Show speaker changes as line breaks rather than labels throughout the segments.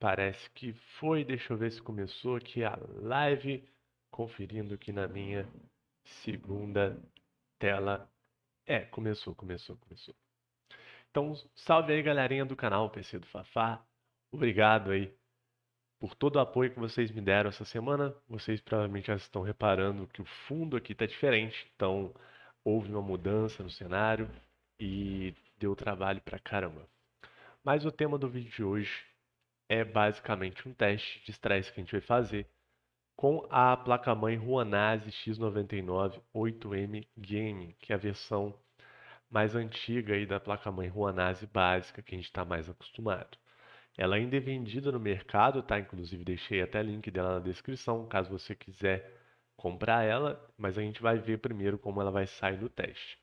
Parece que foi, deixa eu ver se começou aqui a live, conferindo aqui na minha segunda tela. É, começou, começou, começou. Então, salve aí galerinha do canal PC do Fafá. Obrigado aí por todo o apoio que vocês me deram essa semana. Vocês provavelmente já estão reparando que o fundo aqui está diferente, então houve uma mudança no cenário e deu trabalho pra caramba. Mas o tema do vídeo de hoje é basicamente um teste de estresse que a gente vai fazer com a placa-mãe Ruanase X99 8M Game, que é a versão mais antiga aí da placa-mãe Ruanase básica que a gente está mais acostumado. Ela ainda é vendida no mercado, tá? Inclusive deixei até link dela na descrição, caso você quiser comprar ela, mas a gente vai ver primeiro como ela vai sair do teste.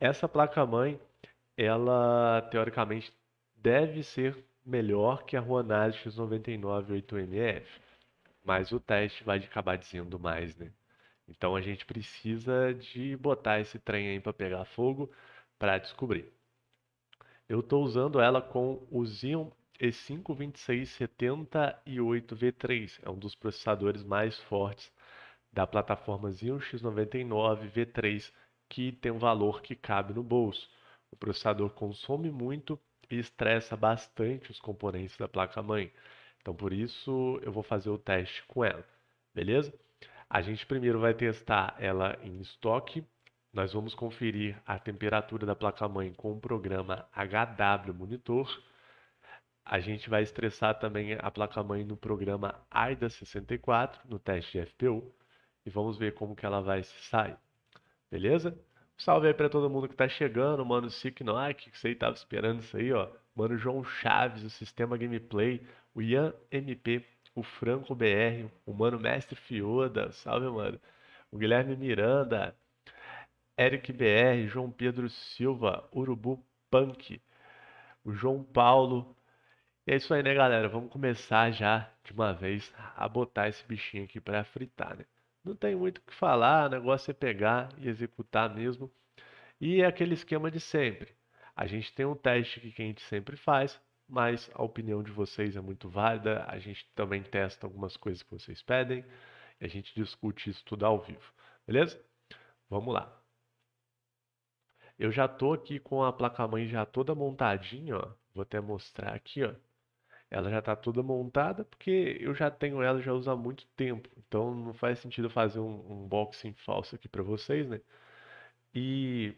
Essa placa-mãe, ela teoricamente deve ser melhor que a Ruanalysis 99 8MF. Mas o teste vai acabar dizendo mais, né? Então a gente precisa de botar esse trem aí para pegar fogo para descobrir. Eu estou usando ela com o Xeon E52678V3. É um dos processadores mais fortes da plataforma Xeon X99 V3, que tem um valor que cabe no bolso. O processador consome muito e estressa bastante os componentes da placa-mãe. Então, por isso, eu vou fazer o teste com ela, beleza? A gente primeiro vai testar ela em estoque. Nós vamos conferir a temperatura da placa-mãe com o programa HW Monitor. A gente vai estressar também a placa-mãe no programa AIDA64, no teste de FPU. E vamos ver como que ela vai se sair. Beleza? Salve aí pra todo mundo que tá chegando, mano. Sick Nock, que você aí tava esperando isso aí, ó. Mano João Chaves, o Sistema Gameplay, o Ian MP, o Franco BR, o Mano Mestre Fioda, salve, mano. O Guilherme Miranda, Eric BR, João Pedro Silva, Urubu Punk, o João Paulo. E é isso aí, né, galera? Vamos começar já de uma vez a botar esse bichinho aqui pra fritar, né? não tem muito o que falar, o negócio é pegar e executar mesmo. E é aquele esquema de sempre. A gente tem um teste que a gente sempre faz, mas a opinião de vocês é muito válida. A gente também testa algumas coisas que vocês pedem e a gente discute isso tudo ao vivo, beleza? Vamos lá. Eu já tô aqui com a placa-mãe já toda montadinha, ó. Vou até mostrar aqui, ó ela já está toda montada, porque eu já tenho ela já uso há muito tempo. Então não faz sentido fazer um unboxing falso aqui para vocês, né? E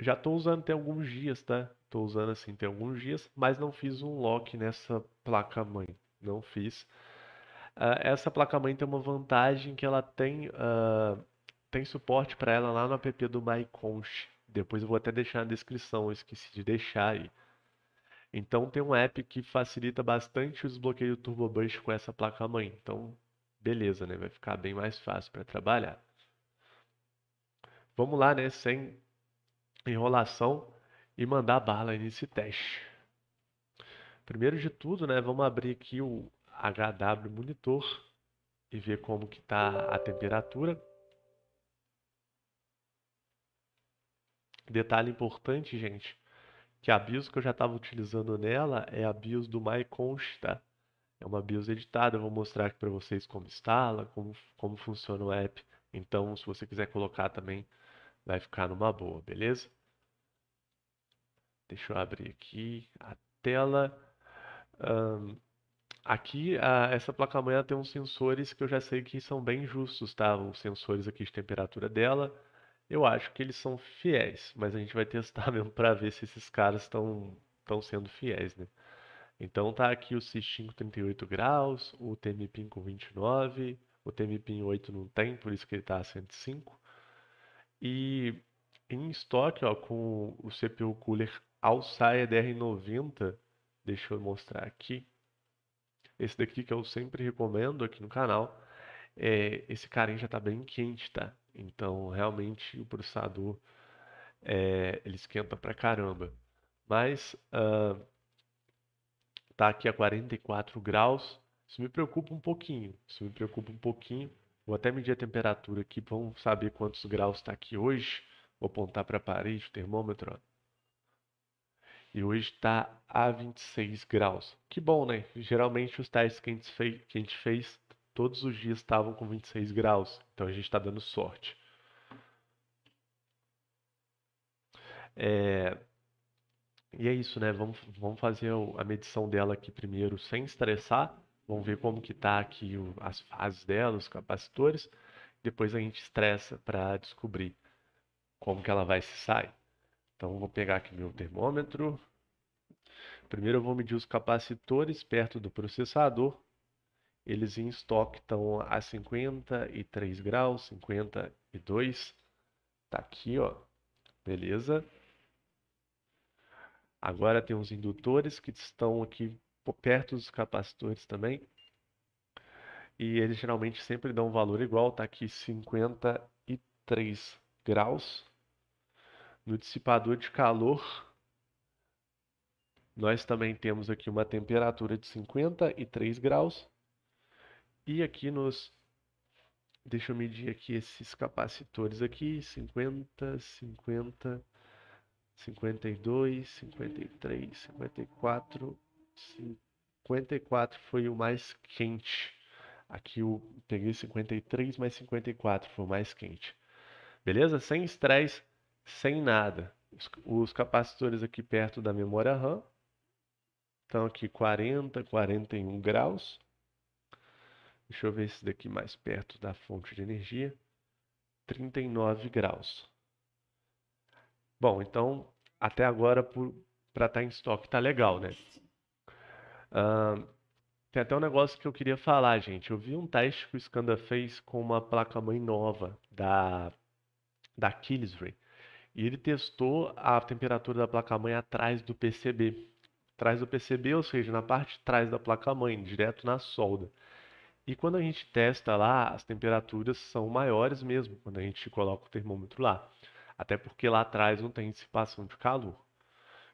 já estou usando tem alguns dias, tá? Estou usando assim tem alguns dias, mas não fiz um lock nessa placa mãe, não fiz. Uh, essa placa mãe tem uma vantagem que ela tem uh, tem suporte para ela lá no app do MyConch. Depois eu vou até deixar na descrição, eu esqueci de deixar aí. E... Então tem um app que facilita bastante o desbloqueio do TurboBrush com essa placa-mãe. Então, beleza, né? Vai ficar bem mais fácil para trabalhar. Vamos lá, né? Sem enrolação e mandar bala nesse teste. Primeiro de tudo, né? Vamos abrir aqui o HW Monitor e ver como que está a temperatura. Detalhe importante, gente que a BIOS que eu já estava utilizando nela é a BIOS do MyConsta. Tá? É uma BIOS editada, eu vou mostrar aqui para vocês como instala, como, como funciona o app. Então, se você quiser colocar também, vai ficar numa boa, beleza? Deixa eu abrir aqui a tela. Um, aqui, a, essa placa-mãe tem uns sensores que eu já sei que são bem justos, tá? Os sensores aqui de temperatura dela, eu acho que eles são fiéis, mas a gente vai testar mesmo para ver se esses caras estão estão sendo fiéis, né? Então tá aqui o CIS 538 graus, o TMPIN com 29, o TMPIN 8 não tem, por isso que ele tá a 105. E em estoque, ó, com o CPU Cooler Alsaia DR90, deixa eu mostrar aqui. Esse daqui que eu sempre recomendo aqui no canal, é, esse carinha já tá bem quente, tá? Então, realmente, o processador é, ele esquenta pra caramba. Mas uh, tá aqui a 44 graus. Isso me preocupa um pouquinho. Isso me preocupa um pouquinho. Vou até medir a temperatura aqui. Vamos saber quantos graus está aqui hoje. Vou apontar para a parede o termômetro. E hoje está a 26 graus. Que bom, né? Geralmente os testes que a gente fez, que a gente fez todos os dias estavam com 26 graus. Então a gente está dando sorte. É, e é isso, né? Vamos, vamos fazer a medição dela aqui primeiro sem estressar. Vamos ver como que tá aqui o, as fases dela, os capacitores. Depois a gente estressa para descobrir como que ela vai se sair. Então vou pegar aqui meu termômetro. Primeiro eu vou medir os capacitores perto do processador eles em estoque estão a 53 graus, 52. Tá aqui, ó. Beleza? Agora tem os indutores que estão aqui perto dos capacitores também. E eles geralmente sempre dão um valor igual, tá aqui 53 graus. No dissipador de calor, nós também temos aqui uma temperatura de 53 graus e aqui nos... deixa eu medir aqui esses capacitores aqui, 50, 50, 52, 53, 54, 54 foi o mais quente. Aqui eu peguei 53, mais 54 foi o mais quente. Beleza? Sem estresse, sem nada. Os, os capacitores aqui perto da memória RAM. Estão aqui 40, 41 graus. Deixa eu ver esse daqui mais perto da fonte de energia. 39 graus. Bom, então, até agora, para estar tá em estoque, tá legal, né? tem até um negócio que eu queria falar, gente. Eu vi um teste que o Scanda fez com uma placa-mãe nova da, da Killisray. E ele testou a temperatura da placa-mãe atrás do PCB. Atrás do PCB, ou seja, na parte de trás da placa-mãe, direto na solda. E quando a gente testa lá, as temperaturas são maiores mesmo, quando a gente coloca o termômetro lá. Até porque lá atrás não tem dissipação de calor.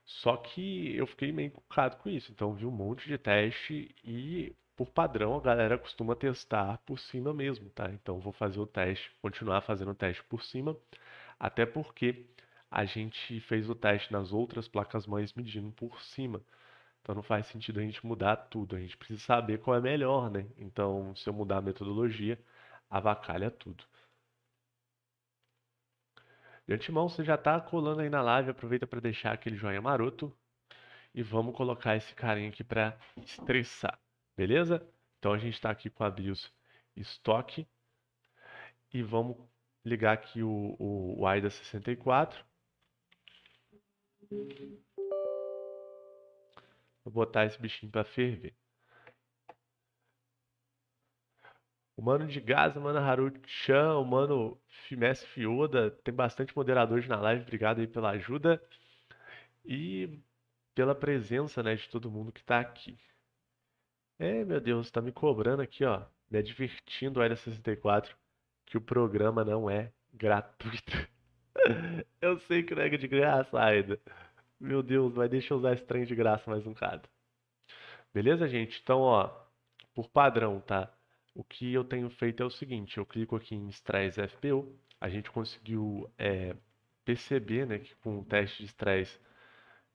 Só que eu fiquei meio encucado com isso, então vi um monte de teste e, por padrão, a galera costuma testar por cima mesmo, tá? Então vou fazer o teste, continuar fazendo o teste por cima, até porque a gente fez o teste nas outras placas mães medindo por cima. Então não faz sentido a gente mudar tudo, a gente precisa saber qual é melhor, né? Então, se eu mudar a metodologia, avacalha tudo. De antemão, você já está colando aí na live, aproveita para deixar aquele joinha maroto e vamos colocar esse carinha aqui para estressar, beleza? Então a gente está aqui com a BIOS estoque e vamos ligar aqui o, o, o AIDA 64. Vou botar esse bichinho para ferver. O mano de Gaza, o mano Haruchan, o mano Fimes Fioda. Tem bastante moderadores na live. Obrigado aí pela ajuda. E pela presença né, de todo mundo que está aqui. É, meu Deus, está me cobrando aqui, ó. Me advertindo, olha 64, que o programa não é gratuito. Eu sei que não é de graça saída meu Deus, vai deixar eu usar esse trem de graça mais um bocado. Beleza, gente? Então, ó, por padrão, tá? O que eu tenho feito é o seguinte, eu clico aqui em Stress FPU, a gente conseguiu é, perceber, né, que com o teste de stress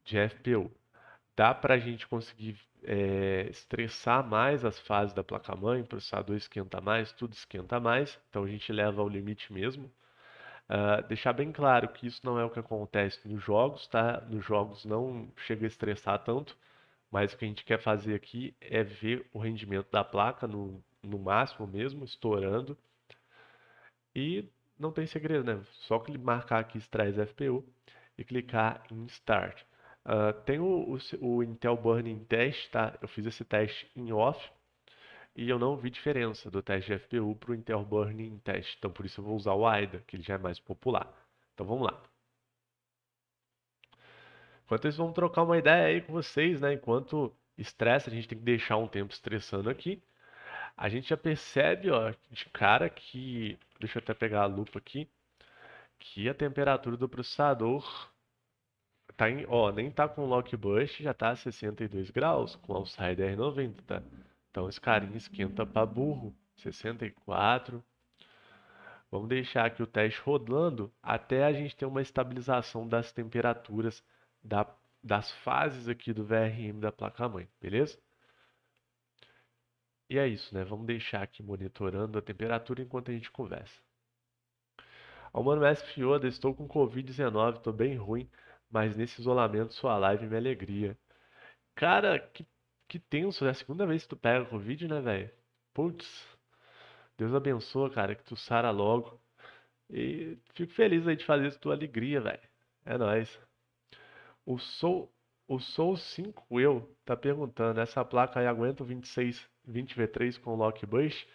de FPU, dá para a gente conseguir é, estressar mais as fases da placa-mãe, processador esquenta mais, tudo esquenta mais, então a gente leva ao limite mesmo, Uh, deixar bem claro que isso não é o que acontece nos jogos, tá? Nos jogos não chega a estressar tanto, mas o que a gente quer fazer aqui é ver o rendimento da placa no, no máximo mesmo, estourando. E não tem segredo, né? Só marcar aqui extrais FPU e clicar em Start. Uh, tem o, o, o Intel Burning Test, tá? Eu fiz esse teste em off, e eu não vi diferença do teste de FPU para o Intel burn Test. Então, por isso eu vou usar o AIDA, que ele já é mais popular. Então, vamos lá. Enquanto isso, vamos trocar uma ideia aí com vocês, né? Enquanto estressa, a gente tem que deixar um tempo estressando aqui. A gente já percebe, ó, de cara que... Deixa eu até pegar a lupa aqui. Que a temperatura do processador tá em, ó, nem tá com lock burst, já tá a 62 graus, com o outsider 90, então esse carinha esquenta para burro. 64. Vamos deixar aqui o teste rodando até a gente ter uma estabilização das temperaturas da, das fases aqui do VRM da placa-mãe, beleza? E é isso, né? Vamos deixar aqui monitorando a temperatura enquanto a gente conversa. Ao Mano Mestre Yoda, estou com Covid-19, estou bem ruim, mas nesse isolamento sua live é me alegria. Cara, que que tenso, é né? a Segunda vez que tu pega Covid, né, velho? Putz. Deus abençoa, cara, que tu sara logo. E fico feliz aí de fazer isso tua alegria, velho. É nóis. O Sou, o Sou 5 eu tá perguntando, essa placa aí aguenta o 26, 20 V3 com lock bush?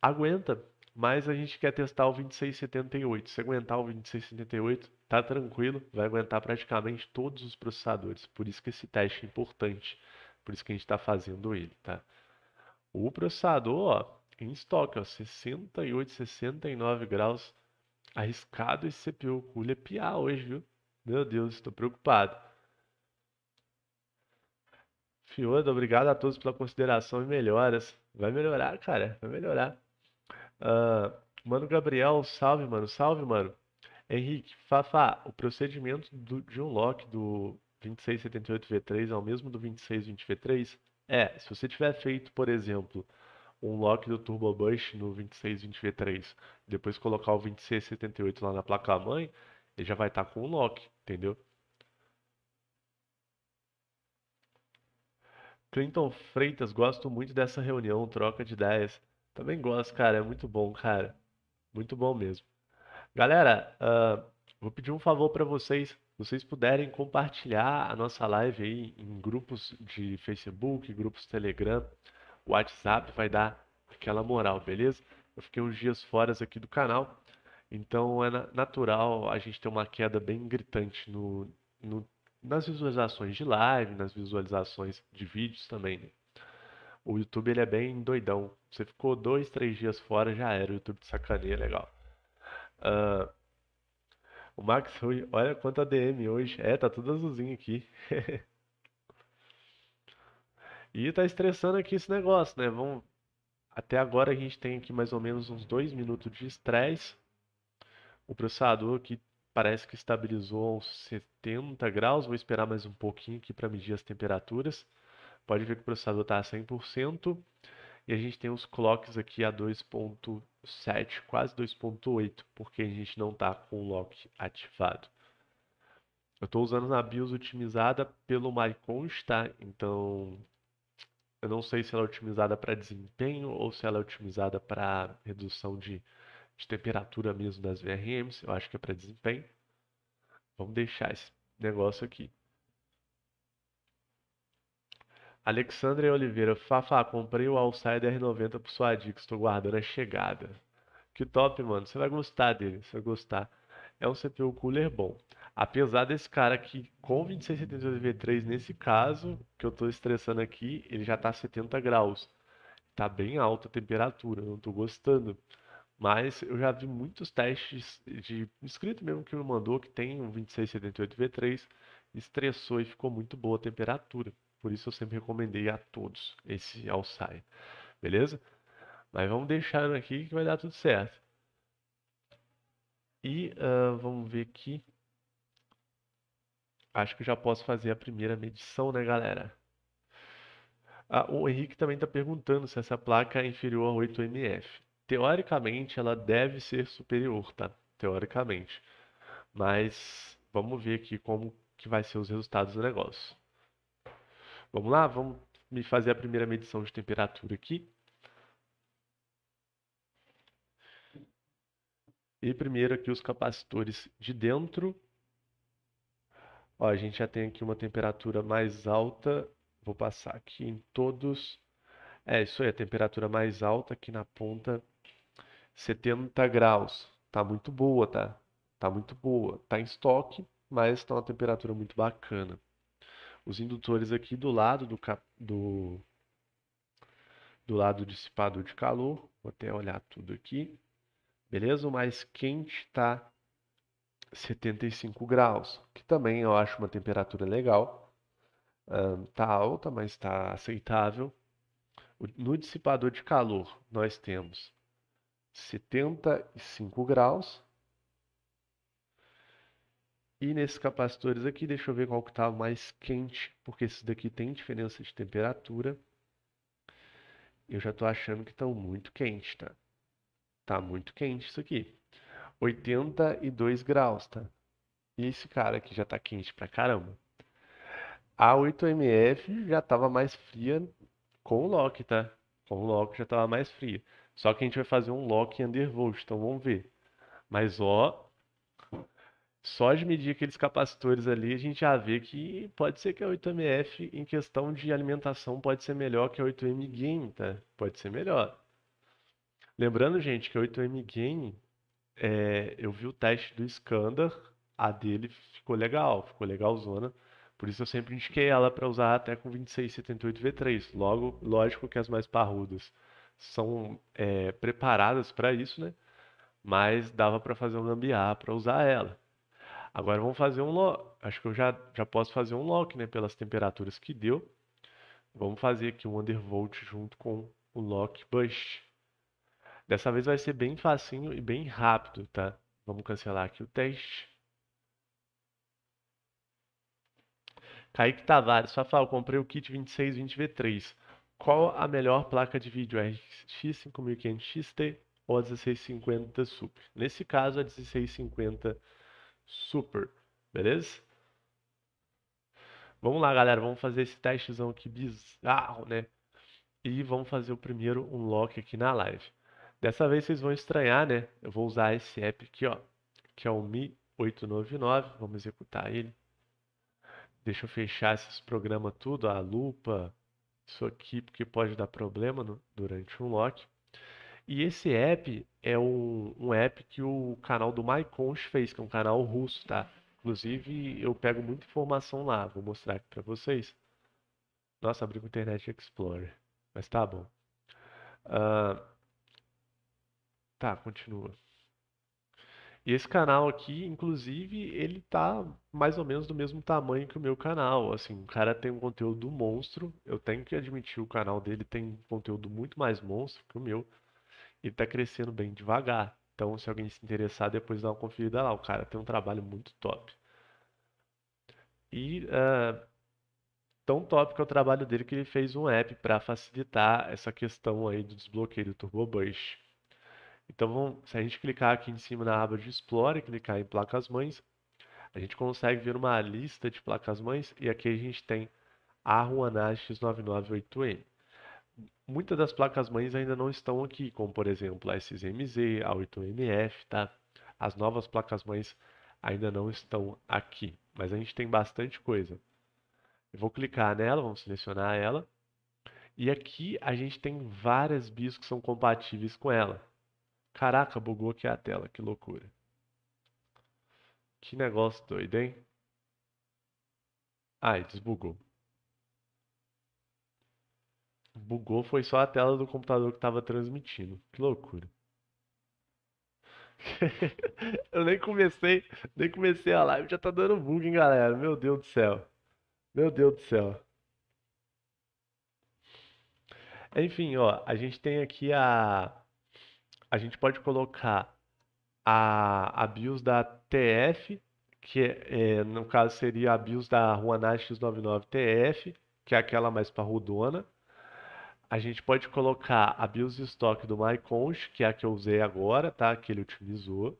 Aguenta, mas a gente quer testar o 2678. Se aguentar o 2678, tá tranquilo, vai aguentar praticamente todos os processadores. Por isso que esse teste é importante. Por isso que a gente está fazendo ele, tá? O processador, ó, em estoque, ó, 68, 69 graus. Arriscado esse CPU, cooler é piar hoje, viu? Meu Deus, estou preocupado. Fioda, obrigado a todos pela consideração e melhoras. Vai melhorar, cara, vai melhorar. Uh, mano Gabriel, salve, mano, salve, mano. Henrique, Fafá, o procedimento do, de unlock do 2678V3 é o mesmo do 2620V3? É, se você tiver feito, por exemplo, um lock do Turbo Boost no 2620V3, depois colocar o 2678 lá na placa-mãe, ele já vai estar tá com um lock, entendeu? Clinton Freitas, gosto muito dessa reunião, troca de ideias. Também gosto, cara, é muito bom, cara. Muito bom mesmo. Galera, uh, vou pedir um favor para vocês vocês puderem compartilhar a nossa live aí em grupos de Facebook, grupos Telegram, WhatsApp, vai dar aquela moral, beleza? Eu fiquei uns dias fora aqui do canal, então é natural a gente ter uma queda bem gritante no, no nas visualizações de live, nas visualizações de vídeos também. Né? O YouTube ele é bem doidão. Você ficou dois, três dias fora, já era. O YouTube de sacaneia, legal. Uh, o Max Rui, olha quanta DM hoje. É, tá tudo azulzinho aqui. e tá estressando aqui esse negócio, né? Vamos... Até agora a gente tem aqui mais ou menos uns dois minutos de estresse. O processador aqui parece que estabilizou aos 70 graus. Vou esperar mais um pouquinho aqui para medir as temperaturas. Pode ver que o processador está a 100%. E a gente tem os clocks aqui a 2.7, quase 2.8, porque a gente não está com o lock ativado. Eu estou usando na BIOS otimizada pelo MyConst, tá? Então, eu não sei se ela é otimizada para desempenho ou se ela é otimizada para redução de, de temperatura mesmo das VRMs. Eu acho que é para desempenho. Vamos deixar esse negócio aqui. Alexandre Oliveira, Fafá, comprei o Outsider 90 por sua dica, estou guardando a chegada. Que top, mano. Você vai gostar dele, você vai gostar. É um CPU cooler bom. Apesar desse cara aqui com 2672 V3, nesse caso, que eu estou estressando aqui, ele já está 70 graus. Está bem alta a temperatura, não estou gostando. Mas eu já vi muitos testes de inscrito mesmo que me mandou que tem um 2678 V3, estressou e ficou muito boa a temperatura. Por isso eu sempre recomendei a todos esse alçaia, beleza? Mas vamos deixar aqui que vai dar tudo certo. E uh, vamos ver aqui. Acho que já posso fazer a primeira medição, né, galera? Ah, o Henrique também está perguntando se essa placa é inferior a 8 mF. Teoricamente, ela deve ser superior, tá? Teoricamente. Mas vamos ver aqui como que vai ser os resultados do negócio. Vamos lá, vamos me fazer a primeira medição de temperatura aqui. E primeiro aqui os capacitores de dentro. Ó, a gente já tem aqui uma temperatura mais alta. Vou passar aqui em todos. É isso aí, a temperatura mais alta aqui na ponta, 70 graus. Tá muito boa, tá? Tá muito boa. Tá em estoque, mas tá uma temperatura muito bacana os indutores aqui do lado do, do, do lado dissipador de calor. Vou até olhar tudo aqui. Beleza? O mais quente está 75 graus, que também eu acho uma temperatura legal. Está tá alta, mas está aceitável. No dissipador de calor, nós temos 75 graus e nesses capacitores aqui, deixa eu ver qual que está mais quente, porque esses daqui tem diferença de temperatura. Eu já estou achando que estão muito quentes, tá? Tá muito quente isso aqui. 82 graus, tá? E esse cara aqui já está quente pra caramba. A 8MF já estava mais fria com o lock, tá? Com o lock já estava mais fria. Só que a gente vai fazer um lock undervolt, então vamos ver. Mas ó, só de medir aqueles capacitores ali, a gente já vê que pode ser que a 8MF, em questão de alimentação, pode ser melhor que a 8M Game, tá? Pode ser melhor. Lembrando, gente, que a 8M Game, é, eu vi o teste do Scander, a dele ficou legal, ficou legal zona. Por isso eu sempre indiquei ela para usar até com 2678 V3. Logo, lógico que as mais parrudas são é, preparadas para isso, né? Mas dava para fazer um gambiarra para usar ela. Agora vamos fazer um lock. Acho que eu já, já posso fazer um lock, né? Pelas temperaturas que deu. Vamos fazer aqui um undervolt junto com o lock bust. Dessa vez vai ser bem facinho e bem rápido, tá? Vamos cancelar aqui o teste. Kaique Tavares, Fafá, comprei o kit 2620V3. Qual a melhor placa de vídeo? A RX 5500 XT ou a 1650 Super? Nesse caso, a 1650 Super super, beleza? Vamos lá, galera, vamos fazer esse testezão aqui bizarro, né? E vamos fazer o primeiro unlock aqui na live. Dessa vez vocês vão estranhar, né? Eu vou usar esse app aqui, ó, que é o Mi 899, vamos executar ele. Deixa eu fechar esses programas tudo, a lupa, isso aqui, porque pode dar problema no, durante um lock. E esse app é um, um app que o canal do MyConch fez, que é um canal russo, tá? Inclusive, eu pego muita informação lá, vou mostrar aqui pra vocês. Nossa, abri o Internet Explorer, mas tá bom. Uh, tá, continua. E esse canal aqui, inclusive, ele tá mais ou menos do mesmo tamanho que o meu canal. Assim, o cara tem um conteúdo monstro. Eu tenho que admitir, o canal dele tem um conteúdo muito mais monstro que o meu ele está crescendo bem devagar. Então, se alguém se interessar, depois dá uma conferida lá. O cara tem um trabalho muito top. E uh, tão top que é o trabalho dele que ele fez um app para facilitar essa questão aí do desbloqueio do Boost. Então, vamos, se a gente clicar aqui em cima na aba de Explore e clicar em Placas Mães, a gente consegue ver uma lista de placas mães e aqui a gente tem a Ruanage X998M. Muitas das placas-mães ainda não estão aqui, como por exemplo a SZMZ, a 8MF, tá? As novas placas-mães ainda não estão aqui, mas a gente tem bastante coisa. Eu vou clicar nela, vamos selecionar ela. E aqui a gente tem várias BIOS que são compatíveis com ela. Caraca, bugou aqui a tela, que loucura. Que negócio doido, hein? Ai, desbugou bugou foi só a tela do computador que estava transmitindo. Que loucura. eu nem comecei, nem comecei a live, já tá dando bug, hein, galera. Meu Deus do céu. Meu Deus do céu. Enfim, ó, a gente tem aqui a a gente pode colocar a, a BIOS da TF, que é, é, no caso seria a BIOS da Ruanai X99 TF, que é aquela mais parrudona a gente pode colocar a BIOS de estoque do MyConch, que é a que eu usei agora, tá? que ele utilizou.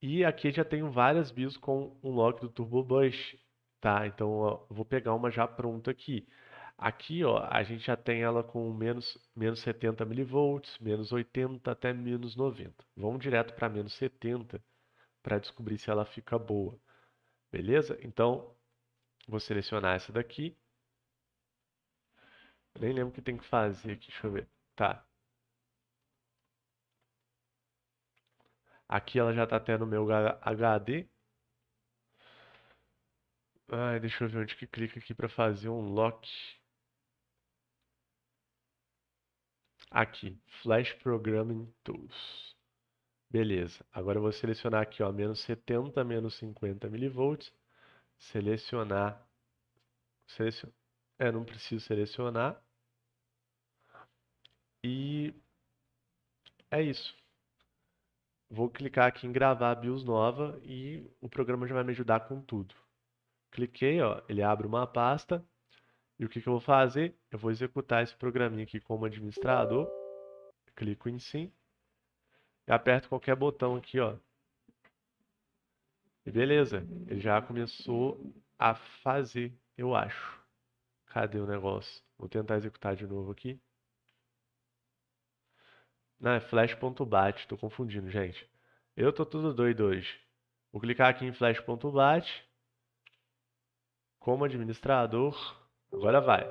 E aqui já tenho várias BIOS com um log do TurboBush. Tá? Então, ó, vou pegar uma já pronta aqui. Aqui, ó, a gente já tem ela com menos, menos 70 mV, menos 80 até menos 90. Vamos direto para menos 70 para descobrir se ela fica boa. Beleza? Então, vou selecionar essa daqui nem lembro o que tem que fazer aqui, deixa eu ver. Tá. Aqui ela já tá até no meu HD. Ai, deixa eu ver onde que clica aqui para fazer um lock. Aqui, Flash Programming Tools. Beleza, agora eu vou selecionar aqui, ó, menos 70, menos 50 milivolts. Selecionar, selecion, é, não preciso selecionar. E é isso. Vou clicar aqui em gravar BIOS nova e o programa já vai me ajudar com tudo. Cliquei, ó, ele abre uma pasta. E o que, que eu vou fazer? Eu vou executar esse programinha aqui como administrador. Clico em sim. E aperto qualquer botão aqui, ó. E beleza, ele já começou a fazer, eu acho. Cadê o negócio? Vou tentar executar de novo aqui. Não, é flash.bat, tô confundindo, gente. Eu tô tudo doido hoje. Vou clicar aqui em flash.bat. Como administrador. Agora vai.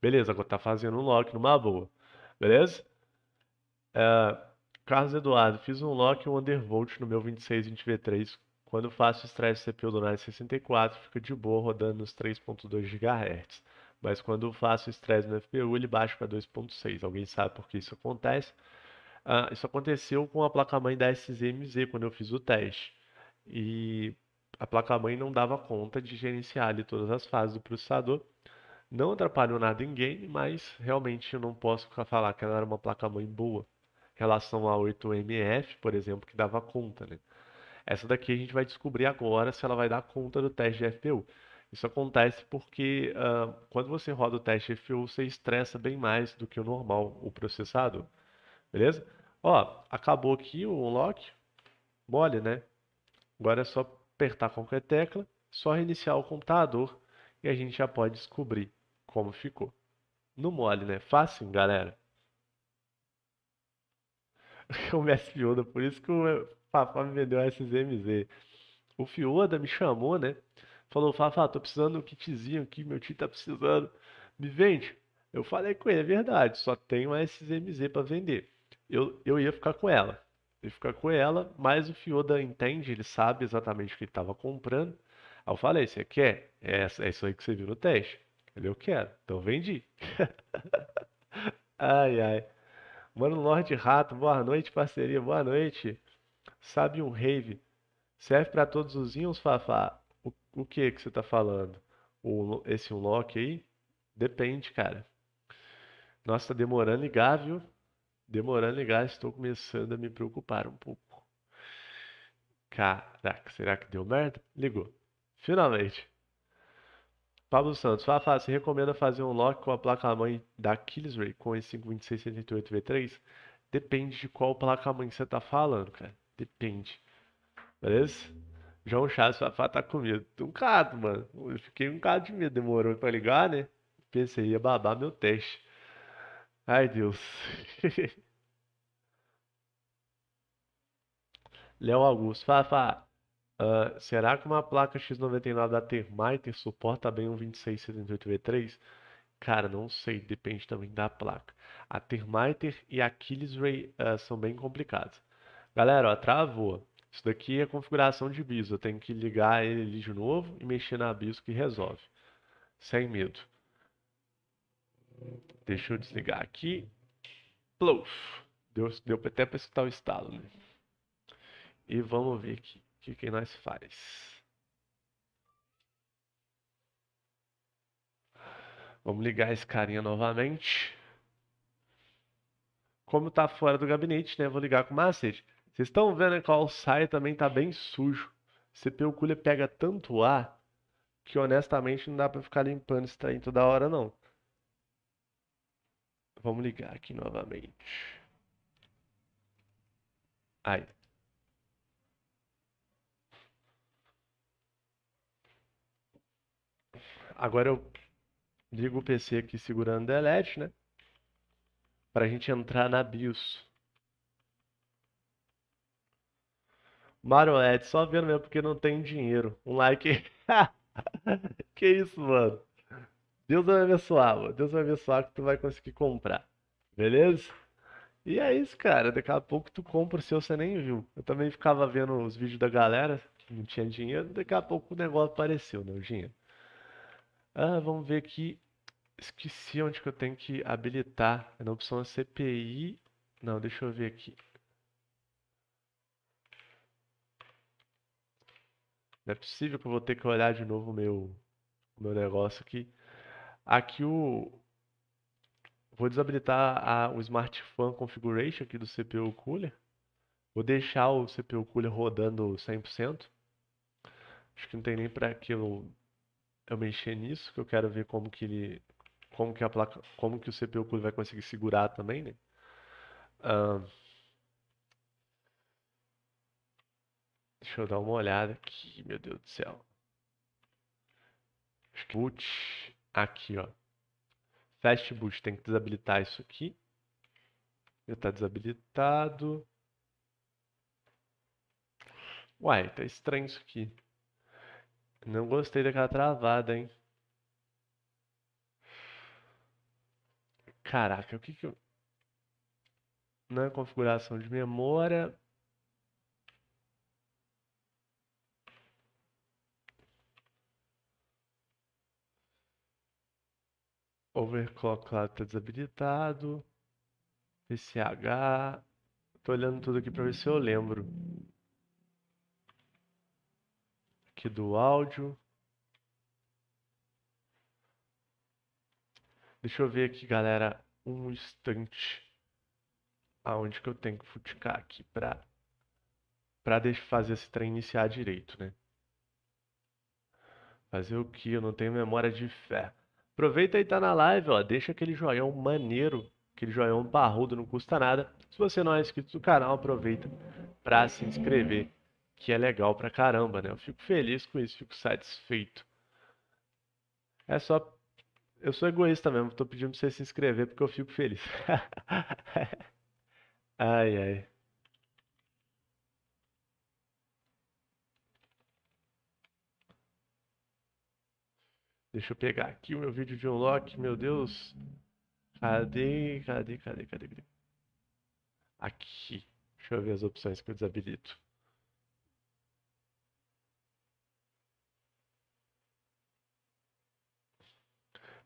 Beleza, agora tá fazendo um lock numa boa. Beleza? É, Carlos Eduardo, fiz um lock e um undervolt no meu 2620V3 quando faço estresse CPU do NAS 64, fica de boa rodando nos 3.2 GHz. Mas quando faço estresse no FPU, ele baixa para 2.6. Alguém sabe por que isso acontece? Ah, isso aconteceu com a placa-mãe da SZMZ quando eu fiz o teste. E a placa-mãe não dava conta de gerenciar ali todas as fases do processador. Não atrapalhou nada em game, mas realmente eu não posso falar que ela era uma placa-mãe boa. Em relação a 8MF, por exemplo, que dava conta, né? Essa daqui a gente vai descobrir agora se ela vai dar conta do teste de FPU. Isso acontece porque uh, quando você roda o teste de FPU, você estressa bem mais do que o normal, o processador. Beleza? Ó, acabou aqui o unlock. Mole, né? Agora é só apertar qualquer tecla, só reiniciar o computador e a gente já pode descobrir como ficou. No mole, né? Fácil, galera. o mestre Yoda, por isso que o Fafá me vendeu a SZMZ. O Fioda me chamou, né? Falou, Fafá, tô precisando do kitzinho aqui, meu tio tá precisando. Me vende? Eu falei com ele, é verdade, só tenho a SZMZ para vender. Eu, eu ia ficar com ela. Eu ia ficar com ela, mas o Fioda entende, ele sabe exatamente o que ele tava comprando. Aí eu falei, você quer? É, é isso aí que você viu no teste. Ele, eu quero. Então vendi. ai, ai. Mano Lorde Rato, boa noite, parceria, boa noite. Sabe um rave? Serve para todos os íons, Fafá? O, o que que você tá falando? O, esse unlock aí? Depende, cara. Nossa, tá demorando ligar, viu? Demorando ligar, estou começando a me preocupar um pouco. Caraca, será que deu merda? Ligou. Finalmente. Pablo Santos, Fafá, você recomenda fazer um lock com a placa-mãe da Killsray com esse 52668 V3? Depende de qual placa-mãe você tá falando, cara. Depende. Beleza? João Chaves, Fafá tá com medo. Um cato, mano. Eu fiquei um cado de medo. Demorou pra ligar, né? Pensei, ia babar meu teste. Ai, Deus. Léo Augusto, Fafá. Uh, será que uma placa X99 da Thermiter suporta bem um 2678V3? Cara, não sei, depende também da placa. A Thermiter e a Killsray uh, ah, são bem complicadas. Galera, ó, travou. Isso daqui é configuração de BIOS. Eu tenho que ligar ele de novo e mexer na BIOS que resolve. Sem medo. Deixa eu desligar aqui. Plouf. Deu, deu até para escutar o estalo, né? E vamos ver aqui o que, que nós faz. Vamos ligar esse carinha novamente. Como tá fora do gabinete, né? Vou ligar com o macete. Vocês estão vendo né, que o Alçai também tá bem sujo. CPU cooler pega tanto ar que honestamente não dá para ficar limpando isso daí toda hora não. Vamos ligar aqui novamente. Aí. Agora eu ligo o PC aqui segurando o delete, né? Para a gente entrar na BIOS. É Ed, só vendo mesmo porque não tem dinheiro. Um like. que isso, mano. Deus vai abençoar, mano. Deus vai abençoar que tu vai conseguir comprar. Beleza? E é isso, cara. Daqui a pouco tu compra o seu, você nem viu. Eu também ficava vendo os vídeos da galera que não tinha dinheiro. Daqui a pouco o negócio apareceu, né? O dinheiro. Ah, vamos ver aqui. Esqueci onde que eu tenho que habilitar. É na opção CPI. Não, deixa eu ver aqui. Não é possível que eu vou ter que olhar de novo o meu, meu negócio aqui. Aqui o. Vou desabilitar a, o Smart Fan Configuration aqui do CPU Cooler. Vou deixar o CPU Cooler rodando 100%. Acho que não tem nem para que eu, eu mexer nisso, que eu quero ver como que ele, como que a placa, como que o CPU Cooler vai conseguir segurar também, né? Uh, Deixa eu dar uma olhada aqui, meu Deus do céu. Boot, aqui, ó. Fast Boot, tem que desabilitar isso aqui. Já tá desabilitado. Uai, tá estranho isso aqui. Não gostei daquela travada, hein? Caraca, o que que eu... Na é configuração de memória... Overclock lá está desabilitado. PCH. Estou olhando tudo aqui para ver se eu lembro. Aqui do áudio. Deixa eu ver aqui, galera, um instante. Aonde que eu tenho que futicar aqui para pra fazer esse trem iniciar direito, né? Fazer o que? Eu não tenho memória de ferro. Aproveita e tá na live, ó, deixa aquele joinha maneiro, aquele joinha barrudo, não custa nada. Se você não é inscrito do canal, aproveita para se inscrever, que é legal pra caramba, né? Eu fico feliz com isso, fico satisfeito. É só eu sou egoísta mesmo, tô pedindo pra você se inscrever porque eu fico feliz. ai ai. Deixa eu pegar aqui o meu vídeo de unlock, meu Deus. Cadê, cadê, cadê, cadê? cadê? Aqui. Deixa eu ver as opções que eu desabilito.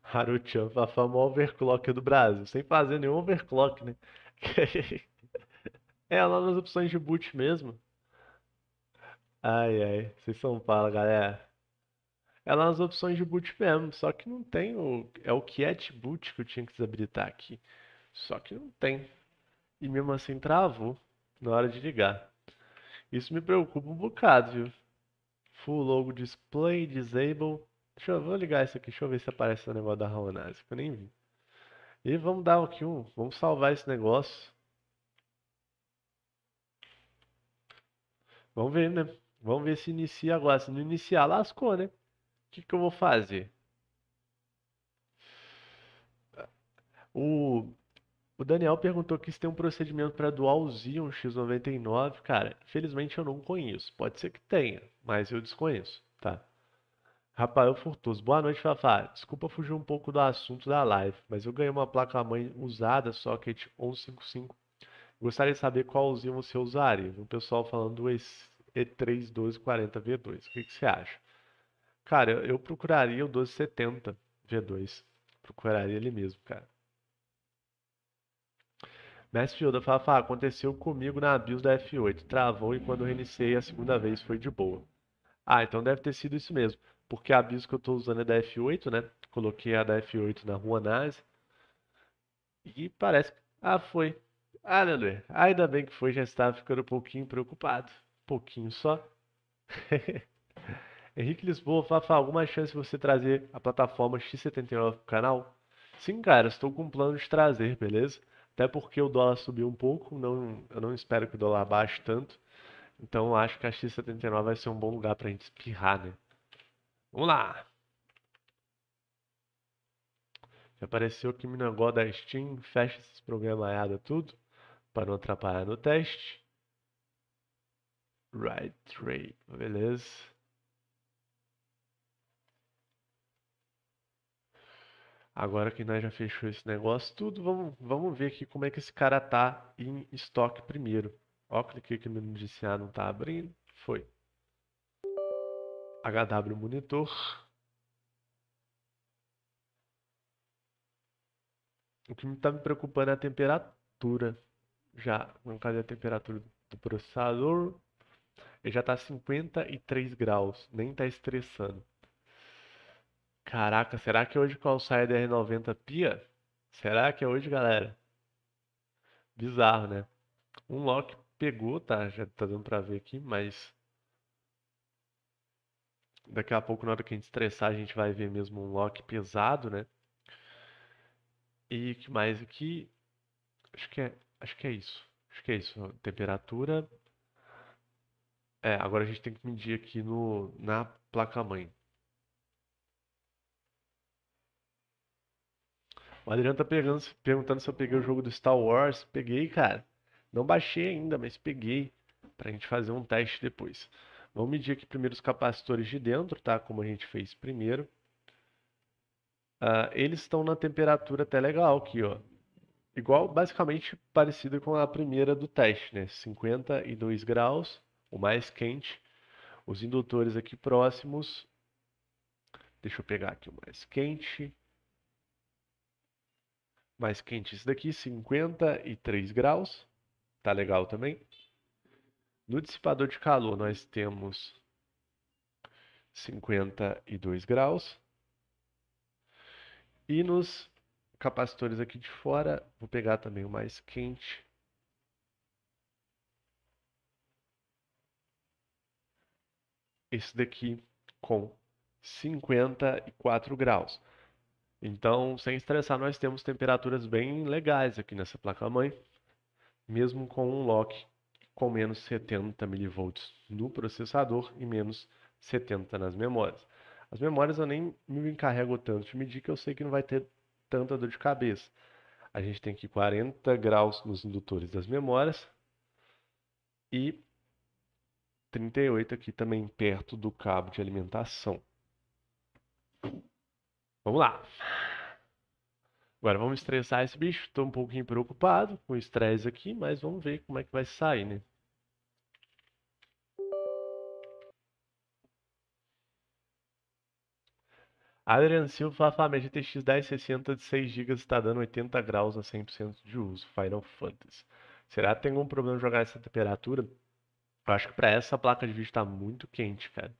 Haruchan, famosa overclock do Brasil. Sem fazer nenhum overclock, né? é lá nas opções de boot mesmo. Ai, ai. Vocês são fala, galera é lá nas opções de boot mesmo. Só que não tem o. É o cat boot que eu tinha que desabilitar aqui. Só que não tem. E mesmo assim travou na hora de ligar. Isso me preocupa um bocado, viu? Full logo display, disable. Deixa eu vou ligar isso aqui, deixa eu ver se aparece o negócio da Raonase, que eu nem vi. E vamos dar aqui um. Vamos salvar esse negócio. Vamos ver, né? Vamos ver se inicia agora. Se não iniciar, lascou, né? que, que eu vou fazer? O, o Daniel perguntou aqui se tem um procedimento para dual Xeon X99. Cara, felizmente eu não conheço. Pode ser que tenha, mas eu desconheço, tá? Rafael Furtoso. Boa noite, Fafá. Desculpa fugir um pouco do assunto da live, mas eu ganhei uma placa-mãe usada Socket é 155. Gostaria de saber qual Xeon você usaria. O pessoal falando do E3 1240V2. O que, que você acha? Cara, eu procuraria o 1270 V2. Procuraria ele mesmo, cara. Mestre Yoda fala, fala, aconteceu comigo na BIOS da F8. Travou e quando reiniciei a segunda vez foi de boa. Ah, então deve ter sido isso mesmo. Porque a BIOS que eu estou usando é da F8, né? Coloquei a da F8 na rua Nase. E parece que... Ah, foi. Aleluia. Ah, ainda bem que foi, já estava ficando um pouquinho preocupado. Um pouquinho só. Henrique Lisboa, Fafa, alguma chance de você trazer a plataforma X79 pro canal? Sim, cara, estou com um plano de trazer, beleza? Até porque o dólar subiu um pouco, não, eu não espero que o dólar baixe tanto. Então acho que a X79 vai ser um bom lugar pra gente espirrar, né? Vamos lá! Já apareceu aqui o da Steam, fecha esses programaiada tudo, para não atrapalhar no teste. Right trade, beleza. Agora que nós já fechou esse negócio tudo, vamos, vamos ver aqui como é que esse cara tá em estoque primeiro. Ó, cliquei aqui no noticiar, não tá abrindo. Foi. HW Monitor. O que me tá me preocupando é a temperatura. Já, cadê a temperatura do processador? Ele já tá 53 graus, nem tá estressando. Caraca, será que hoje o R 90 pia? Será que é hoje, galera? Bizarro, né? Um lock pegou, tá? Já tá dando pra ver aqui, mas. Daqui a pouco, na hora que a gente estressar, a gente vai ver mesmo um lock pesado, né? E que mais aqui? Acho que é, acho que é isso. Acho que é isso. Temperatura. É, agora a gente tem que medir aqui no, na placa-mãe. O Adriano tá pegando, perguntando se eu peguei o jogo do Star Wars. Peguei, cara. Não baixei ainda, mas peguei pra gente fazer um teste depois. Vamos medir aqui primeiro os capacitores de dentro, tá? Como a gente fez primeiro. Uh, eles estão na temperatura até legal aqui, ó. Igual, basicamente, parecida com a primeira do teste, né? 52 graus, o mais quente. Os indutores aqui próximos. Deixa eu pegar aqui o mais quente. Mais quente isso daqui, 53 graus. Tá legal também. No dissipador de calor nós temos 52 graus. E nos capacitores aqui de fora, vou pegar também o mais quente. Esse daqui com 54 graus. Então, sem estressar, nós temos temperaturas bem legais aqui nessa placa-mãe, mesmo com um lock com menos 70 mV no processador e menos 70 nas memórias. As memórias eu nem me encarrego tanto de medir que eu sei que não vai ter tanta dor de cabeça. A gente tem aqui 40 graus nos indutores das memórias e 38 aqui também perto do cabo de alimentação. Vamos lá. Agora vamos estressar esse bicho. Estou um pouquinho preocupado com o estresse aqui, mas vamos ver como é que vai sair, né? Adrian Silva fala, minha GTX 1060 de 6 GB está dando 80 graus a 100% de uso, Final Fantasy. Será que tem algum problema jogar essa temperatura? Eu acho que para essa placa de vídeo está muito quente, cara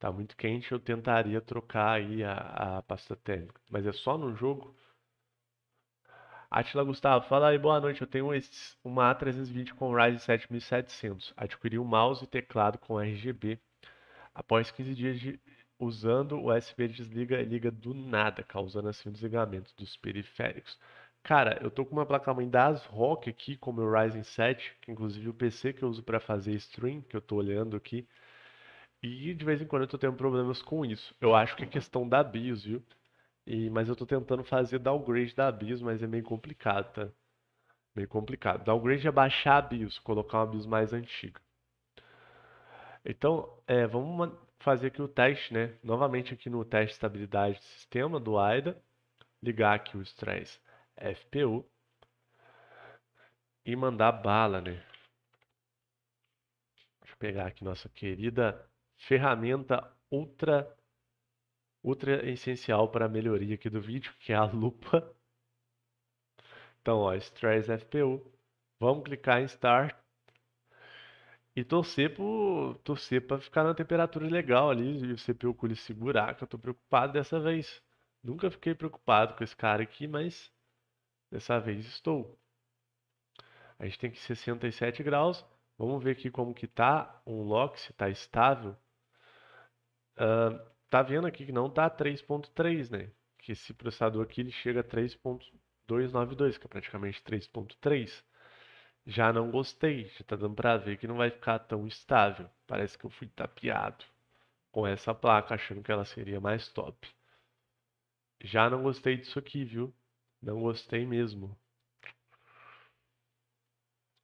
tá muito quente, eu tentaria trocar aí a, a pasta térmica. Mas é só no jogo? Atila Gustavo, fala aí, boa noite. Eu tenho uma A320 com Ryzen 7700. Adquiri um mouse e teclado com RGB. Após 15 dias de, usando, o USB desliga e liga do nada, causando assim o desligamento dos periféricos. Cara, eu tô com uma placa-mãe das Rock aqui, com o meu Ryzen 7, que inclusive o PC que eu uso para fazer stream, que eu tô olhando aqui, e de vez em quando eu tô tendo problemas com isso. Eu acho que é questão da BIOS, viu? E, mas eu tô tentando fazer downgrade da BIOS, mas é meio complicado, tá? Meio complicado. Downgrade é baixar a BIOS, colocar uma BIOS mais antiga. Então, é, vamos fazer aqui o teste, né? Novamente aqui no teste de estabilidade do sistema do AIDA. Ligar aqui o stress FPU. E mandar bala, né? Deixa eu pegar aqui nossa querida ferramenta ultra ultra essencial para a melhoria aqui do vídeo, que é a lupa. Então, ó, Stress FPU. Vamos clicar em Start. E torcer para torcer ficar na temperatura legal ali e o CPU com ele segurar, que eu estou preocupado dessa vez. Nunca fiquei preocupado com esse cara aqui, mas dessa vez estou. A gente tem que 67 graus. Vamos ver aqui como que tá o um lock, se está estável. Uh, tá vendo aqui que não tá 3.3, né? Que esse processador aqui ele chega a 3.292, que é praticamente 3.3. Já não gostei, já tá dando pra ver que não vai ficar tão estável. Parece que eu fui tapeado com essa placa, achando que ela seria mais top. Já não gostei disso aqui, viu? Não gostei mesmo.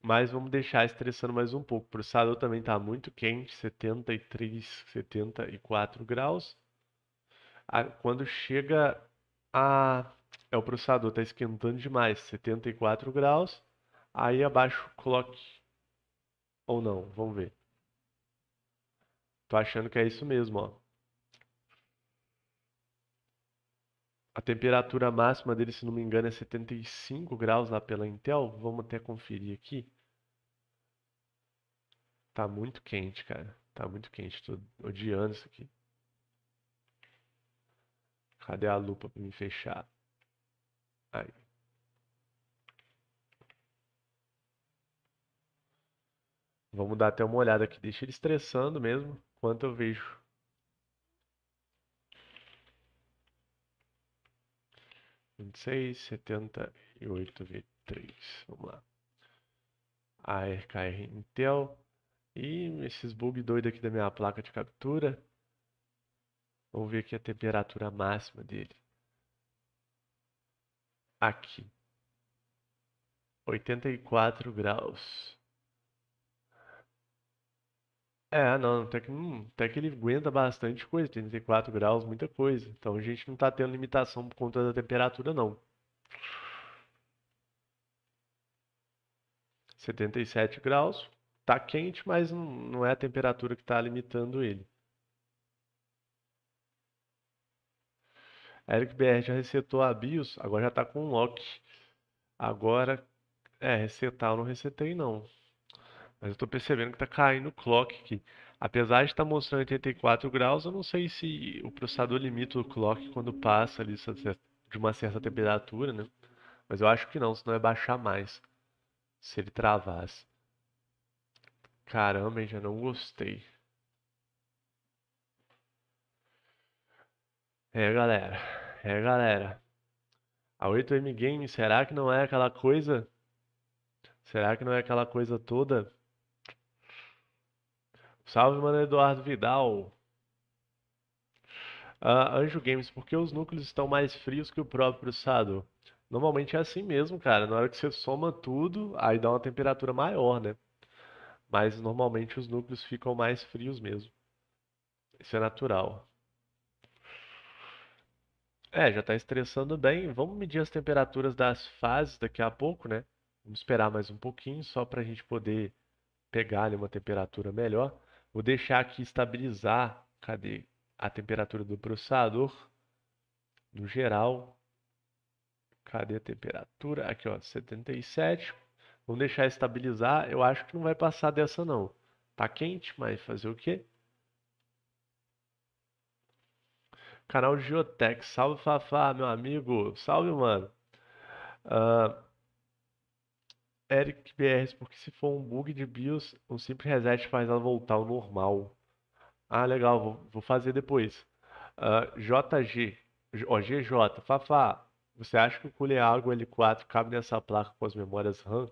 Mas vamos deixar estressando mais um pouco. O processador também está muito quente, 73, 74 graus. Quando chega a. É, o processador está esquentando demais, 74 graus. Aí abaixo o clock. Ou não, vamos ver. Tô achando que é isso mesmo, ó. A temperatura máxima dele, se não me engano, é 75 graus lá pela Intel. Vamos até conferir aqui. Tá muito quente, cara. Tá muito quente. Tô odiando isso aqui. Cadê a lupa pra me fechar? Aí. Vamos dar até uma olhada aqui. Deixa ele estressando mesmo. Quanto eu vejo. Vinte e seis, setenta e oito V três. Vamos lá. RKR Intel. E esses bug doido aqui da minha placa de captura. Vamos ver aqui a temperatura máxima dele. Aqui. 84 graus. É, não, até que, hum, até que ele aguenta bastante coisa, 34 graus, muita coisa. Então a gente não está tendo limitação por conta da temperatura, não. 77 graus, tá quente, mas não, é a temperatura que está limitando ele. Eric BR já resetou a BIOS, agora já está com um lock. Agora, é, resetar eu não resetei não. Mas eu estou percebendo que está caindo o clock aqui. Apesar de estar tá mostrando 84 graus, eu não sei se o processador limita o clock quando passa ali de uma certa temperatura, né? Mas eu acho que não, senão é baixar mais se ele travasse. Caramba, Já não gostei. É, galera. É, galera. A 8M Games, será que não é aquela coisa? Será que não é aquela coisa toda? Salve, mano Eduardo Vidal. Uh, Anjo Games, por que os núcleos estão mais frios que o próprio Sado? Normalmente é assim mesmo, cara. Na hora que você soma tudo, aí dá uma temperatura maior, né? mas normalmente os núcleos ficam mais frios mesmo. Isso é natural. É, já está estressando bem. Vamos medir as temperaturas das fases daqui a pouco, né? Vamos esperar mais um pouquinho só para a gente poder pegar ali uma temperatura melhor. Vou deixar aqui estabilizar, cadê? A temperatura do processador no geral. Cadê a temperatura? Aqui, ó, 77. Vamos deixar estabilizar. Eu acho que não vai passar dessa, não. Tá quente, mas fazer o quê? Canal Geotech. Salve, Fafá, meu amigo. Salve, mano. Uh, Eric BRs, porque se for um bug de BIOS, um simples reset faz ela voltar ao normal. Ah, legal, vou, vou fazer depois. Uh, ah, JG, ó, GJ, Fafá, você acha que o Cooler água L4 cabe nessa placa com as memórias RAM?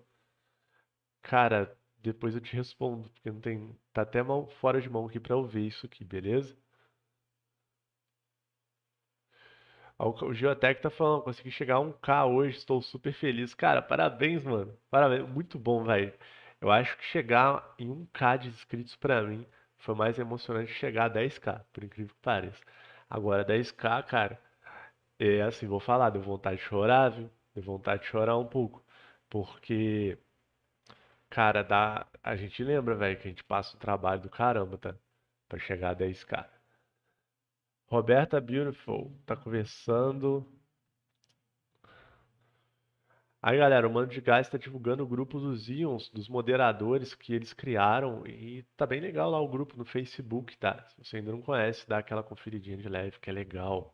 Cara, depois eu te respondo, porque não tem. Tá até mal fora de mão aqui pra ouvir isso aqui, beleza? O o Geotech tá falando, consegui chegar a 1K hoje, estou super feliz. Cara, parabéns, mano. Parabéns, muito bom, velho. Eu acho que chegar em 1K de inscritos pra mim foi mais emocionante que chegar a 10K, por incrível que pareça. Agora, 10K, cara, é assim, vou falar, deu vontade de chorar, viu? Deu vontade de chorar um pouco, porque Cara, dá. A gente lembra, velho, que a gente passa o trabalho do caramba, tá? Pra chegar a 10k. Roberta Beautiful tá conversando. Aí, galera, o Mano de Gás tá divulgando o grupo dos íons dos moderadores que eles criaram. E tá bem legal lá o grupo no Facebook, tá? Se você ainda não conhece, dá aquela conferidinha de leve que é legal.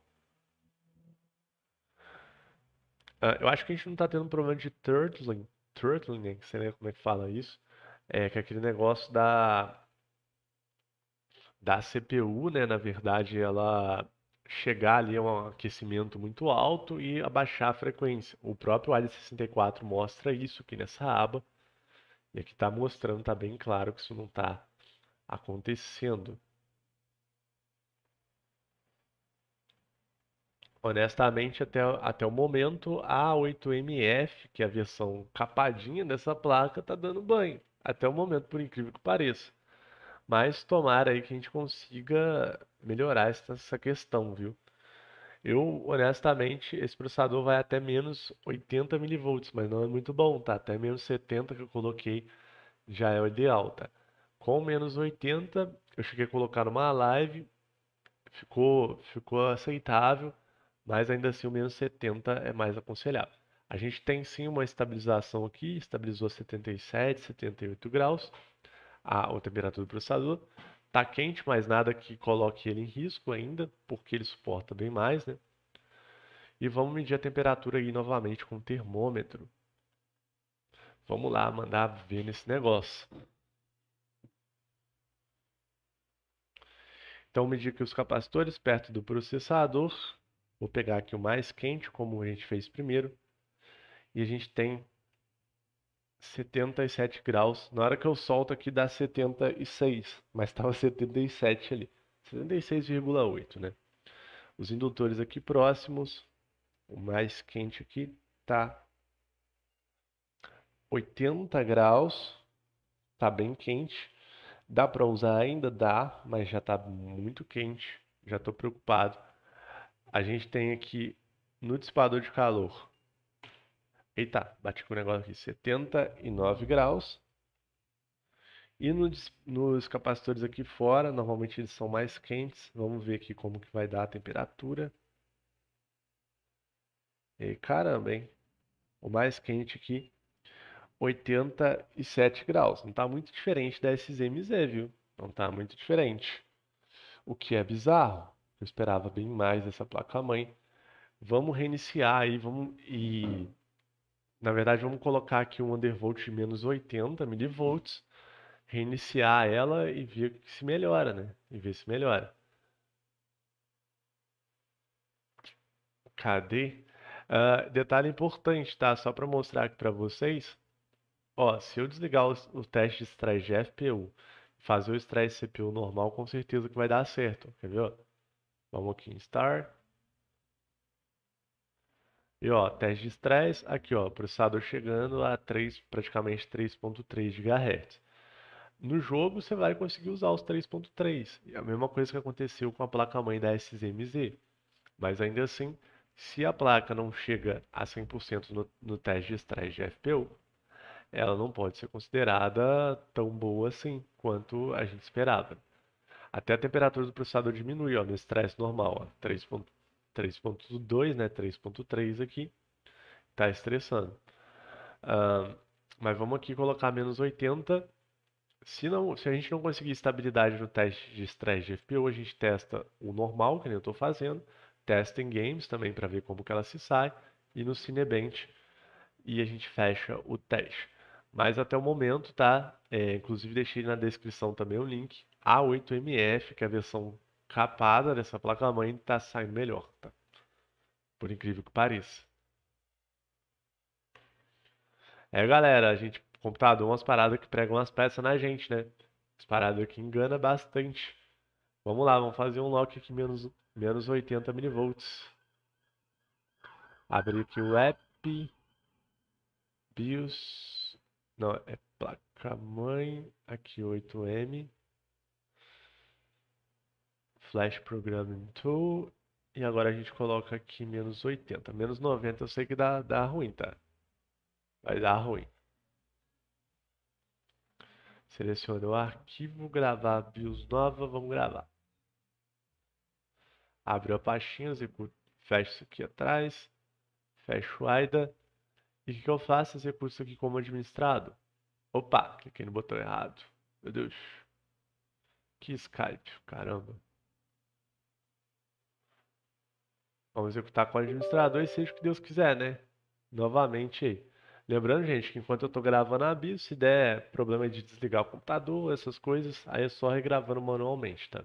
Uh, eu acho que a gente não tá tendo problema de Turtling né, que sei nem como é que fala isso, é que é aquele negócio da da CPU, né, na verdade, ela chegar ali a um aquecimento muito alto e abaixar a frequência. O próprio AD64 mostra isso aqui nessa aba. E aqui está mostrando, está bem claro que isso não está acontecendo. Honestamente, até, até o momento, a 8MF, que é a versão capadinha dessa placa, tá dando banho. Até o momento, por incrível que pareça. Mas tomara aí que a gente consiga melhorar essa, essa questão, viu? Eu, honestamente, esse processador vai até menos 80 mV, mas não é muito bom, tá? Até menos 70 que eu coloquei já é o ideal, tá? Com menos 80, eu cheguei a colocar numa live, ficou, ficou aceitável, mas ainda assim o menos 70 é mais aconselhável. A gente tem sim uma estabilização aqui, estabilizou a 77, 78 graus, a, a temperatura do processador. Está quente, mas nada que coloque ele em risco ainda, porque ele suporta bem mais, né? E vamos medir a temperatura aí novamente com o termômetro. Vamos lá, mandar ver nesse negócio. Então, medir aqui os capacitores perto do processador. Vou pegar aqui o mais quente, como a gente fez primeiro. E a gente tem 77 graus. Na hora que eu solto aqui dá 76, mas estava 77 ali. 76,8, né? Os indutores aqui próximos, o mais quente aqui tá 80 graus. Tá bem quente. Dá para usar ainda? Dá, mas já tá muito quente. Já estou preocupado a gente tem aqui no dissipador de calor. Eita, bati com o negócio aqui, 79 graus. E no, nos capacitores aqui fora, normalmente eles são mais quentes. Vamos ver aqui como que vai dar a temperatura. E caramba, hein? O mais quente aqui, 87 graus. Não está muito diferente da SZMZ, viu? Não está muito diferente. O que é bizarro. Eu esperava bem mais dessa placa. mãe, vamos reiniciar aí, vamos. E. Na verdade, vamos colocar aqui um undervolt de menos 80 milivolts, reiniciar ela e ver se melhora, né? E ver se melhora. Cadê? Uh, detalhe importante, tá? Só para mostrar aqui para vocês. Ó, se eu desligar o, o teste de stress GFPU e fazer o stress CPU normal, com certeza que vai dar certo. Quer ver? Vamos aqui em Start. E ó, teste de estresse, aqui ó, processador chegando a 3, praticamente 3.3 GHz. No jogo você vai conseguir usar os 3.3, é a mesma coisa que aconteceu com a placa-mãe da SZMZ. Mas ainda assim, se a placa não chega a 100% no, no teste de estresse de FPU, ela não pode ser considerada tão boa assim quanto a gente esperava. Até a temperatura do processador diminui, ó, no estresse normal, ó, 3.2, né, 3.3 aqui, tá estressando. Uh, mas vamos aqui colocar menos 80. Se, não, se a gente não conseguir estabilidade no teste de estresse de FPU, a gente testa o normal, que nem eu estou fazendo, testa em games também para ver como que ela se sai, e no Cinebench, e a gente fecha o teste. Mas até o momento, tá? É, inclusive deixei na descrição também o link a8MF, que é a versão capada dessa placa-mãe, está saindo melhor, tá? Por incrível que pareça. É, galera, a gente, computador, umas paradas que pregam umas peças na gente, né? As paradas que engana bastante. Vamos lá, vamos fazer um lock aqui menos, menos 80 mV. Abrir aqui o app. BIOS. Não, é placa-mãe. Aqui 8M. Flash Programming Tool. E agora a gente coloca aqui menos 80. Menos 90 eu sei que dá, dá ruim, tá? Vai dar ruim. Seleciona o arquivo, gravar BIOS nova, vamos gravar. Abre a pastinha, fecha isso aqui atrás, fecha o AIDA. E o que, que eu faço? Executo isso aqui como administrado. Opa, cliquei no botão errado. Meu Deus. Que Skype, caramba. Vamos executar com o administrador e seja o que Deus quiser, né? Novamente aí. Lembrando, gente, que enquanto eu estou gravando a BIOS, se der problema de desligar o computador, essas coisas, aí é só regravando manualmente, tá?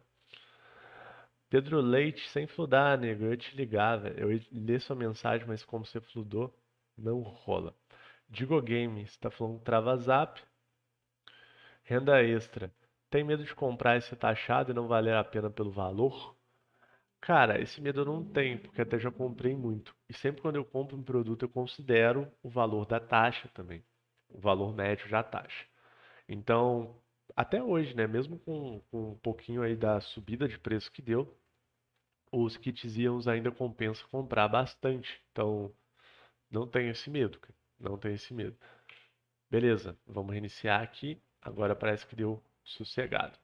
Pedro Leite, sem fludar, nego, eu te ligar, velho. Eu li sua mensagem, mas como você fludou, não rola. Digo Game, você tá falando trava zap. Renda extra. Tem medo de comprar e ser taxado e não valer a pena pelo valor? Cara, esse medo eu não tenho, porque até já comprei muito. E sempre quando eu compro um produto, eu considero o valor da taxa também. O valor médio da taxa. Então, até hoje, né? Mesmo com, com um pouquinho aí da subida de preço que deu, os kits íons ainda compensa comprar bastante. Então, não tenho esse medo, cara. Não tenho esse medo. Beleza, vamos reiniciar aqui. Agora parece que deu sossegado.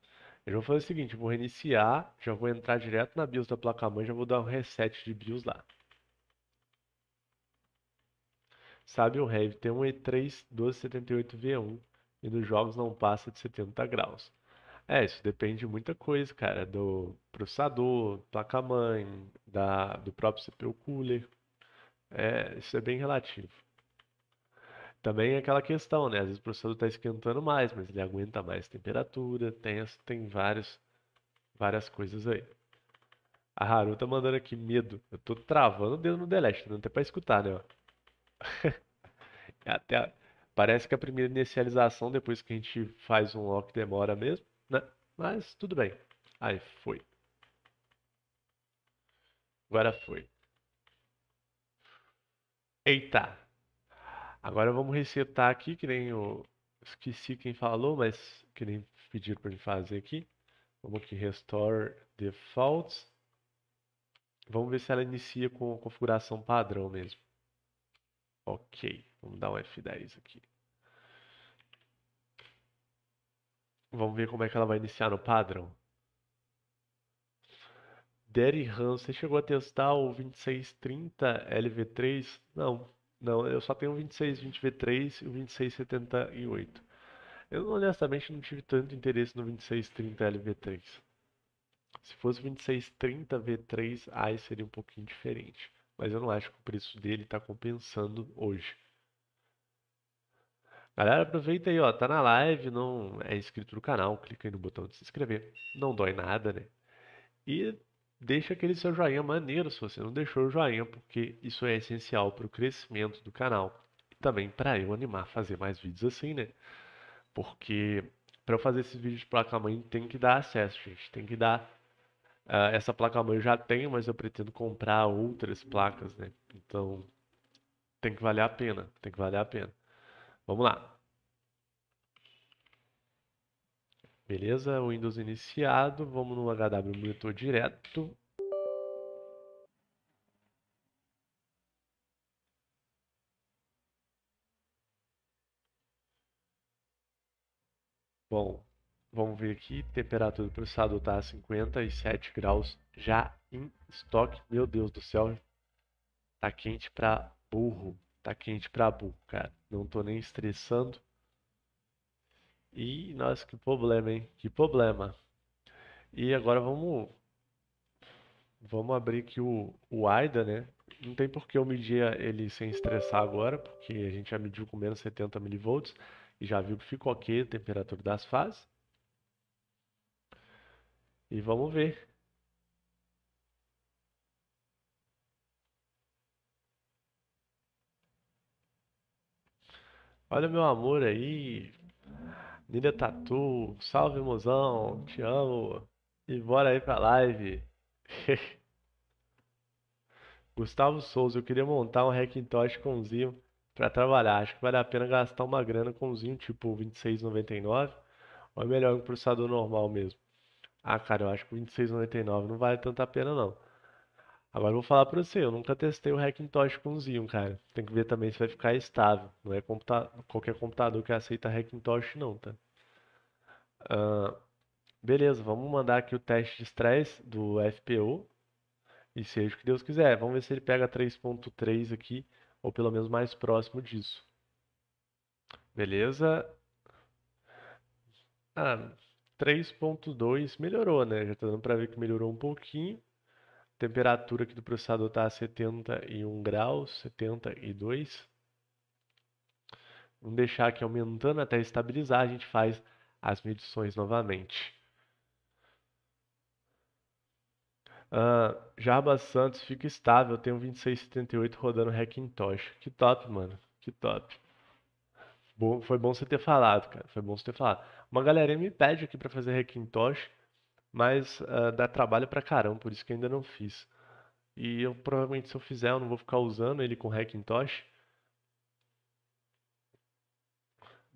Eu vou fazer o seguinte, vou reiniciar, já vou entrar direto na BIOS da placa-mãe, já vou dar um reset de BIOS lá. Sabe o REV tem um E3 1278V1 e nos jogos não passa de 70 graus. É, isso depende de muita coisa, cara, do processador, placa-mãe, do próprio CPU cooler. É, isso é bem relativo também é aquela questão, né? Às vezes o processador está esquentando mais, mas ele aguenta mais temperatura, tem, tem vários, várias coisas aí. A Haru tá mandando aqui medo. Eu tô travando o dedo no delete, não dando até para escutar, né? É até Parece que a primeira inicialização, depois que a gente faz um lock, demora mesmo, né? Mas tudo bem. Aí foi. Agora foi. Eita! Agora vamos resetar aqui, que nem eu Esqueci quem falou, mas que nem pediram para fazer aqui. Vamos aqui, restore defaults. Vamos ver se ela inicia com a configuração padrão mesmo. Ok, vamos dar um F10 aqui. Vamos ver como é que ela vai iniciar no padrão. Derry RAM, você chegou a testar o 2630 LV3? Não, não, eu só tenho o 2620V3 e o 2678. Eu honestamente não tive tanto interesse no 2630LV3. Se fosse o 2630V3, aí seria um pouquinho diferente. Mas eu não acho que o preço dele está compensando hoje. Galera, aproveita aí, ó, tá na live, não é inscrito no canal, clica aí no botão de se inscrever. Não dói nada, né? E deixa aquele seu joinha maneiro se você não deixou o joinha, porque isso é essencial para o crescimento do canal e também para eu animar a fazer mais vídeos assim, né? Porque para eu fazer esses vídeos de placa-mãe tem que dar acesso, gente, tem que dar. Uh, essa placa-mãe eu já tenho, mas eu pretendo comprar outras placas, né? Então tem que valer a pena, tem que valer a pena. Vamos lá. Beleza, o Windows iniciado, vamos no HW Monitor direto. Bom, vamos ver aqui, temperatura do processador está a 57 graus já em estoque. Meu Deus do céu, tá quente para burro, tá quente para burro, cara. Não tô nem estressando. E, nossa, que problema, hein? Que problema. E agora vamos vamos abrir aqui o, o AIDA, né? Não tem por que eu medir ele sem estressar agora, porque a gente já mediu com menos 70 mV e já viu que ficou ok a temperatura das fases. E vamos ver. Olha meu amor aí, Lília Tatu, salve mozão, te amo. E bora aí pra live. Gustavo Souza, eu queria montar um Hackintosh com Zinho para trabalhar. Acho que vale a pena gastar uma grana com Zinho, tipo 26,99. Ou é melhor um processador normal mesmo? Ah, cara, eu acho que 26,99 não vale tanta pena não. Agora eu vou falar para você, eu nunca testei o Hackintosh com Zinho, cara. Tem que ver também se vai ficar estável. Não é computa qualquer computador que aceita Hackintosh não, tá? Uh, beleza, vamos mandar aqui o teste de stress do FPO. E seja o que Deus quiser. Vamos ver se ele pega 3.3 aqui, ou pelo menos mais próximo disso. Beleza. Ah, 3.2 melhorou, né? Já tá dando para ver que melhorou um pouquinho. A temperatura aqui do processador tá a 71 graus, 72. Vamos deixar aqui aumentando até estabilizar. A gente faz as medições novamente. Uh, Jarbas Santos, fica estável. Eu tenho 2678 rodando Hackintosh. Que top, mano. Que top. Bom, foi bom você ter falado, cara. Foi bom você ter falado. Uma galerinha me pede aqui para fazer Hackintosh, mas uh, dá trabalho pra caramba, por isso que ainda não fiz. E eu provavelmente se eu fizer, eu não vou ficar usando ele com Hackintosh.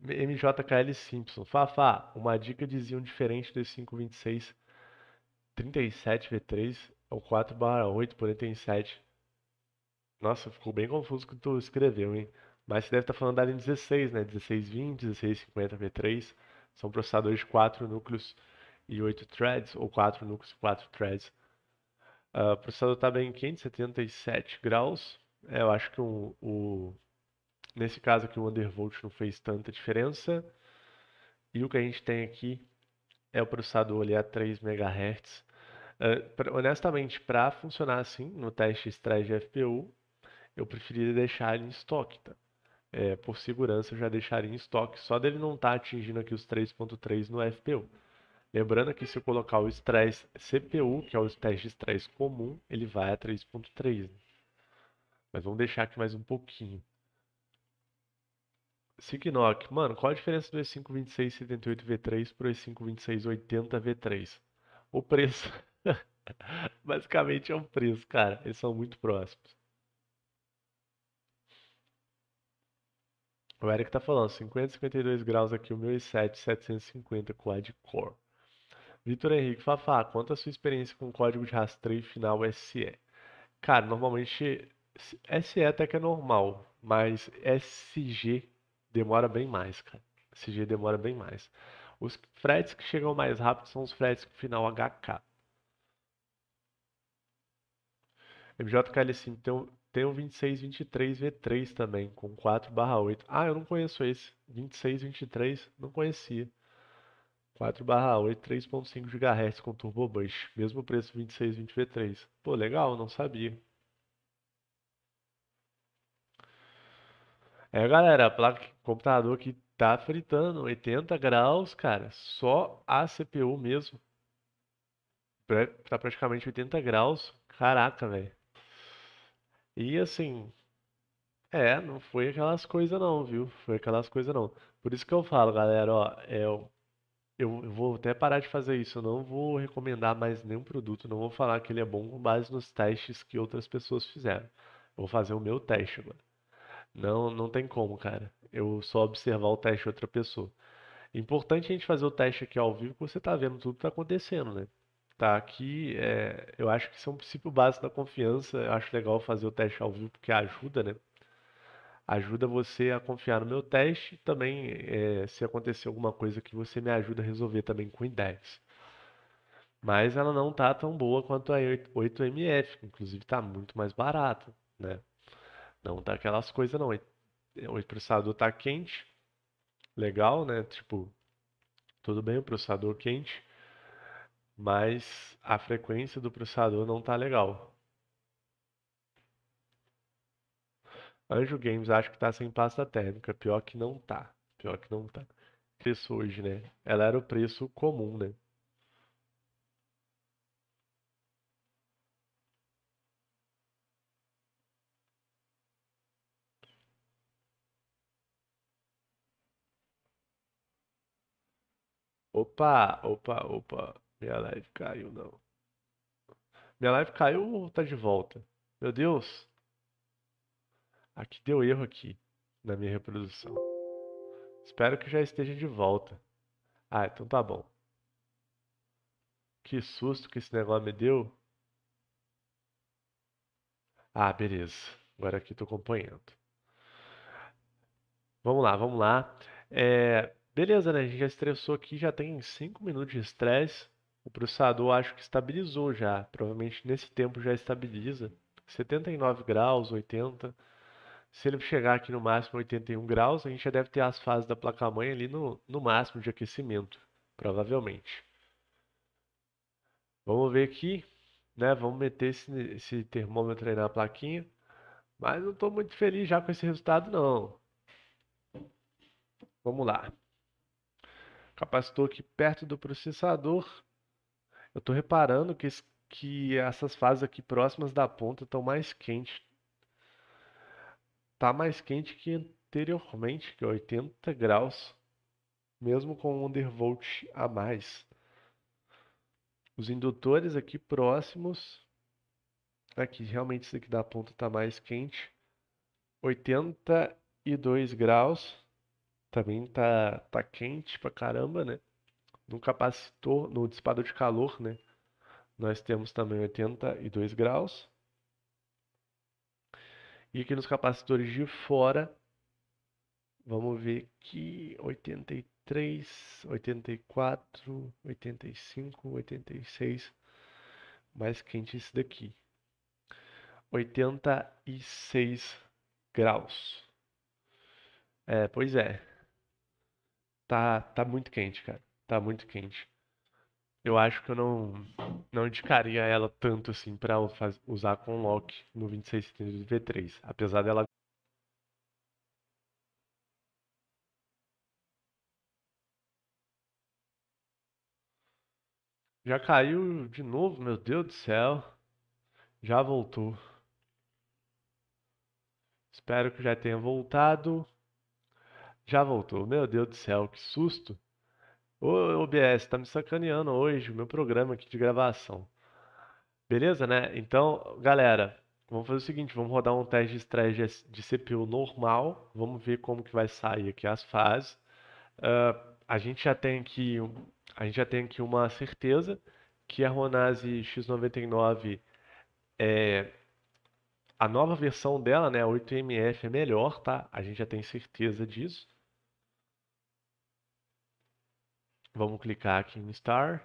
MJKL Simpson. Fafá, uma dica diziam diferente dos 526 37 V3 o 4 barra 8, por tem Nossa, ficou bem confuso que tu escreveu, hein? Mas você deve estar tá falando da linha 16, né? 1620, 1650 V3. São processadores de 4 núcleos e 8 threads, ou 4 núcleos e 4 threads. Uh, ah, o processador está bem quente, 77 graus. É, eu acho que o, o Nesse caso aqui o undervolt não fez tanta diferença. E o que a gente tem aqui é o processador ali é a 3 MHz. Uh, honestamente, para funcionar assim no teste stress de FPU, eu preferia deixar ele em estoque. Tá? É, por segurança, eu já deixaria em estoque, só dele não estar tá atingindo aqui os 3.3 no FPU. Lembrando que se eu colocar o stress CPU, que é o teste de stress comum, ele vai a 3.3. Né? Mas vamos deixar aqui mais um pouquinho. Signoc, mano, qual a diferença do E5 2678 V3 pro E5 2680 V3? O preço. Basicamente é o preço, cara. Eles são muito próximos. O Eric tá falando 50, 52 graus aqui, o meu i7 750 quad-core. Vitor Henrique Fafá, conta a sua experiência com código de rastreio final SE? Cara, normalmente SE até que é normal, mas SG demora bem mais, cara. Esse dia demora bem mais. Os fretes que chegam mais rápido são os fretes com final HK. MJKL5 tem um, tem um 2623V3 também, com 4/8. Ah, eu não conheço esse. 2623, não conhecia. 4/8, 3.5 GHz com turbo boost, mesmo preço 2620V3. Pô, legal, não sabia. É, galera, a placa de computador que tá fritando 80 graus, cara, só a CPU mesmo. Tá praticamente 80 graus. Caraca, velho. E assim, é, não foi aquelas coisas não, viu? Foi aquelas coisas não. Por isso que eu falo, galera, ó, é, eu, eu vou até parar de fazer isso. Eu não vou recomendar mais nenhum produto, não vou falar que ele é bom com base nos testes que outras pessoas fizeram. vou fazer o meu teste agora. Não, não tem como, cara. Eu só observar o teste de outra pessoa. Importante a gente fazer o teste aqui ao vivo, porque você tá vendo tudo que tá acontecendo, né? Tá aqui, é, eu acho que isso é um princípio básico da confiança. Eu acho legal fazer o teste ao vivo porque ajuda, né? Ajuda você a confiar no meu teste. Também, é, se acontecer alguma coisa que você me ajuda a resolver também com ideias. Mas ela não tá tão boa quanto a 8, mf que inclusive tá muito mais barato, né? Não tá aquelas coisas não. É, o processador tá quente, legal, né? Tipo, tudo bem o processador quente, mas a frequência do processador não tá legal. Anjo Games acho que tá sem pasta térmica, pior que não tá. Pior que não tá. Preço hoje, né? Ela era o preço comum, né? Opa, opa, opa. Minha live caiu, não. Minha live caiu ou tá de volta? Meu Deus. Aqui deu erro aqui na minha reprodução. Espero que já esteja de volta. Ah, então tá bom. Que susto que esse negócio me deu. Ah, beleza. Agora aqui tô acompanhando. Vamos lá, vamos lá. É, Beleza, né? A gente já estressou aqui, já tem 5 minutos de estresse. O processador acho que estabilizou já. Provavelmente nesse tempo já estabiliza. 79 graus, 80. Se ele chegar aqui no máximo 81 graus, a gente já deve ter as fases da placa-mãe ali no, no máximo de aquecimento. Provavelmente. Vamos ver aqui, né? Vamos meter esse, esse termômetro aí na plaquinha. Mas não estou muito feliz já com esse resultado, não. Vamos lá capacitor aqui perto do processador. Eu estou reparando que, esse, que essas fases aqui próximas da ponta estão mais quentes. Tá mais quente que anteriormente, que é 80 graus, mesmo com um undervolt a mais. Os indutores aqui próximos, aqui realmente isso aqui da ponta está mais quente, 82 graus também tá, tá quente pra caramba, né? No capacitor, no dissipador de calor, né? Nós temos também 82 graus. E aqui nos capacitores de fora, vamos ver que 83, 84, 85, 86, mais quente esse daqui. 86 graus. É, pois é. Tá, tá muito quente, cara. Tá muito quente. Eu acho que eu não, não indicaria ela tanto assim pra usar com lock no 2670 do V3. Apesar dela. Já caiu de novo, meu Deus do céu. Já voltou. Espero que já tenha voltado. Já voltou. Meu Deus do céu, que susto. Ô, OBS, tá me sacaneando hoje o meu programa aqui de gravação. Beleza, né? Então, galera, vamos fazer o seguinte, vamos rodar um teste de estresse de CPU normal, vamos ver como que vai sair aqui as fases. Uh, a gente já tem aqui, a gente já tem aqui uma certeza que a Ronase X99 é a nova versão dela, né, 8MF é melhor, tá? A gente já tem certeza disso. Vamos clicar aqui em Star.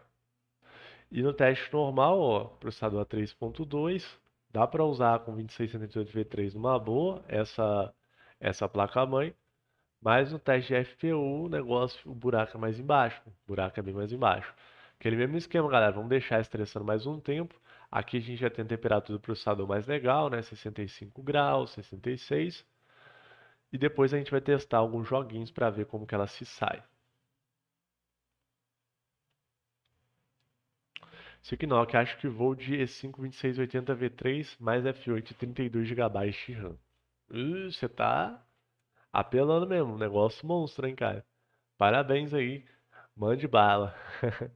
E no teste normal, ó, processador A3.2, dá para usar com 2678V3 numa boa essa, essa placa-mãe. Mas no teste de FPU, o negócio, o buraco é mais embaixo. O buraco é bem mais embaixo. Aquele mesmo esquema, galera. Vamos deixar estressando mais um tempo. Aqui a gente já tem a temperatura do processador mais legal, né? 65 graus, 66. E depois a gente vai testar alguns joguinhos para ver como que ela se sai. que acho que vou de E5 2680 V3 mais F8 32 GB de RAM. você tá apelando mesmo, negócio monstro, hein, cara. Parabéns aí, mande bala.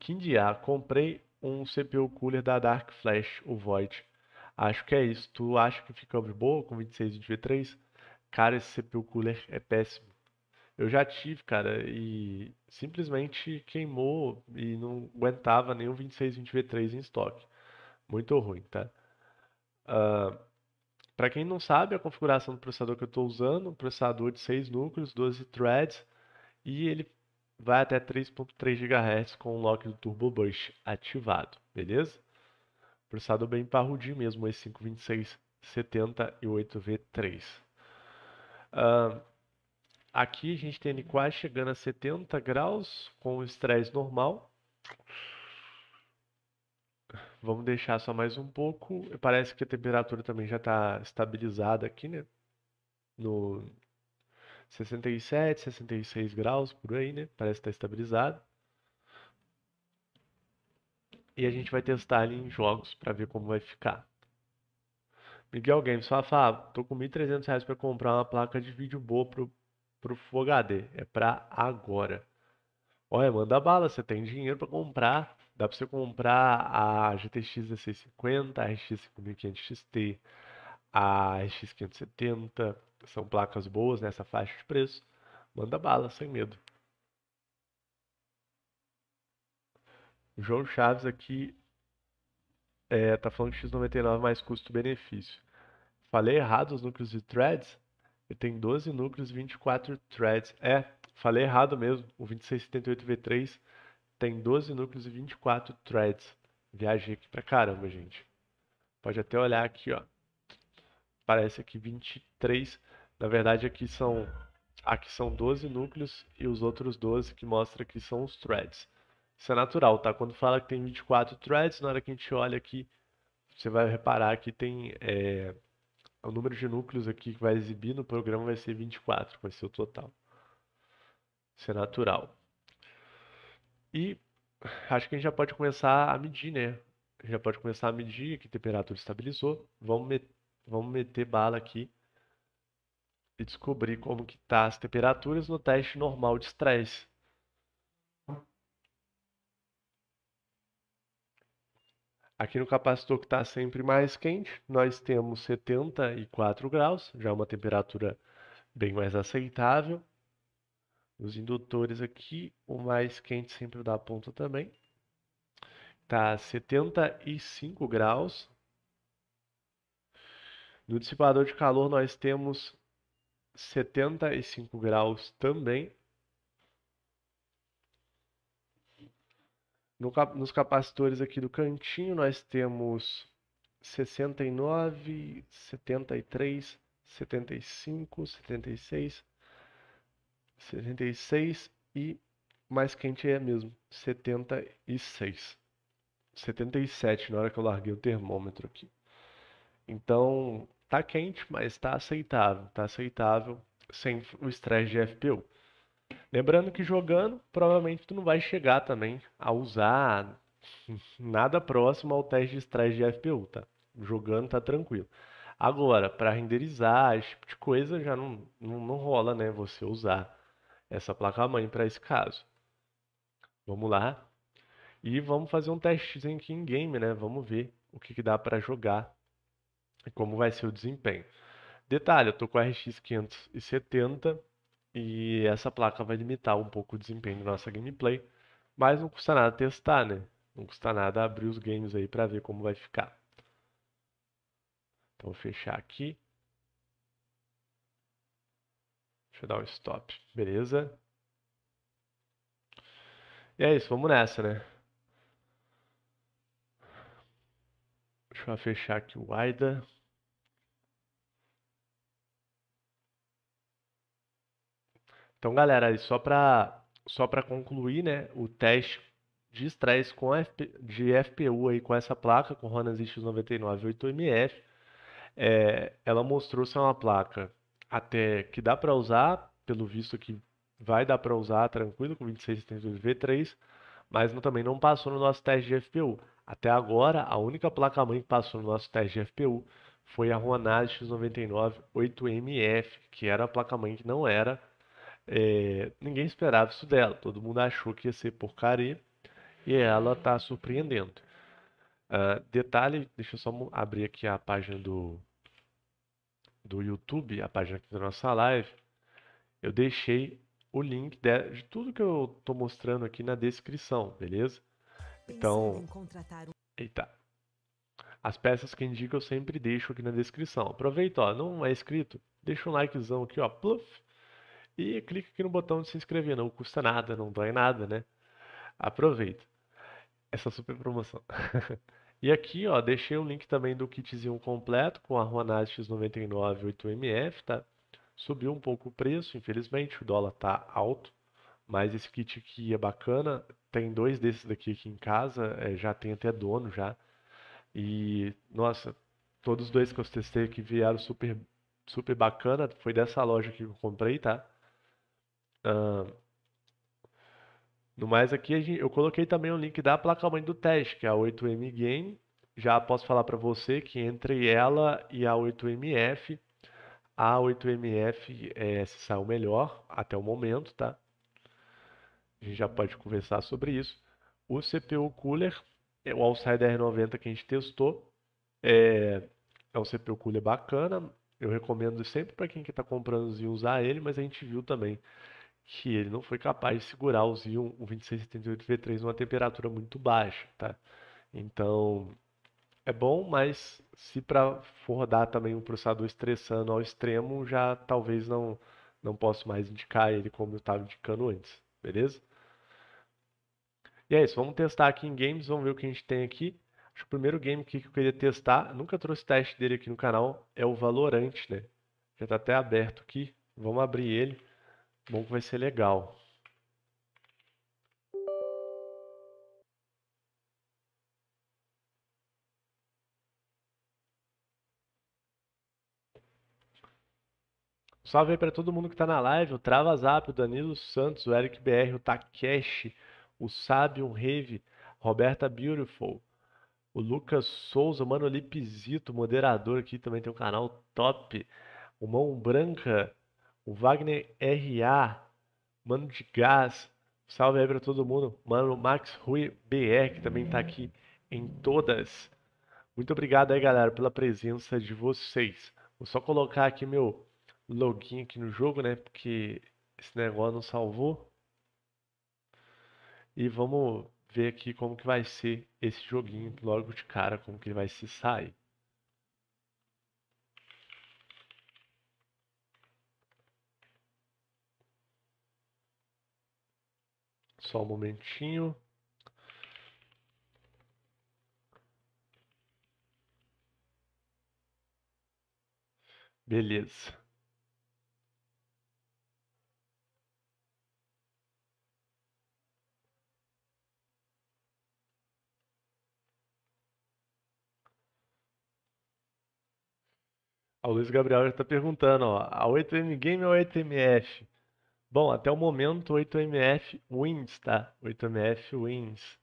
Kindia, comprei um CPU cooler da Dark Flash, o Void. Acho que é isso. Tu acha que fica boa com 26 v 3 Cara, esse CPU cooler é péssimo. Eu já tive, cara, e simplesmente queimou e não aguentava nenhum 26, 3 em estoque. Muito ruim, tá? Uh, para quem não sabe, a configuração do processador que eu estou usando, um processador de 6 núcleos, 12 threads, e ele vai até 3.3 GHz com o lock do Turbo Burst ativado, beleza? Processador bem parrudinho mesmo, esse 5 v 3 Uh, Aqui a gente tem ele quase chegando a 70 graus com o estresse normal. Vamos deixar só mais um pouco. Parece que a temperatura também já está estabilizada aqui, né? No 67, 66 graus por aí, né? Parece estar está estabilizado. E a gente vai testar ali em jogos para ver como vai ficar. Miguel Games, Fafá, tô com 1.300 reais para comprar uma placa de vídeo boa pro pro Full HD, é para agora. Olha, manda bala, você tem dinheiro para comprar. Dá para você comprar a GTX 1650, a RX 5500 XT, a RX 570. São placas boas nessa né? faixa de preço. Manda bala, sem medo. João Chaves aqui é, tá falando X99 mais custo-benefício. Falei errado os núcleos de threads? Ele tem 12 núcleos, 24 threads. É, falei errado mesmo. O 2678V3 tem 12 núcleos e 24 threads. Viajei aqui pra caramba, gente. Pode até olhar aqui, ó. Parece aqui 23. Na verdade, aqui são aqui são 12 núcleos e os outros 12 que mostra que são os threads. Isso é natural, tá? Quando fala que tem 24 threads, na hora que a gente olha aqui, você vai reparar que tem é, o número de núcleos aqui que vai exibir no programa vai ser 24, vai ser o total. Isso é natural. E acho que a gente já pode começar a medir, né? Já pode começar a medir que a temperatura estabilizou. Vamos, met vamos meter bala aqui e descobrir como que tá as temperaturas no teste normal de estresse. Aqui no capacitor que está sempre mais quente, nós temos 74 graus, já é uma temperatura bem mais aceitável. Os indutores aqui, o mais quente sempre dá ponta também. Está 75 graus. No dissipador de calor nós temos 75 graus também. No, nos capacitores aqui do cantinho, nós temos 69, 73, 75, 76, 76 e mais quente é mesmo, 76. 77 na hora que eu larguei o termômetro aqui. Então, tá quente, mas tá aceitável, tá aceitável sem o estresse de FPU. Lembrando que jogando, provavelmente tu não vai chegar também a usar nada próximo ao teste de estresse de FPU, tá? Jogando tá tranquilo. Agora, para renderizar, esse tipo de coisa, já não, não, não rola, né? Você usar essa placa-mãe para esse caso. Vamos lá. E vamos fazer um testezinho aqui em game, né? Vamos ver o que, que dá para jogar e como vai ser o desempenho. Detalhe, eu tô com a RX 570 e essa placa vai limitar um pouco o desempenho da nossa gameplay. Mas não custa nada testar, né? Não custa nada abrir os games aí para ver como vai ficar. Então vou fechar aqui. Deixa eu dar um stop. Beleza. E é isso, vamos nessa, né? Deixa eu fechar aqui o AIDA. Então, galera, só para só para concluir, né, o teste de estresse com FP, de FPU aí com essa placa com Ronas X99 8MF, é, ela mostrou ser é uma placa até que dá para usar, pelo visto que vai dar para usar tranquilo com 2672 V3, mas também não passou no nosso teste de FPU. Até agora, a única placa-mãe que passou no nosso teste de FPU foi a Ronas X99 8MF, que era a placa-mãe que não era é, ninguém esperava isso dela, todo mundo achou que ia ser porcaria e ela tá surpreendendo. Uh, detalhe, deixa eu só abrir aqui a página do, do YouTube, a página aqui da nossa live. Eu deixei o link de, de tudo que eu tô mostrando aqui na descrição, beleza? Então, eita. As peças que indico eu sempre deixo aqui na descrição. Aproveita, ó, não é inscrito? Deixa um likezão aqui, ó, pluf, e clica aqui no botão de se inscrever. Não custa nada, não dói nada, né? Aproveita essa super promoção. e aqui, ó, deixei o link também do kitzinho completo com a Ruanaz x 998 mf tá? Subiu um pouco o preço, infelizmente, o dólar tá alto. Mas esse kit aqui é bacana. Tem dois desses daqui aqui em casa, é, já tem até dono já. E, nossa, todos os dois que eu testei aqui vieram super, super bacana. Foi dessa loja que eu comprei, tá? no mais aqui gente, eu coloquei também o link da placa-mãe do teste, que é a 8M Game. Já posso falar para você que entre ela e a 8MF, a 8MF é, se saiu melhor até o momento, tá? A gente já pode conversar sobre isso. O CPU Cooler, é, o Outsider 90 que a gente testou, é, é um CPU cooler bacana. Eu recomendo sempre para quem está que tá comprando e usar ele, mas a gente viu também que ele não foi capaz de segurar o Xeon, o 2678V3 numa temperatura muito baixa, tá? Então, é bom, mas se para for rodar também um processador estressando ao extremo, já talvez não não posso mais indicar ele como eu estava indicando antes, beleza? E é isso, vamos testar aqui em games, vamos ver o que a gente tem aqui. Acho que o primeiro game que eu queria testar, nunca trouxe teste dele aqui no canal, é o Valorant, né? Já está até aberto aqui, vamos abrir ele. Bom que vai ser legal. Salve aí para todo mundo que está na live, o Trava Zap, o Danilo Santos, o Eric BR, o Takeshi, o Sábio, o Rave, Roberta Beautiful, o Lucas Souza, o Mano Lipizito, moderador aqui, também tem um canal top, o Mão Branca, o Wagner RA, mano de gás. Salve aí pra todo mundo. Mano, Max Rui BR, que também tá aqui em todas. Muito obrigado aí, galera, pela presença de vocês. Vou só colocar aqui meu login aqui no jogo, né? Porque esse negócio não salvou. E vamos ver aqui como que vai ser esse joguinho logo de cara, como que ele vai se sair. Só um momentinho. Beleza. O Luiz Gabriel está perguntando, ó, a 8M Game ou a 8MF? Bom, até o momento 8MF wins, tá? 8MF wins.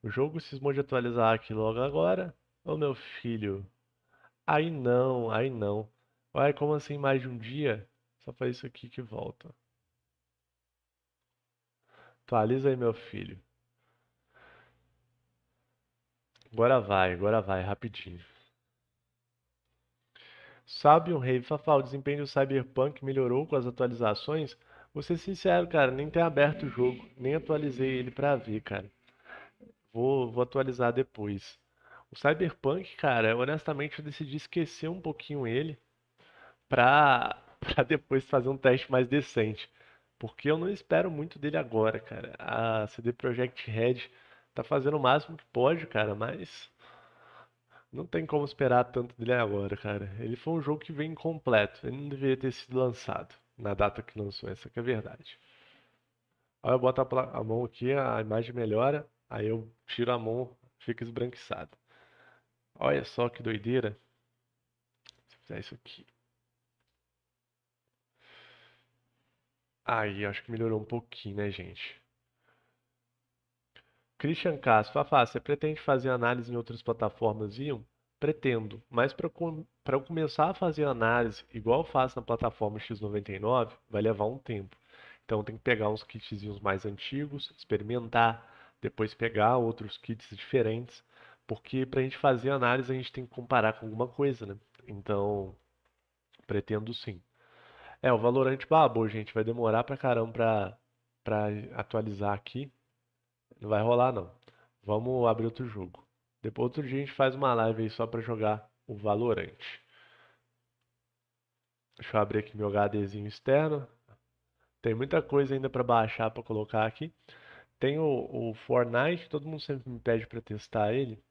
O jogo cismou de atualizar aqui logo agora. Ô meu filho. Aí não, aí não. Ué, como assim mais de um dia? Só faz isso aqui que volta. Atualiza aí, meu filho. Agora vai, agora vai, rapidinho. Sabe um rei Fafá, o desempenho do Cyberpunk melhorou com as atualizações? Vou ser sincero, cara, nem tem aberto o jogo, nem atualizei ele pra ver, cara. Vou, vou atualizar depois. O Cyberpunk, cara, honestamente eu decidi esquecer um pouquinho ele pra, pra depois fazer um teste mais decente. Porque eu não espero muito dele agora, cara. A CD Projekt Red tá fazendo o máximo que pode, cara, mas não tem como esperar tanto dele agora, cara. Ele foi um jogo que veio incompleto, ele não deveria ter sido lançado na data que lançou, essa que é a verdade. Aí eu boto a, a mão aqui, a imagem melhora, aí eu tiro a mão, fica esbranquiçada. Olha só que doideira. Se eu fizer isso aqui. Aí, acho que melhorou um pouquinho, né, gente? Christian Castro, Fafá, você pretende fazer análise em outras plataformas Ion? Pretendo, mas para com... eu começar a fazer análise, igual faço na plataforma X99, vai levar um tempo. Então tem que pegar uns kits mais antigos, experimentar, depois pegar outros kits diferentes, porque para a gente fazer análise a gente tem que comparar com alguma coisa, né? Então, pretendo sim. É, o Valorant babou, gente, vai demorar pra caramba para pra atualizar aqui. Não vai rolar não. Vamos abrir outro jogo. Depois outro dia a gente faz uma live aí só para jogar o Valorant. Deixa eu abrir aqui meu HDzinho externo. Tem muita coisa ainda para baixar, para colocar aqui. Tem o, o, Fortnite, todo mundo sempre me pede para testar ele.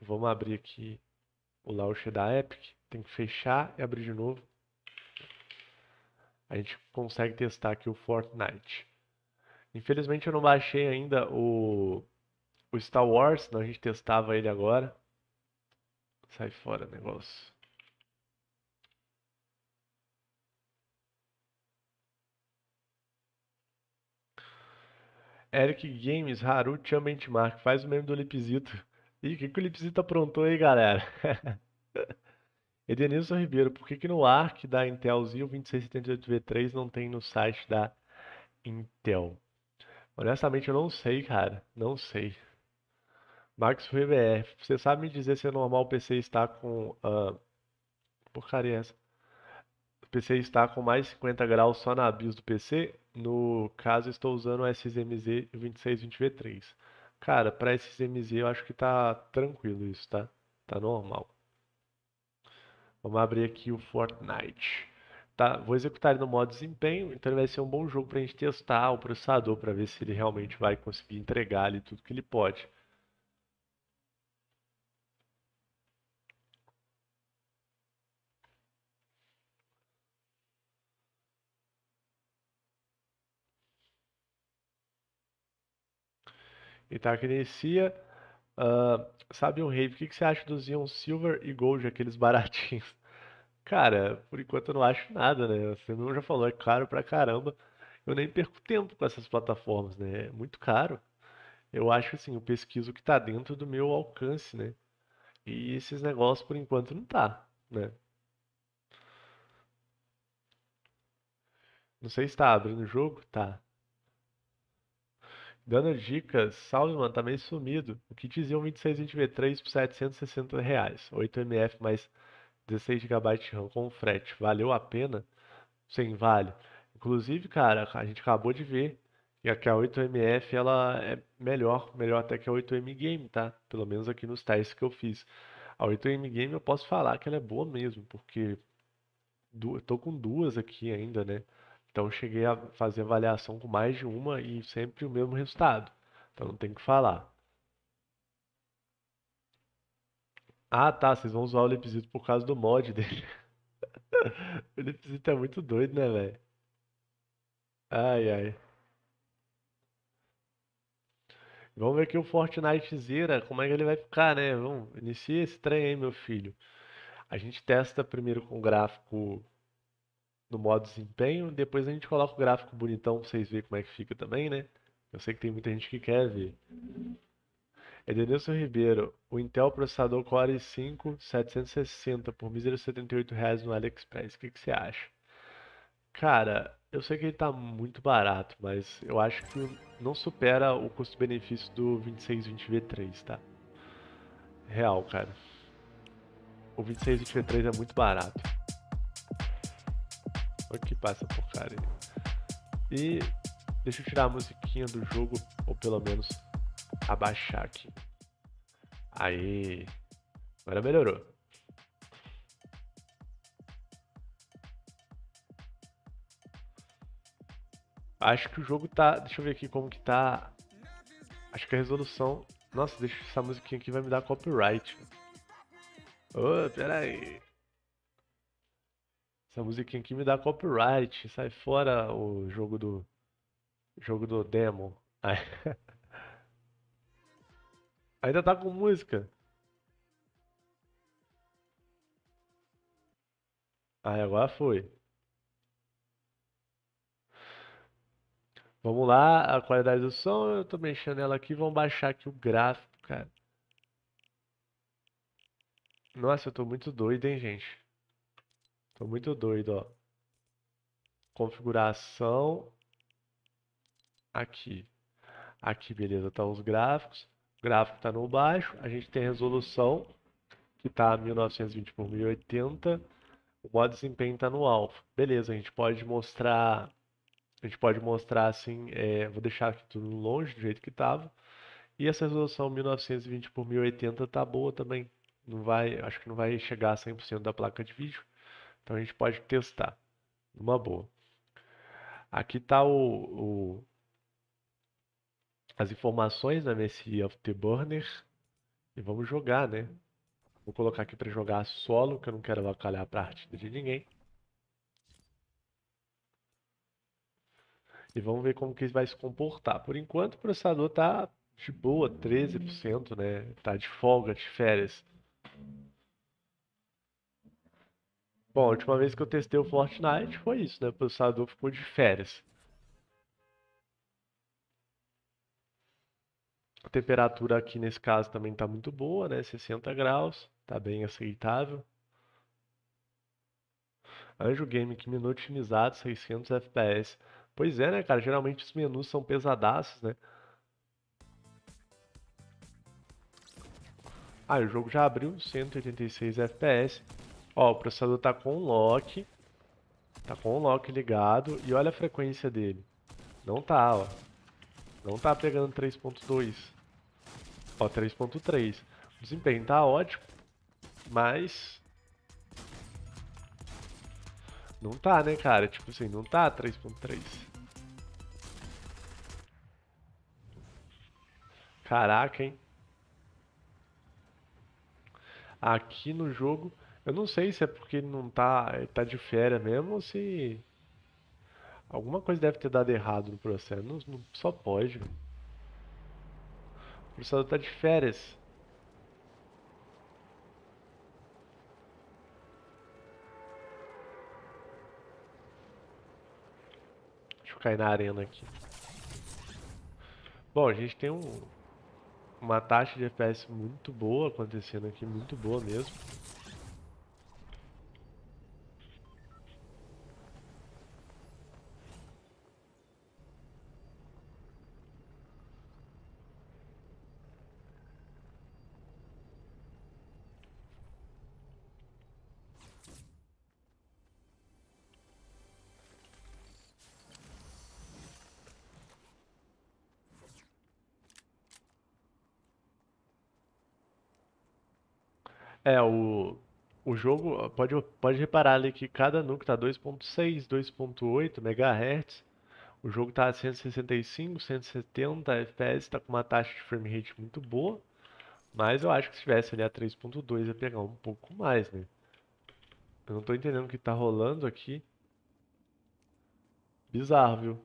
Vamos abrir aqui o launcher da Epic. Tem que fechar e abrir de novo. A gente consegue testar aqui o Fortnite. Infelizmente eu não baixei ainda o o Star Wars, a gente testava ele agora. Sai fora, negócio. Eric Games, Haru Chan Benchmark, faz o meme do Lipzito. Ih, o que, que o Lipzito aprontou aí, galera? Edenilson Ribeiro, por que, que no ARC da Intelzinho 2678V3 não tem no site da Intel? Honestamente, eu não sei, cara. Não sei. Max FreeBR, você sabe me dizer se é normal o PC estar com. Uh, porcaria é essa? O PC está com mais 50 graus só na BIOS do PC? No caso, estou usando o SMZ 2620V3. Cara, para SMZ eu acho que tá tranquilo isso, tá? Tá normal. Vamos abrir aqui o Fortnite. Tá, vou executar ele no modo desempenho, então ele vai ser um bom jogo para a gente testar o processador para ver se ele realmente vai conseguir entregar ali tudo que ele pode. Itacnecia. Uh, sabe um rave, o que, que você acha dos Ion Silver e Gold, aqueles baratinhos? Cara, por enquanto eu não acho nada, né? Você não já falou, é caro pra caramba. Eu nem perco tempo com essas plataformas, né? É muito caro. Eu acho assim, eu pesquiso o que tá dentro do meu alcance, né? E esses negócios por enquanto não tá, né? Não sei se tá abrindo o jogo, tá. Dando dicas, Salman tá meio sumido. O que dizia um 2623 por 760 reais? 8MF mais 16GB de RAM com frete. Valeu a pena? Sim, vale. Inclusive, cara, a gente acabou de ver que a 8MF ela é melhor, melhor até que a 8M Game, tá? Pelo menos aqui nos testes que eu fiz. A 8M Game eu posso falar que ela é boa mesmo, porque tô com duas aqui ainda, né? Então cheguei a fazer avaliação com mais de uma e sempre o mesmo resultado. Então não tem o que falar. Ah, tá, vocês vão usar o Lipzito por causa do mod dele. o Lipzito é muito doido, né, velho? Ai, ai. Vamos ver aqui o Fortnite Zera, como é que ele vai ficar, né? Vamos, inicia esse trem aí, meu filho. A gente testa primeiro com o gráfico no modo desempenho. Depois a gente coloca o gráfico bonitão pra vocês verem como é que fica também, né? Eu sei que tem muita gente que quer ver. Edenilson é Ribeiro, o Intel processador Core i5 760 por R$ 78,00 no AliExpress. O que, que você acha? Cara, eu sei que ele tá muito barato, mas eu acho que não supera o custo-benefício do 2620V3, tá? Real, cara. O 2620V3 é muito barato que passa por cara. E deixa eu tirar a musiquinha do jogo, ou pelo menos abaixar aqui. Aí, agora melhorou. Acho que o jogo tá, deixa eu ver aqui como que tá. Acho que a resolução, nossa, deixa essa musiquinha aqui vai me dar copyright. Ô, oh, peraí. Essa musiquinha aqui me dá copyright. Sai fora o jogo do. Jogo do demo. Ai. Ainda tá com música. Aí ah, agora foi. Vamos lá, a qualidade do som, eu tô mexendo ela aqui, vamos baixar aqui o gráfico, cara. Nossa, eu tô muito doido, hein, gente. Tô muito doido, ó. Configuração. Aqui. Aqui, beleza, tá os gráficos. O gráfico tá no baixo. A gente tem a resolução, que tá 1920 por 1080. O modo de desempenho tá no alfa. Beleza, a gente pode mostrar... A gente pode mostrar assim, é, vou deixar aqui tudo longe do jeito que estava. E essa resolução 1920 por 1080 tá boa também. Não vai, acho que não vai chegar a 100% da placa de vídeo. Então a gente pode testar. Uma boa. Aqui está o, o, as informações da MSI Burner E vamos jogar, né? Vou colocar aqui para jogar solo, que eu não quero avacalhar a partida de ninguém. E vamos ver como que vai se comportar. Por enquanto o processador está de boa, 13%, né? Tá de folga, de férias. Bom, a última vez que eu testei o Fortnite foi isso, né? O processador ficou de férias. A temperatura aqui nesse caso também está muito boa, né? 60 graus, está bem aceitável. Anjo Game, que menu otimizado, 600 FPS. Pois é, né, cara? Geralmente os menus são pesadaços, né? Ah, o jogo já abriu 186 FPS. Ó, o processador tá com o lock. Tá com o lock ligado. E olha a frequência dele. Não tá, ó. Não tá pegando 3.2. Ó, 3.3. O desempenho tá ótimo. Mas... Não tá, né, cara? Tipo assim, não tá 3.3. Caraca, hein? Aqui no jogo... Eu não sei se é porque ele não tá, ele tá de férias mesmo ou se alguma coisa deve ter dado errado no processo. Não, não só pode. O processador tá de férias. Deixa eu cair na arena aqui. Bom, a gente tem um, uma taxa de FPS muito boa acontecendo aqui, muito boa mesmo. É, o, o jogo, pode, pode reparar ali que cada núcleo tá 2.6, 2.8 MHz. O jogo tá a 165, 170 FPS, tá com uma taxa de frame rate muito boa. Mas eu acho que se tivesse ali a 3.2 ia pegar um pouco mais, né? Eu não tô entendendo o que tá rolando aqui. Bizarro, viu?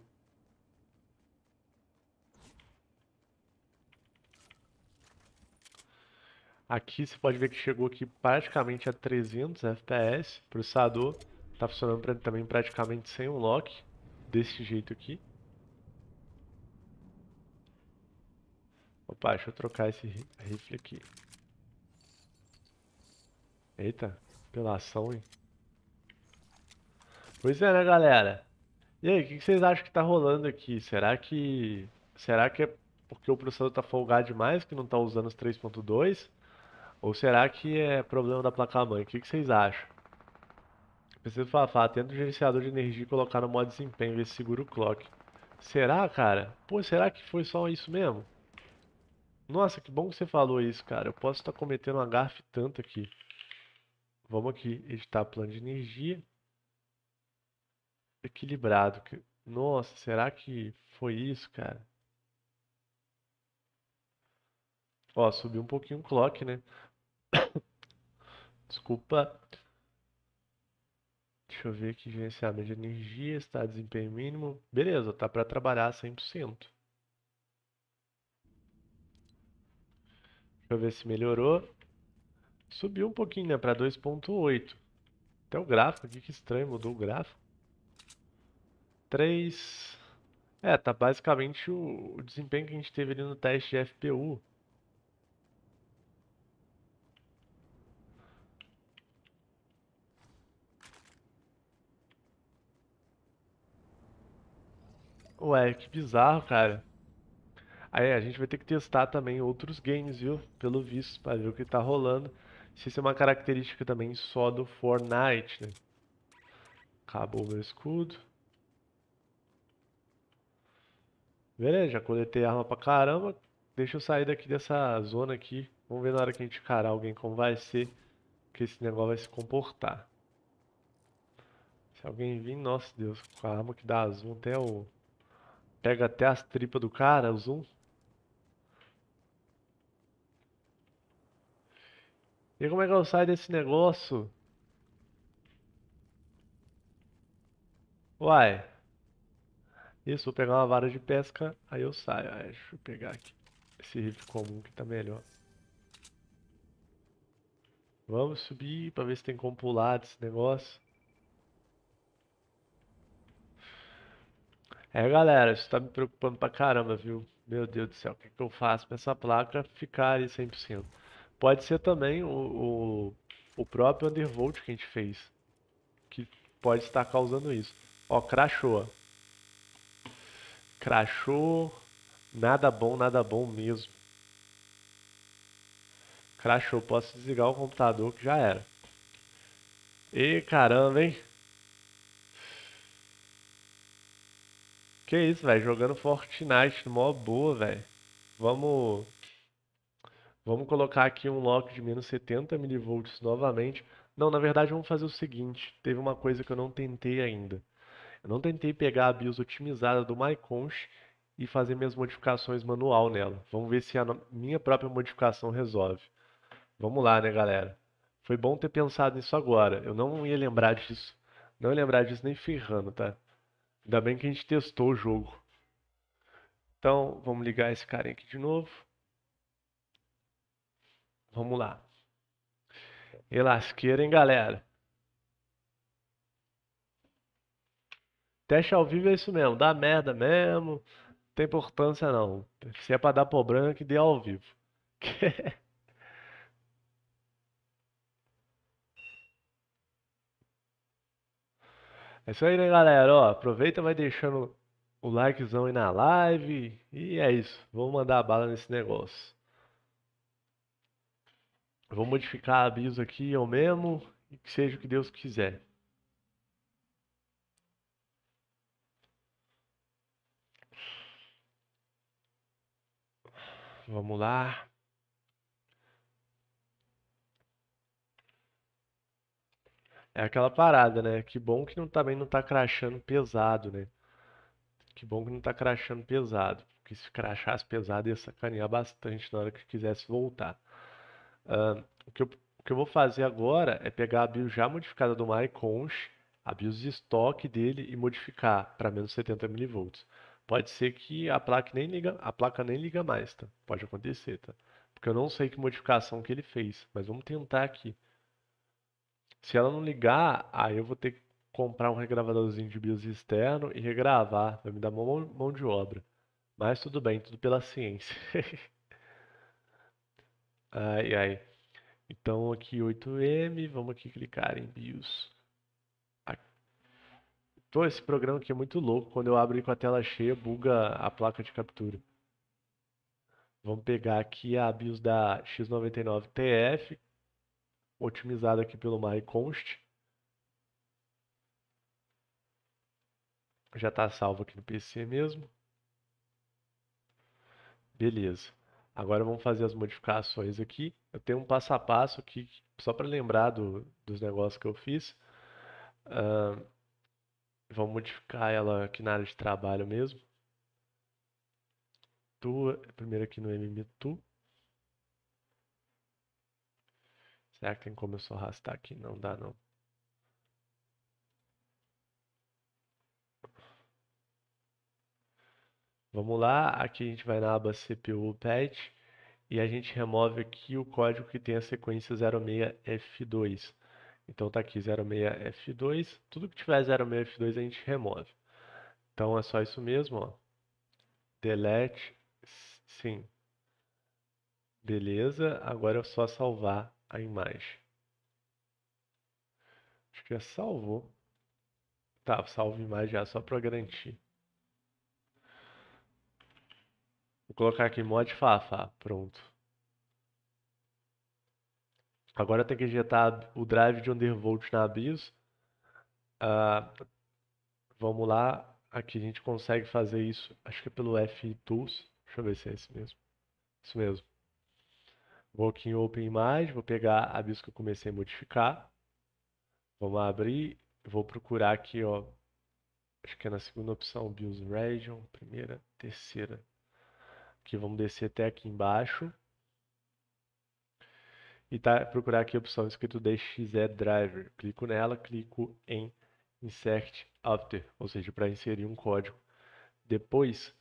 Aqui você pode ver que chegou aqui praticamente a 300 FPS, processador está funcionando pra, também praticamente sem um lock, desse jeito aqui. Opa, deixa eu trocar esse rifle aqui. Eita, pela ação, hein? Pois é, né, galera? E aí, o que vocês acham que tá rolando aqui? Será que... Será que é porque o processador tá folgado demais, que não tá usando os 3.2? Ou será que é problema da placa-mãe? O que, vocês acham? Preciso falar tenta o gerenciador de energia e colocar no modo desempenho, ver se segura o clock. Será, cara? Pô, será que foi só isso mesmo? Nossa, que bom que você falou isso, cara. Eu posso estar tá cometendo uma gafe tanto aqui. Vamos aqui, editar plano de energia. Equilibrado. Nossa, será que foi isso, cara? Ó, subiu um pouquinho o clock, né? Desculpa. Deixa eu ver aqui, gerenciamento de energia, está desempenho mínimo. Beleza, tá para trabalhar 100%. Deixa eu ver se melhorou. Subiu um pouquinho, né, para 2.8. Até o gráfico aqui, que estranho, mudou o gráfico. 3... É, tá basicamente o, o desempenho que a gente teve ali no teste de FPU. Ué, que bizarro, cara. Aí a gente vai ter que testar também outros games, viu? Pelo visto, pra ver o que tá rolando. Se isso é uma característica também só do Fortnite, né? Acabou meu escudo. Beleza, já coletei arma pra caramba. Deixa eu sair daqui dessa zona aqui. Vamos ver na hora que a gente encarar alguém como vai ser que esse negócio vai se comportar. Se alguém vir, nossa Deus, com a arma que dá azul até o... Pega até as tripas do cara, o zoom. E como é que eu saio desse negócio? Uai. Isso, vou pegar uma vara de pesca, aí eu saio. Ah, deixa eu pegar aqui esse rifle comum que tá melhor. Vamos subir pra ver se tem como pular desse negócio. É, galera, isso tá me preocupando pra caramba, viu? Meu Deus do céu, o que, que eu faço pra essa placa ficar ali 100%? Pode ser também o, o, o próprio undervolt que a gente fez, que pode estar causando isso. Ó, crashou. Crashou. Nada bom, nada bom mesmo. Crashou, posso desligar o computador que já era. E caramba, hein? Que isso, velho. Jogando Fortnite, mó boa, velho. Vamos. Vamos colocar aqui um lock de menos 70 milivolts novamente. Não, na verdade, vamos fazer o seguinte: teve uma coisa que eu não tentei ainda. Eu não tentei pegar a BIOS otimizada do MyConch e fazer minhas modificações manual nela. Vamos ver se a minha própria modificação resolve. Vamos lá, né, galera? Foi bom ter pensado nisso agora. Eu não ia lembrar disso. Não ia lembrar disso nem ferrando, tá? Ainda bem que a gente testou o jogo. Então, vamos ligar esse carinha aqui de novo. Vamos lá. E lasqueira, hein, galera? Teste ao vivo é isso mesmo. Dá merda mesmo. Não tem importância, não. Se é pra dar pro branco, dê ao vivo. É isso aí, né, galera? Ó, aproveita, vai deixando o likezão aí na live. E é isso. Vamos mandar bala nesse negócio. Vou modificar a bios aqui eu mesmo. E que seja o que Deus quiser. Vamos lá. É aquela parada, né? Que bom que não, também não tá crachando pesado, né? Que bom que não tá crachando pesado. Porque se crachasse pesado ia sacanear bastante na hora que quisesse voltar. Uh, o, que eu, o, que eu, vou fazer agora é pegar a BIOS já modificada do MyConch, a BIOS de estoque dele e modificar para menos 70 mV. Pode ser que a placa nem liga, a placa nem liga mais, tá? Pode acontecer, tá? Porque eu não sei que modificação que ele fez, mas vamos tentar aqui. Se ela não ligar, aí eu vou ter que comprar um regravadorzinho de BIOS externo e regravar. Vai me dar mão, mão de obra. Mas tudo bem, tudo pela ciência. ai, ai. Então aqui 8M, vamos aqui clicar em BIOS. Pô, esse programa aqui é muito louco. Quando eu abro ele com a tela cheia, buga a placa de captura. Vamos pegar aqui a BIOS da X99TF, otimizado aqui pelo MyConst. Já está salvo aqui no PC mesmo. Beleza. Agora vamos fazer as modificações aqui. Eu tenho um passo a passo aqui, só para lembrar do, dos negócios que eu fiz. Uh, vamos modificar ela aqui na área de trabalho mesmo. Tu, primeiro aqui no MMTu. Será que tem como eu só arrastar aqui? Não dá não. Vamos lá, aqui a gente vai na aba CPU Patch e a gente remove aqui o código que tem a sequência 06F2. Então tá aqui 06F2, tudo que tiver 06F2 a gente remove. Então é só isso mesmo, ó. Delete, sim. Beleza, agora é só salvar a imagem. Acho que já salvou. Tá, salvo imagem já só para garantir. Vou colocar aqui mod Fafa. Pronto. Agora tem que injetar o drive de undervolt na Abyss. Ah, vamos lá. Aqui a gente consegue fazer isso. Acho que é pelo F Tools. Deixa eu ver se é esse mesmo. Isso mesmo. Vou aqui em Open Image, vou pegar a bis que eu comecei a modificar. Vamos abrir, vou procurar aqui, ó. Acho que é na segunda opção, BIOS Region, primeira, terceira. Aqui vamos descer até aqui embaixo. E tá, procurar aqui a opção escrito DXE Driver. Clico nela, clico em Insert After, ou seja, para inserir um código. Depois,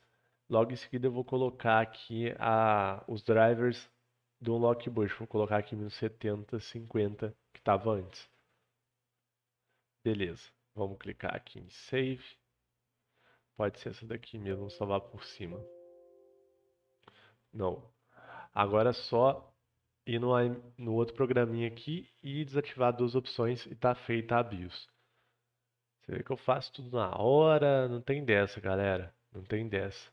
logo em seguida eu vou colocar aqui a, os drivers do um Lockbush. Vou colocar aqui menos 70, 50, que estava antes. Beleza. Vamos clicar aqui em Save. Pode ser essa daqui mesmo, salvar por cima. Não. Agora é só ir no, no outro programinha aqui e desativar duas opções e tá feita a BIOS. Você vê que eu faço tudo na hora, não tem dessa, galera. Não tem dessa.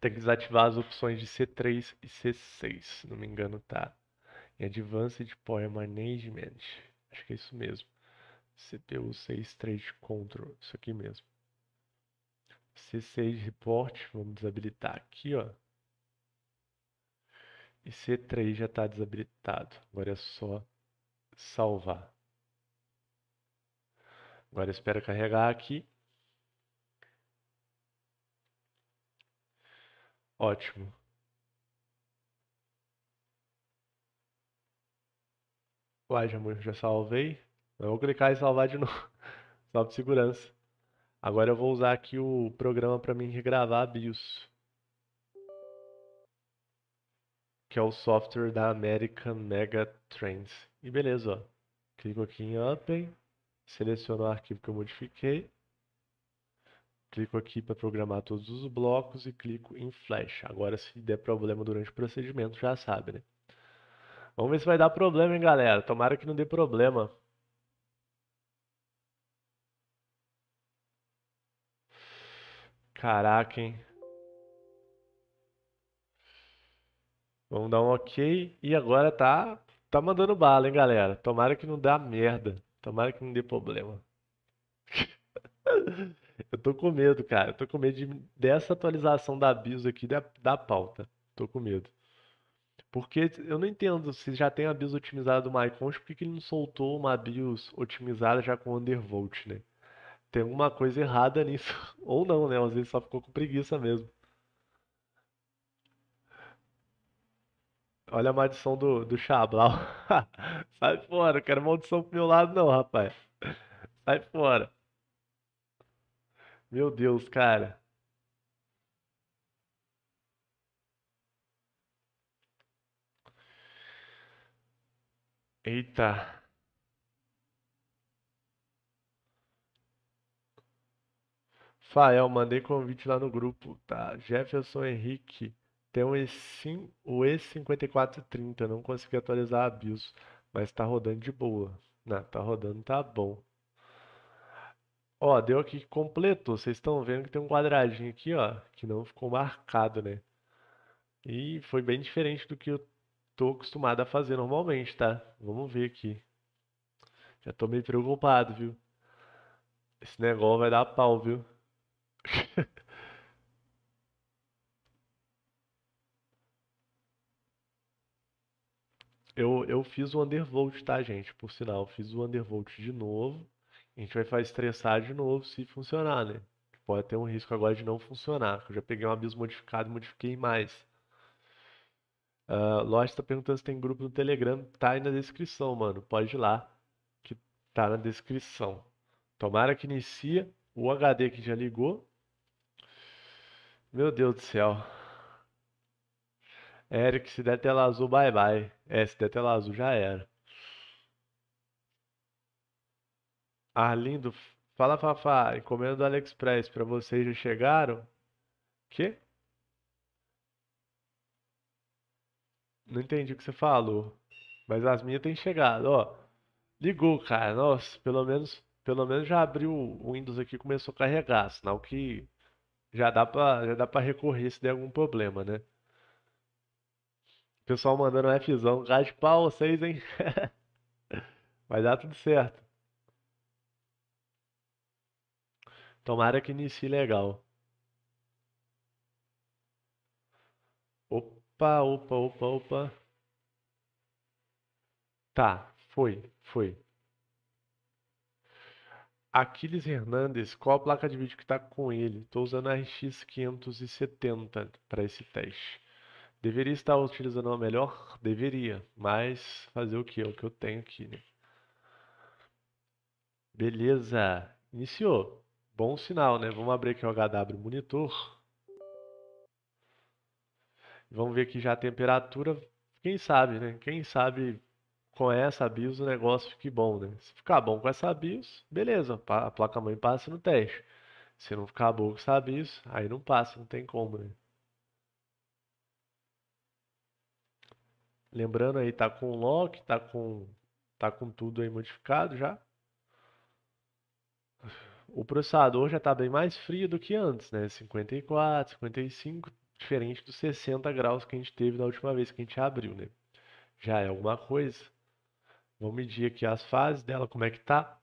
Tem que desativar as opções de C3 e C6, se não me engano, tá. Em Advanced Power Management. Acho que é isso mesmo. CPU 6 Trade Control, isso aqui mesmo. C6 Report, vamos desabilitar aqui, ó. E C3 já está desabilitado. Agora é só salvar. Agora espera carregar aqui. Ótimo. Uai, já, já salvei. Eu vou clicar em salvar de novo. Só por segurança. Agora eu vou usar aqui o programa para mim regravar a BIOS. Que é o software da American Megatrends. E beleza, ó. Clico aqui em Open. Seleciono o arquivo que eu modifiquei. Clico aqui para programar todos os blocos e clico em Flash. Agora, se der problema durante o procedimento, já sabe, né? Vamos ver se vai dar problema, hein, galera? Tomara que não dê problema. Caraca, hein? Vamos dar um ok. E agora tá, tá mandando bala, hein, galera? Tomara que não dê merda. Tomara que não dê problema. Eu tô com medo, cara. Eu tô com medo de, dessa atualização da BIOS aqui da, da pauta. Tô com medo. Porque eu não entendo se já tem a BIOS otimizada do MyConf, por que ele não soltou uma BIOS otimizada já com undervolt, né? Tem alguma coisa errada nisso. Ou não, né? Às vezes só ficou com preguiça mesmo. Olha a maldição do, do Xablau. Sai fora, eu quero maldição pro meu lado não, rapaz. Sai fora. Meu Deus, cara. Eita. Fael, mandei convite lá no grupo, tá? Jefferson Henrique tem um E5, o E5430, não consegui atualizar a BIOS, mas tá rodando de boa. Não, tá rodando, tá bom. Ó, deu aqui que completou. Vocês estão vendo que tem um quadradinho aqui, ó, que não ficou marcado, né? E foi bem diferente do que eu tô acostumado a fazer normalmente, tá? Vamos ver aqui. Já tô meio preocupado, viu? Esse negócio vai dar pau, viu? eu, eu fiz o undervolt, tá, gente? Por sinal, fiz o undervolt de novo a gente vai fazer estressar de novo se funcionar, né? Pode ter um risco agora de não funcionar. Eu já peguei um aviso modificado e modifiquei mais. Uh, ah, Lost tá perguntando se tem grupo no Telegram. Tá aí na descrição, mano. Pode ir lá. Que tá na descrição. Tomara que inicia o HD que já ligou. Meu Deus do céu. Eric, se der tela azul, bye bye. É, se der tela azul, já era. Arlindo, fala Fafá, encomenda do AliExpress para vocês já chegaram? Quê? Não entendi o que você falou. Mas as minhas têm chegado, ó. Ligou, cara. Nossa, pelo menos, pelo menos já abriu o Windows aqui e começou a carregar, sinal que já dá para já dá para recorrer se der algum problema, né? Pessoal mandando um Fzão, gás de pau vocês, hein? Vai dar tudo certo. Tomara que inicie legal. Opa, opa, opa, opa. Tá, foi, foi. Aquiles Hernandes, qual a placa de vídeo que está com ele? Estou usando a RX 570 para esse teste. Deveria estar utilizando uma melhor? Deveria, mas fazer o que? É o que eu tenho aqui, né? Beleza, iniciou. Bom sinal, né? Vamos abrir aqui o HW monitor. Vamos ver aqui já a temperatura. Quem sabe, né? Quem sabe com essa BIOS o negócio fique bom, né? Se ficar bom com essa BIOS, beleza. A placa-mãe passa no teste. Se não ficar bom com essa BIOS, aí não passa, não tem como, né? Lembrando aí, tá com o lock, tá com, tá com tudo aí modificado já o processador já está bem mais frio do que antes, né? 54, 55, diferente dos 60 graus que a gente teve da última vez que a gente abriu, né? Já é alguma coisa. Vamos medir aqui as fases dela, como é que tá.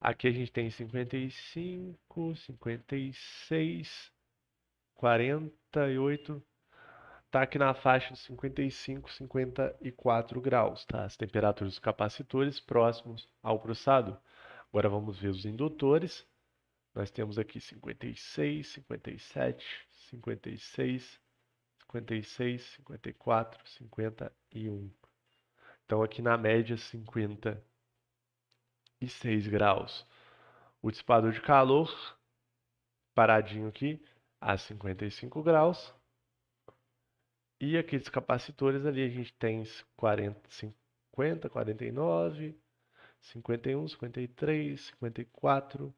Aqui a gente tem 55, 56, 48, tá aqui na faixa de 55, 54 graus, tá? As temperaturas dos capacitores próximos ao cruzado. Agora vamos ver os indutores. Nós temos aqui 56, 57, 56, 56, 54, 51. Então aqui na média 56 graus. O dissipador de calor paradinho aqui a 55 graus e aqueles capacitores ali, a gente tem 40, 50, 49, 51, 53, 54,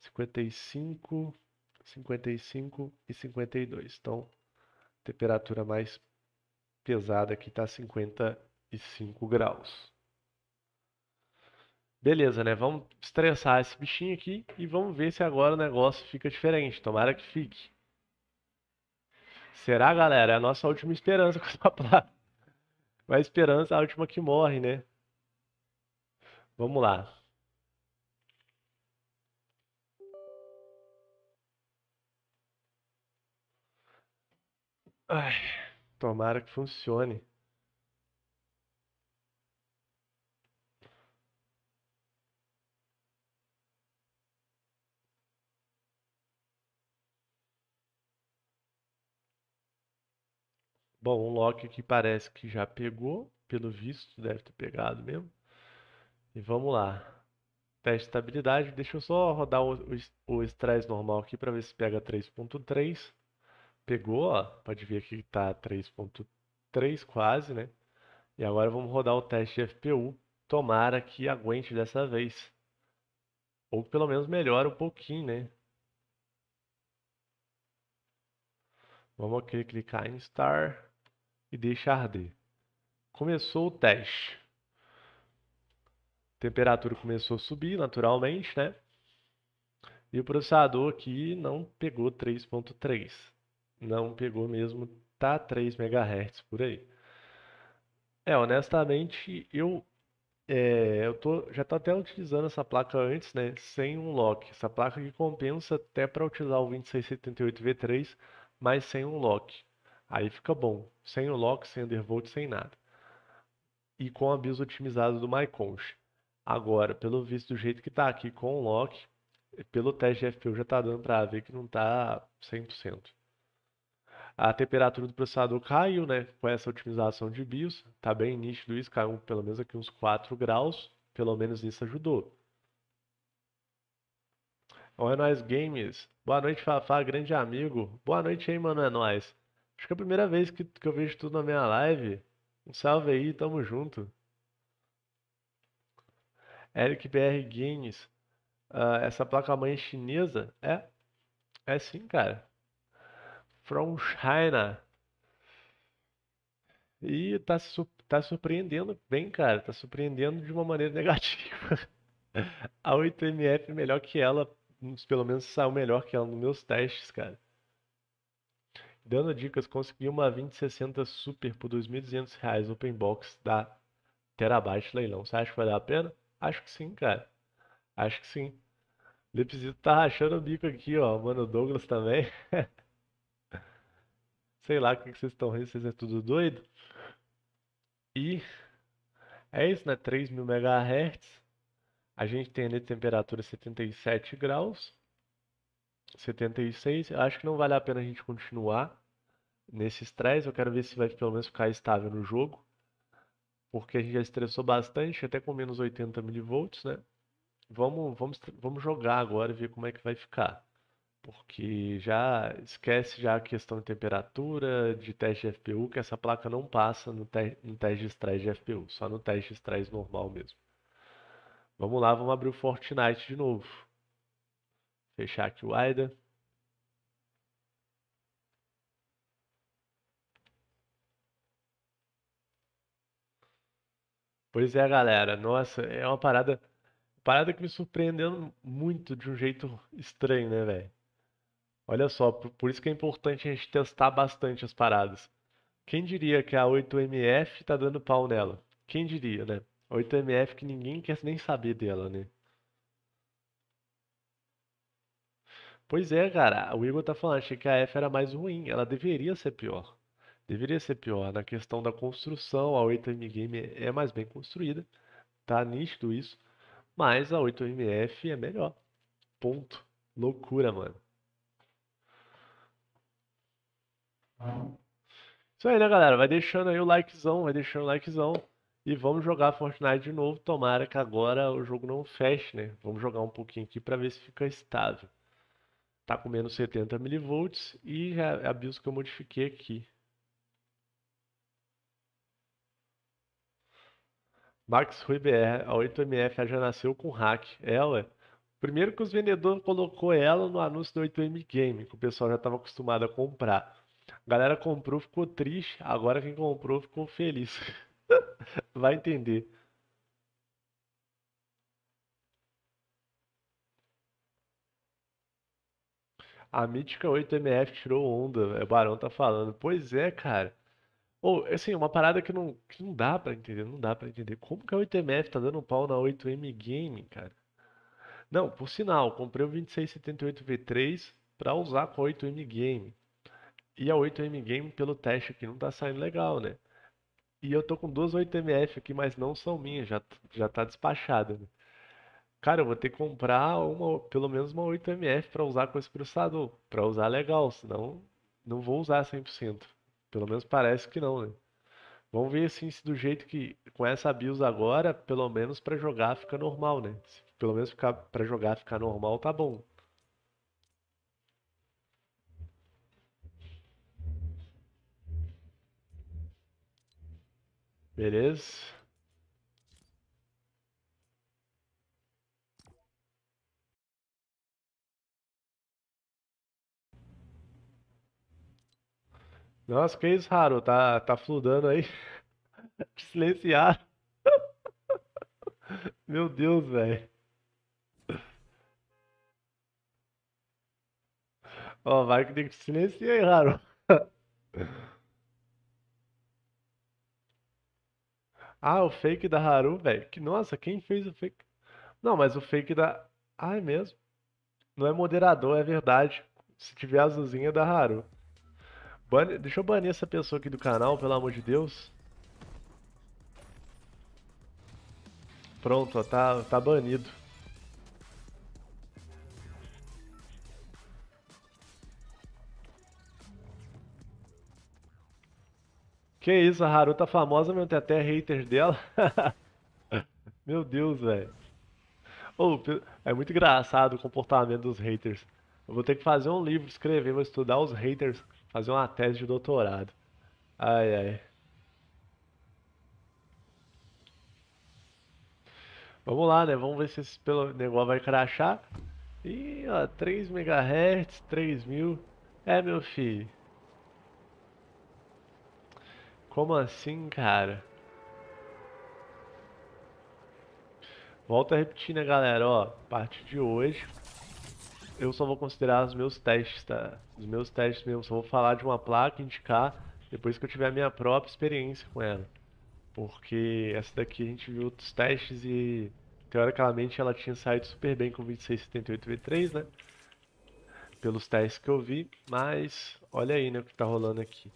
55, 55 e 52. Então, temperatura mais pesada aqui está 55 graus. Beleza, né? Vamos estressar esse bichinho aqui e vamos ver se agora o negócio fica diferente. Tomara que fique. Será, galera? É a nossa última esperança com essa placa. Mas esperança é a última que morre, né? Vamos lá. Ai, tomara que funcione. Bom, o Loki aqui parece que já pegou, pelo visto, deve ter pegado mesmo. E vamos lá. Teste de estabilidade. Deixa eu só rodar o, o, normal aqui para ver se pega 3.3. Pegou, ó. Pode ver aqui que está 3.3 quase, né? E agora vamos rodar o teste de FPU. Tomara que aguente dessa vez. Ou pelo menos melhore um pouquinho, né? Vamos aqui clicar em Start e deixa arder. Começou o teste. A temperatura começou a subir naturalmente, né? E o processador aqui não pegou 3.3. Não pegou mesmo, tá 3 MHz por aí. É, honestamente, eu é, eu tô, já estou até utilizando essa placa antes, né? Sem um lock. Essa placa que compensa até para utilizar o 2678V3, mas sem um lock. Aí fica bom, sem o lock, sem undervolt, sem nada. E com a BIOS otimizada do MyConch. Agora, pelo visto do jeito que está aqui com o lock, pelo teste de FPU já está dando para ver que não está 100%. A temperatura do processador caiu, né? Com essa otimização de BIOS, tá bem nítido isso, caiu pelo menos aqui uns 4 graus, pelo menos isso ajudou. Então é nóis, games. Boa noite, Fafá, grande amigo. Boa noite aí, mano, é nóis. Acho que é a primeira vez que, que eu vejo tudo na minha live. Um salve aí, tamo junto. Eric BR Games. Uh, ah, essa placa-mãe chinesa? É? É sim, cara. From China. E tá, su tá surpreendendo bem, cara. Tá surpreendendo de uma maneira negativa. A 8MF melhor que ela, pelo menos saiu melhor que ela nos meus testes, cara. Dando dicas, consegui uma 2060 Super por R$ 2.200 open box da Terabyte leilão. Você acha que vai dar a pena? Acho que sim, cara. Acho que sim. Lepsito tá rachando o bico aqui, ó. Mano, Douglas também. Sei lá o que vocês estão rindo, vocês é tudo doido. E é isso, né? 3.000 MHz. A gente tem ali temperatura 77 graus. 76. Eu acho que não vale a pena a gente continuar nesses três. Eu quero ver se vai pelo menos ficar estável no jogo. Porque a gente já estressou bastante, até com menos 80 milivolts, né? Vamos, vamos, vamos jogar agora e ver como é que vai ficar. Porque já esquece já a questão de temperatura, de teste de FPU, que essa placa não passa no, te no teste de stress de FPU, só no teste de stress normal mesmo. Vamos lá, vamos abrir o Fortnite de novo. Fechar aqui o AIDA. Pois é, galera. Nossa, é uma parada. Parada que me surpreendeu muito de um jeito estranho, né, velho? Olha só, por, por, isso que é importante a gente testar bastante as paradas. Quem diria que a 8MF tá dando pau nela? Quem diria, né? 8MF que ninguém quer nem saber dela, né? Pois é, cara, o Igor tá falando, achei que a F era mais ruim, ela deveria ser pior. Deveria ser pior. Na questão da construção, a 8M é mais bem construída, tá nítido isso, mas a 8MF é melhor. Ponto. Loucura, mano. Isso aí, né, galera? Vai deixando aí o likezão, vai deixando o likezão. E vamos jogar Fortnite de novo. Tomara que agora o jogo não feche, né? Vamos jogar um pouquinho aqui pra ver se fica estável está com menos 70 milivolts e a, é a BIOS que eu modifiquei aqui. Max Rui BR, a 8MF já nasceu com hack. Ela, primeiro que os vendedores colocou ela no anúncio do 8M Game, que o pessoal já estava acostumado a comprar. A galera comprou, ficou triste, agora quem comprou ficou feliz. Vai entender. A mítica 8MF tirou onda, é, o Barão tá falando. Pois é, cara. Ou, oh, assim, uma parada que não, que não dá para entender, não dá para entender. Como que a 8MF tá dando um pau na 8M Game, cara? Não, por sinal, comprei o 2678V3 para usar com a 8M Game. E a 8M Game, pelo teste aqui, não tá saindo legal, né? E eu tô com duas 8MF aqui, mas não são minhas, já, já tá despachada. Né? cara, eu vou ter que comprar uma, pelo menos uma 8MF para usar com esse processador, para usar legal, senão não vou usar 100%. Pelo menos parece que não, né? Vamos ver assim se do jeito que com essa BIOS agora, pelo menos para jogar fica normal, né? Se pelo menos ficar para jogar ficar normal, tá bom. Beleza? Nossa, que isso, Haru? Tá, tá fludando aí. Silenciado. Meu Deus, velho. Ó, vai que tem que silenciar aí, Haru. ah, o fake da Haru, velho. Que, nossa, quem fez o fake? Não, mas o fake da. Ah, é mesmo? Não é moderador, é verdade. Se tiver azulzinha, é da Haru. Bane... Deixa eu banir essa pessoa aqui do canal, pelo amor de Deus. Pronto, ó, tá, tá banido. Que isso, a Haru tá famosa mesmo, tem até haters dela. Meu Deus, velho. Oh, é muito engraçado o comportamento dos haters. Eu vou ter que fazer um livro, escrever, vou estudar os haters. Fazer uma tese de doutorado. Ai, ai. Vamos lá, né? Vamos ver se esse pelo negócio vai crachar. Ih, ó, 3 MHz, 3000. É, meu filho. Como assim, cara? Volto a repetir, né, galera? Ó, a partir de hoje, eu só vou considerar os meus testes, tá? Os meus testes mesmo, só vou falar de uma placa, indicar, depois que eu tiver a minha própria experiência com ela. Porque essa daqui a gente viu outros testes e teoricamente ela tinha saído super bem com 2678V3, né? Pelos testes que eu vi, mas olha aí né, o que tá rolando aqui.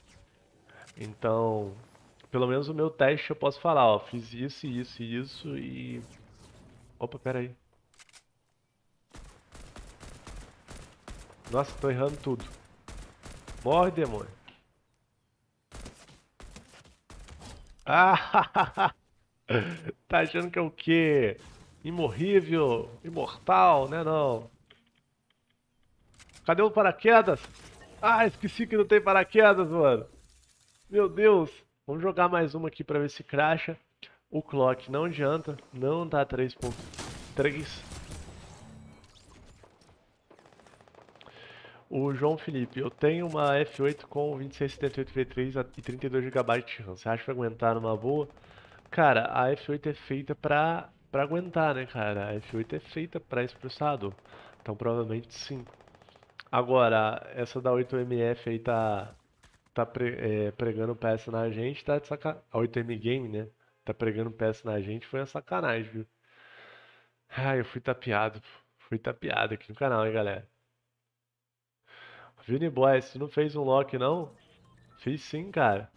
Então, pelo menos o meu teste eu posso falar, ó, fiz isso, isso e isso e... Opa, pera aí. Nossa, tô errando tudo. Morre, demônio. Ah, tá achando que é o quê? Imorrível, imortal, né não? Cadê o paraquedas? Ah, esqueci que não tem paraquedas, mano. Meu Deus. Vamos jogar mais uma aqui pra ver se cracha. O clock não adianta, não dá 3.3. O João Felipe, eu tenho uma F8 com 2678V3 e 32GB de RAM. Você acha que vai aguentar numa boa? Cara, a F8 é feita pra, pra aguentar, né, cara? A F8 é feita pra esse processador. Então, provavelmente sim. Agora, essa da 8MF aí tá, tá pre, é, pregando peça na gente, tá de sacanagem. A 8M Game, né? Tá pregando peça na gente, foi uma sacanagem, viu? Ah, eu fui tapeado. Fui tapeado aqui no canal, hein, galera. Vini Boy, você não fez um lock não? Fiz sim, cara.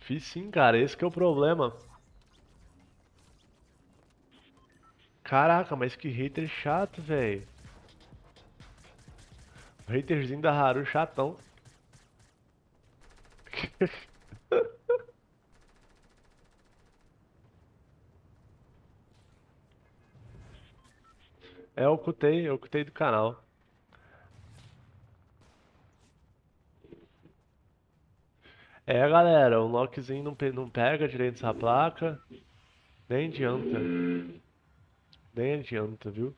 Fiz sim, cara. Esse que é o problema. Caraca, mas que hater chato, velho. Haterzinho da Haru, chatão. é, eu cutei, eu cutei do canal. É, galera, o lockzinho não, pe não pega direito essa placa. Nem adianta. Nem adianta, viu?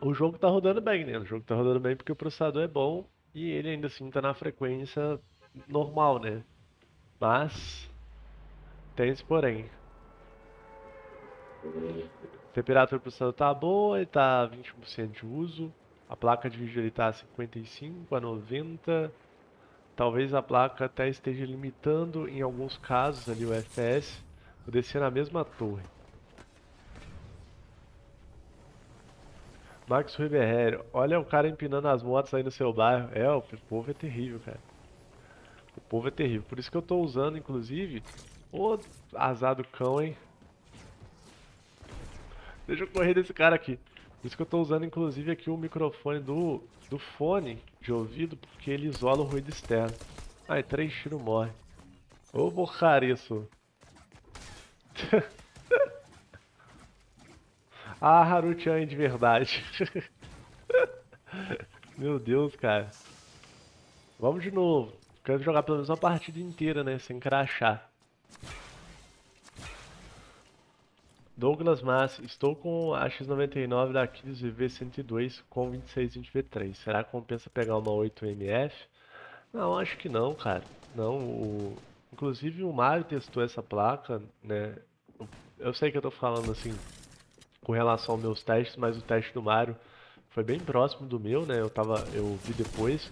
O jogo tá rodando bem, né? O jogo tá rodando bem porque o processador é bom e ele ainda assim tá na frequência normal, né? Mas tem esse porém. A temperatura do processador tá boa, ele tá 20% de uso. A placa de vídeo ele tá 55 a 90. Talvez a placa até esteja limitando em alguns casos ali o FPS. Vou descer na mesma torre. Max Rui olha o cara empinando as motos aí no seu bairro. É, o povo é terrível, cara. O povo é terrível. Por isso que eu tô usando, inclusive, o azar do cão, hein. Deixa eu correr desse cara aqui. Por isso que eu tô usando, inclusive, aqui o microfone do, do fone de ouvido porque ele isola o ruído externo. Ai, três tiros morre. Ô, isso. ah, Haruchan de verdade. Meu Deus, cara. Vamos de novo. Quero jogar pelo menos uma partida inteira, né? Sem crachar. Douglas Mas, estou com a X99 da Aquiles V102 com 2620 V3. Será que compensa pegar uma 8MF? Não, acho que não, cara. Não, o... Inclusive o Mario testou essa placa, né? Eu sei que eu tô falando assim com relação aos meus testes, mas o teste do Mario foi bem próximo do meu, né? Eu tava, eu vi depois.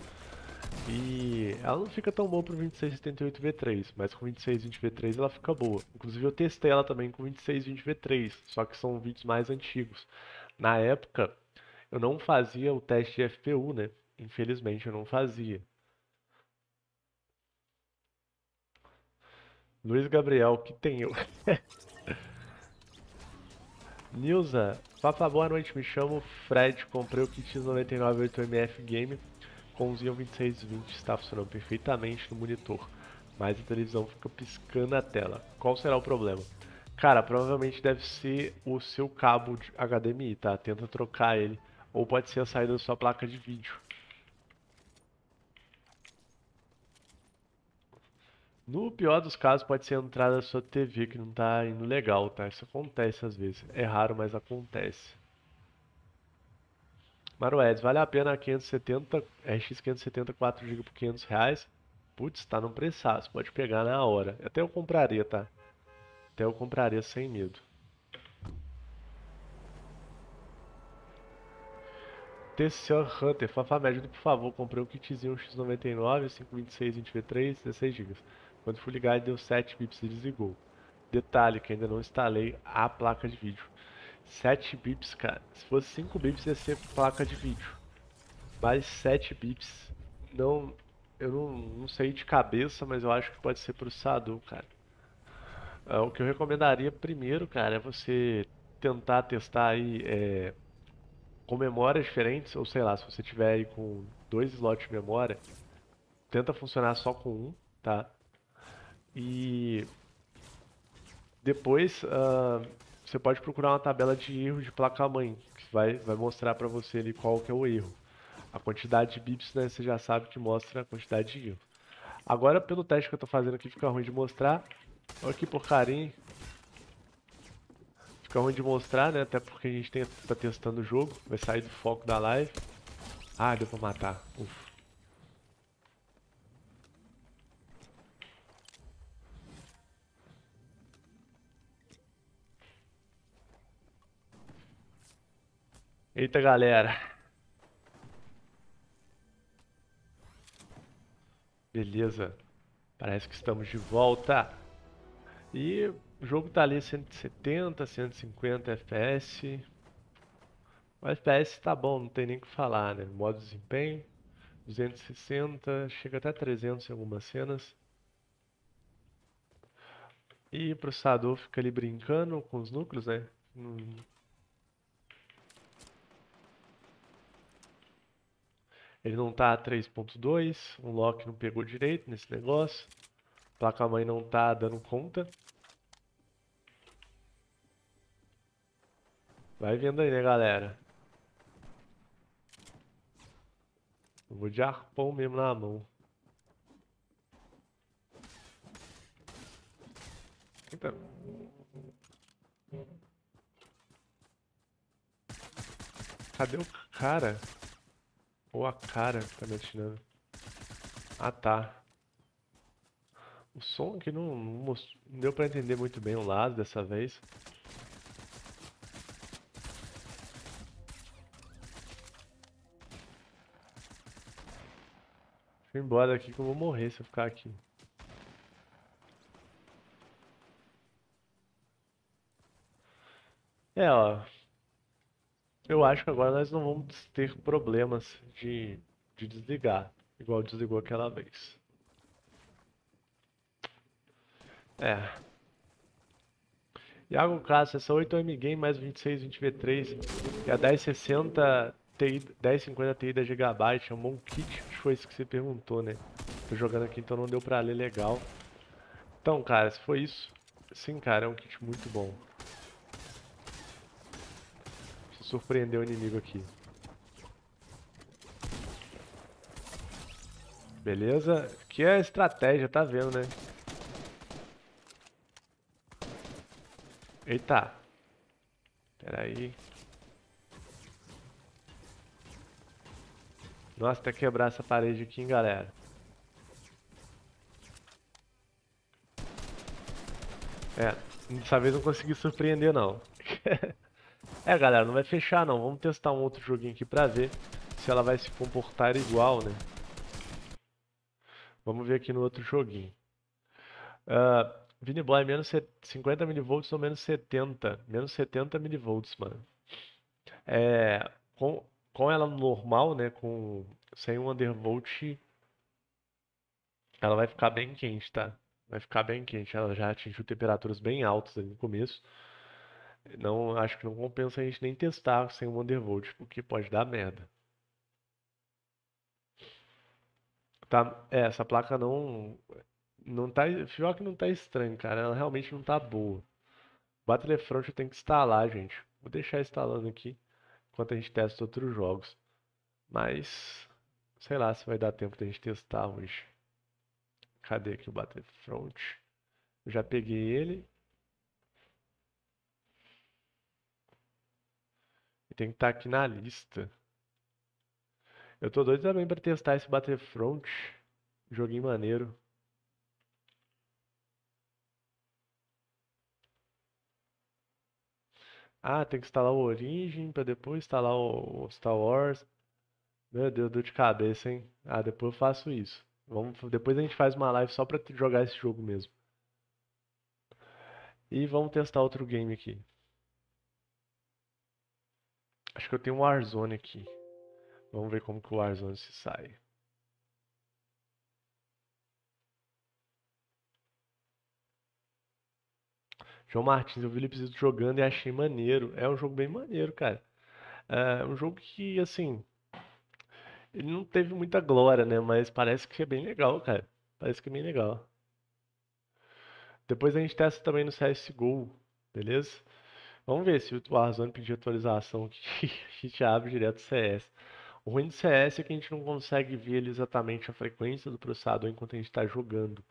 E ela não fica tão boa pro 2678V3, mas com 2620V3 ela fica boa. Inclusive eu testei ela também com 2620V3, só que são vídeos mais antigos. Na época, eu não fazia o teste de FPU, né? Infelizmente eu não fazia. Luiz Gabriel, que tem eu? Nilza, papai boa noite, me chamo Fred, comprei o kit 998 mf Game com o Xeon 2620 está funcionando perfeitamente no monitor, mas a televisão fica piscando a tela. Qual será o problema? Cara, provavelmente deve ser o seu cabo de HDMI, tá? Tenta trocar ele. Ou pode ser a saída da sua placa de vídeo. No pior dos casos, pode ser a entrada da sua TV que não tá indo legal, tá? Isso acontece às vezes. É raro, mas acontece. Maruedes, vale a pena a 570, RX 570 4 GB por 500 reais? Putz, tá num preçaço, pode pegar na hora. Até eu compraria, tá? Até eu compraria sem medo. Tessian Hunter, Fafá, me ajuda por favor, comprei um kitzinho X99, 526, 20V3, 16 GB. Quando fui ligar deu 7 bits e desligou. Detalhe que ainda não instalei a placa de vídeo. 7 bips, cara. Se fosse 5 bips ia ser placa de vídeo. Mas 7 bips, não, eu não, não, sei de cabeça, mas eu acho que pode ser processador, cara. É, o que eu recomendaria primeiro, cara, é você tentar testar aí é, com memórias diferentes, ou sei lá, se você tiver aí com dois slots de memória, tenta funcionar só com um, tá? E depois uh, você pode procurar uma tabela de erro de placa-mãe, que vai, vai mostrar para você ali qual que é o erro. A quantidade de bips, né, você já sabe que mostra a quantidade de erro. Agora, pelo teste que eu estou fazendo aqui, fica ruim de mostrar. Olha que porcaria, Fica ruim de mostrar, né, até porque a gente tem, tá testando o jogo, vai sair do foco da live. Ah, deu para matar, ufa. Eita, galera. Beleza. Parece que estamos de volta. E o jogo tá ali 170, 150 FPS. O FPS tá bom, não tem nem o que falar, né? Modo de desempenho, 260, chega até 300 em algumas cenas. E o processador fica ali brincando com os núcleos, né? Ele não tá a 3.2, o lock não pegou direito nesse negócio. Placa-mãe não tá dando conta. Vai vendo aí, né, galera? Eu vou de arpão mesmo na mão. Então... Cadê o cara? Ou a cara que tá me atirando. Ah, tá. O som aqui não, não, deu pra entender muito bem o lado dessa vez. Deixa eu ir embora daqui que eu vou morrer se eu ficar aqui. É, ó. Eu acho que agora nós não vamos ter problemas de, de desligar, igual desligou aquela vez. É. Iago cara, essa 8M Game mais 26, 20 V3 e a 1060 TI, 1050 Ti da Gigabyte é um bom kit, foi isso que você perguntou, né? Tô jogando aqui, então não deu pra ler legal. Então, cara, se foi isso, sim, cara, é um kit muito bom surpreender o inimigo aqui. Beleza? Que é estratégia, tá vendo, né? Eita. Peraí. aí. Nossa, até quebrar essa parede aqui, hein, galera. É, dessa vez não consegui surpreender, não. É, galera, não vai fechar não. Vamos testar um outro joguinho aqui pra ver se ela vai se comportar igual, né? Vamos ver aqui no outro joguinho. Uh, Vini Boy, menos 50 milivolts ou menos 70. Menos 70 milivolts, mano. É, com, com ela normal, né? Com, sem um undervolt, ela vai ficar bem quente, tá? Vai ficar bem quente. Ela já atingiu temperaturas bem altas ali no começo. Não, acho que não compensa a gente nem testar sem o Wondervolt, porque pode dar merda. Tá, é, essa placa não não tá, pior que não tá estranho, cara, ela realmente não tá boa. Battlefront eu tenho que instalar, gente. Vou deixar instalando aqui enquanto a gente testa outros jogos. Mas sei lá se vai dar tempo da gente testar hoje. Cadê aqui o Battlefront? Eu já peguei ele. E tem que estar tá aqui na lista. Eu tô doido também pra testar esse Battlefront. Joguinho maneiro. Ah, tem que instalar o Origin pra depois instalar o Star Wars. Meu Deus, dor de cabeça, hein? Ah, depois eu faço isso. Vamos, depois a gente faz uma live só pra jogar esse jogo mesmo. E vamos testar outro game aqui. Acho que eu tenho um Warzone aqui. Vamos ver como que o Warzone se sai. João Martins, eu vi ele jogando e achei maneiro. É um jogo bem maneiro, cara. É um jogo que, assim. Ele não teve muita glória, né? Mas parece que é bem legal, cara. Parece que é bem legal. Depois a gente testa também no CSGO, beleza? Vamos ver se o Warzone pedir atualização que a gente abre direto o CS. O ruim do CS é que a gente não consegue ver exatamente a frequência do processador enquanto a gente está jogando.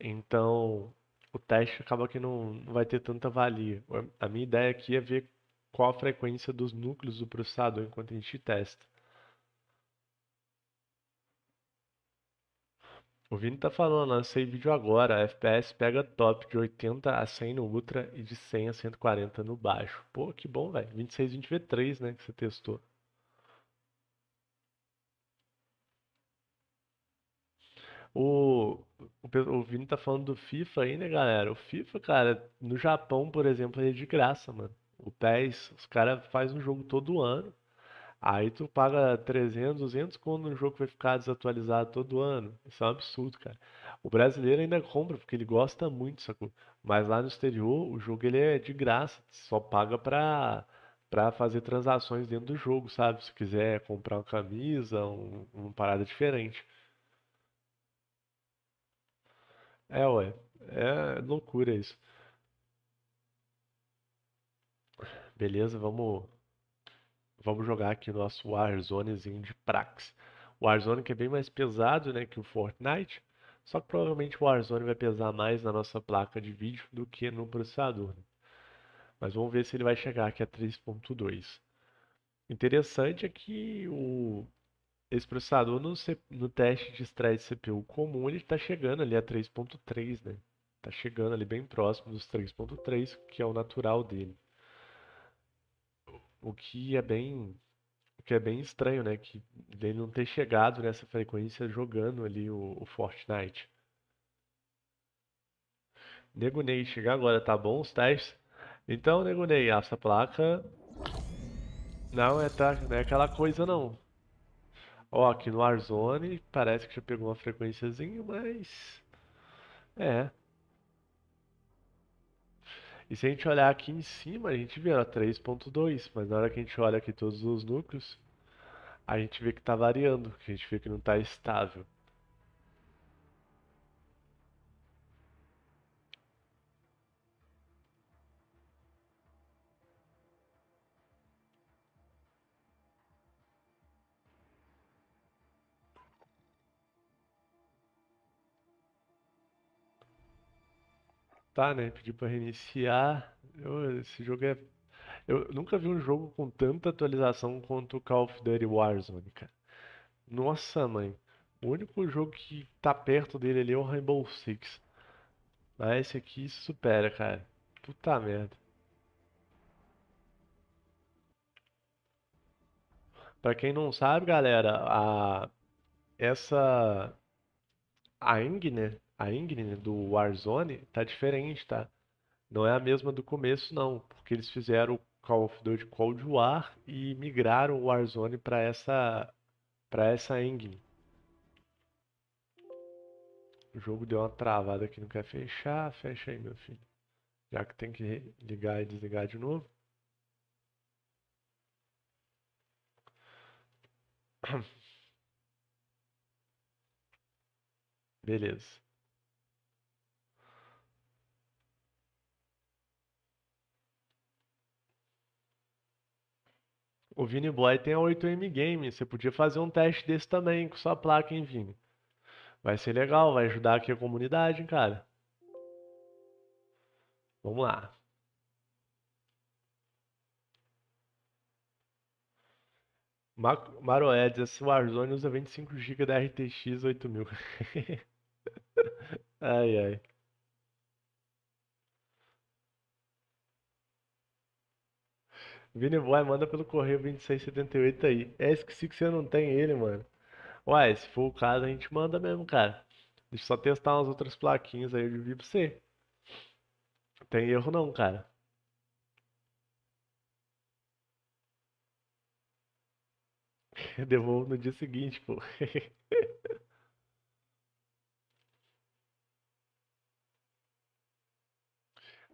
Então, o teste acaba que não, não vai ter tanta valia. A minha ideia aqui é ver qual a frequência dos núcleos do processador enquanto a gente testa. O Vini tá falando, lancei vídeo agora. FPS pega top de 80 a 100 no ultra e de 100 a 140 no baixo. Pô, que bom, velho. 26, 20 V3, né, que você testou. O, o, o Vini tá falando do FIFA aí, né, galera? O FIFA, cara, no Japão, por exemplo, ele é de graça, mano. O PES, os caras fazem um jogo todo ano. Aí tu paga 300, 200 quando o jogo vai ficar desatualizado todo ano. Isso é um absurdo, cara. O brasileiro ainda compra porque ele gosta muito, sacou? Mas lá no exterior, o jogo ele é de graça, só paga pra, pra fazer transações dentro do jogo, sabe? Se quiser comprar uma camisa, um, uma parada diferente. É, ué. É loucura isso. Beleza, vamos vamos jogar aqui nosso Warzonezinho de praxe. O Warzone que é bem mais pesado né, que o Fortnite, só que provavelmente o Warzone vai pesar mais na nossa placa de vídeo do que no processador. Né? Mas vamos ver se ele vai chegar aqui a 3.2. Interessante é que o, esse processador no, C... no teste de estresse CPU comum ele está chegando ali a 3.3, né? Está chegando ali bem próximo dos 3.3, que é o natural dele. O que é bem, o que é bem estranho, né? Que dele não ter chegado nessa frequência jogando ali o, o Fortnite. Negunei, chegar agora, tá bom os testes? Então, Negunei, essa placa não é, tá, não é aquela coisa não. Ó, aqui no Arzoni parece que já pegou uma frequênciazinha, mas... É, e se a gente olhar aqui em cima, a gente vê 3.2, mas na hora que a gente olha aqui todos os núcleos, a gente vê que está variando, que a gente vê que não está estável. tá né? Pedir para reiniciar. Eu, esse jogo é. Eu nunca vi um jogo com tanta atualização quanto o Call of Duty Warzone, cara. Nossa, mãe. O único jogo que tá perto dele ali é o Rainbow Six. Mas ah, esse aqui supera, cara. Puta merda. Para quem não sabe, galera, a essa a ing né a Ingrid né, do Warzone tá diferente, tá? Não é a mesma do começo, não, porque eles fizeram o Call of Duty Cold War e migraram o Warzone para essa para essa engine. O jogo deu uma travada aqui, não quer fechar, fecha aí, meu filho. Já que tem que ligar e desligar de novo. Beleza. O Vini Boy tem a 8M Game. Você podia fazer um teste desse também com sua placa, hein, Vini? Vai ser legal, vai ajudar aqui a comunidade, hein, cara. Vamos lá. Maroé diz assim, Warzone usa 25GB da RTX 8000. ai, ai. Vini Boy, manda pelo correio 2678 aí. É, esqueci que você não tem ele, mano. Uai, se for o caso, a gente manda mesmo, cara. Deixa eu só testar umas outras plaquinhas aí, de vi pra você. tem erro não, cara. Devolvo no dia seguinte, pô.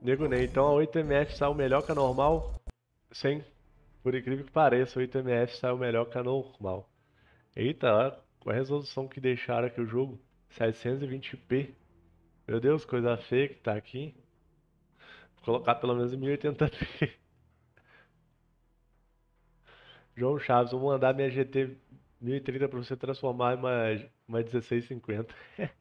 Nego Ney, né, então a 8MF saiu melhor que a normal? Sim, por incrível que pareça, o 8MF saiu melhor que a normal. Eita, com a resolução que deixaram aqui o jogo, 720p. Meu Deus, coisa feia que tá aqui. Vou colocar pelo menos 1080p. João Chaves, vou mandar minha GT 1030 para você transformar em uma, uma 1650.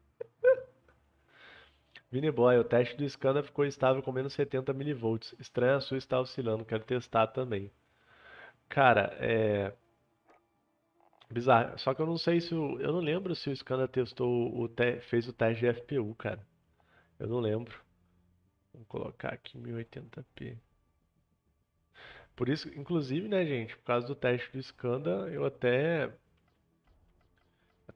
Vini Boy, o teste do Scanda ficou estável com menos 70 mV. Estranho, a sua está oscilando, quero testar também. Cara, é. Bizarro. Só que eu não sei se o... Eu não lembro se o Scanda testou o te... fez o teste de FPU, cara. Eu não lembro. Vou colocar aqui 1080p. Por isso, inclusive, né, gente, por causa do teste do Scanda, eu até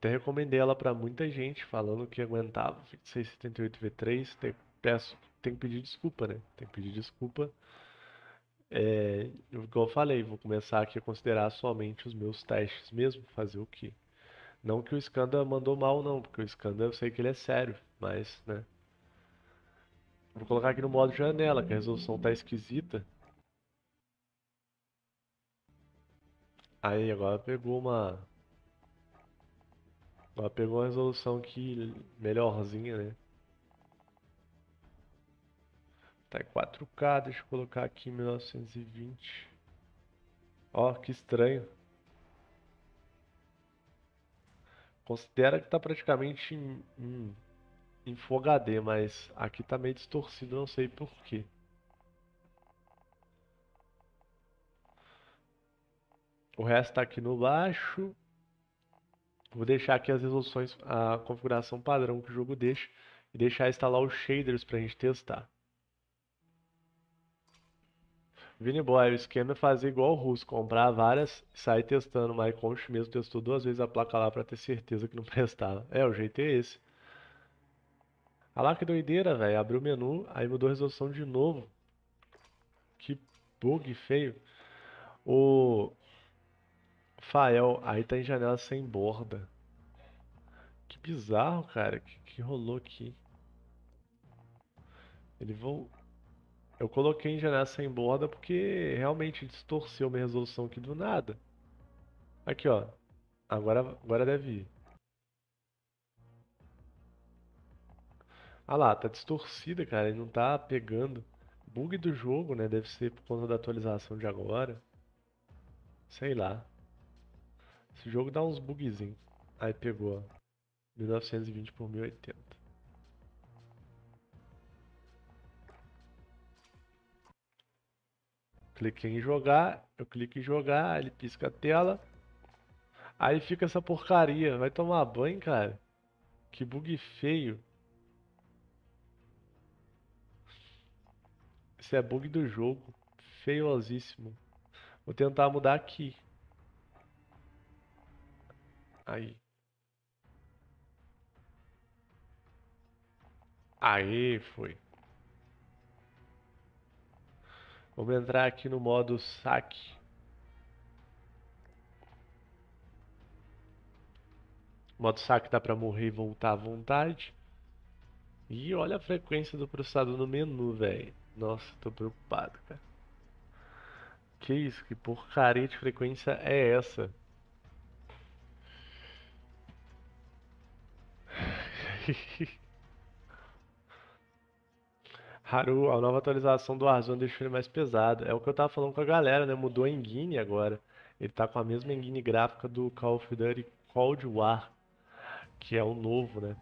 até recomendei ela para muita gente, falando que aguentava 2678 V3. Tem, peço, tem que pedir desculpa, né? Tem que pedir desculpa. É, igual eu falei, vou começar aqui a considerar somente os meus testes mesmo, fazer o que. Não que o Scanda mandou mal, não, porque o Scanda eu sei que ele é sério, mas, né? Vou colocar aqui no modo janela, que a resolução tá esquisita. Aí, agora pegou uma pegou uma resolução que melhorzinha, né? Tá em 4K, deixa eu colocar aqui 1920. Ó, que estranho. Considera que tá praticamente em, em, em Full HD, mas aqui tá meio distorcido, não sei porquê. O resto tá aqui no baixo. Vou deixar aqui as resoluções, a configuração padrão que o jogo deixa e deixar instalar os shaders para a gente testar. Vini Boy, o esquema é fazer igual o russo, comprar várias e sair testando. O Myconch mesmo testou duas vezes a placa lá para ter certeza que não prestava. É, o jeito é esse. Olha lá que doideira, velho. Abriu o menu, aí mudou a resolução de novo. Que bug feio. O, Fael, aí tá em janela sem borda. Que bizarro, cara. Que, que rolou aqui? Ele vou. Eu coloquei em janela sem borda porque realmente distorceu minha resolução aqui do nada. Aqui, ó. Agora, agora deve ir. Ah lá, tá distorcida, cara. Ele não tá pegando. Bug do jogo, né? Deve ser por conta da atualização de agora. Sei lá. Esse jogo dá uns bugzinhos. Aí pegou, ó. 1920 por 1080. Cliquei em jogar, eu clico em jogar, ele pisca a tela. Aí fica essa porcaria. Vai tomar banho, cara. Que bug feio. Isso é bug do jogo. Feiosíssimo. Vou tentar mudar aqui. Aí. Aí foi. Vamos entrar aqui no modo saque. O modo saque dá para morrer e voltar à vontade. E olha a frequência do processador no menu, velho. Nossa, tô preocupado, cara. Que isso? Que porcaria de frequência é essa? Haru, a nova atualização do Warzone deixou ele mais pesado. É o que eu tava falando com a galera, né? Mudou a engine agora. Ele tá com a mesma engine gráfica do Call of Duty Cold War, que é o novo, né?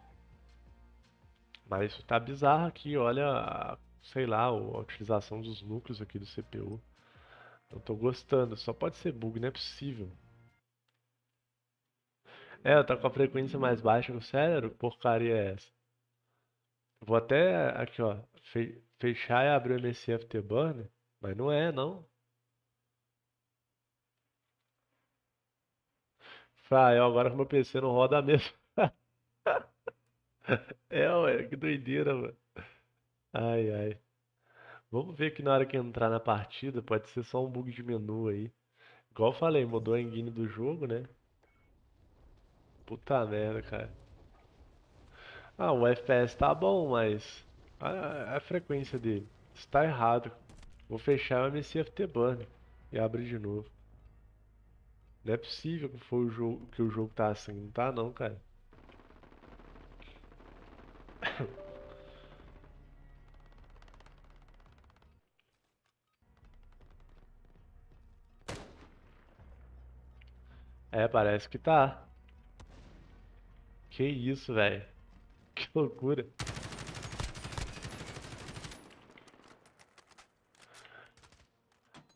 Mas tá bizarro aqui, olha, sei lá, a utilização dos núcleos aqui do CPU. Não tô gostando, só pode ser bug, não é possível. É, tá com a frequência mais baixa no cérebro, porcaria é essa? Vou até aqui, ó, fechar e abrir o MSC Afterburner, mas não é, não. Frael, ah, agora que meu PC não roda mesmo. é, ué, que doideira, mano. Ai, ai. Vamos ver que na hora que entrar na partida, pode ser só um bug de menu aí. Igual eu falei, mudou a engine do jogo, né? Puta merda, cara. Ah, o FPS tá bom, mas a, a frequência dele está errado. Vou fechar o MC Afterburn e abrir de novo. Não é possível que foi o jogo que o jogo tá assim, não tá não, cara. É, parece que tá. Que isso, velho. Que loucura.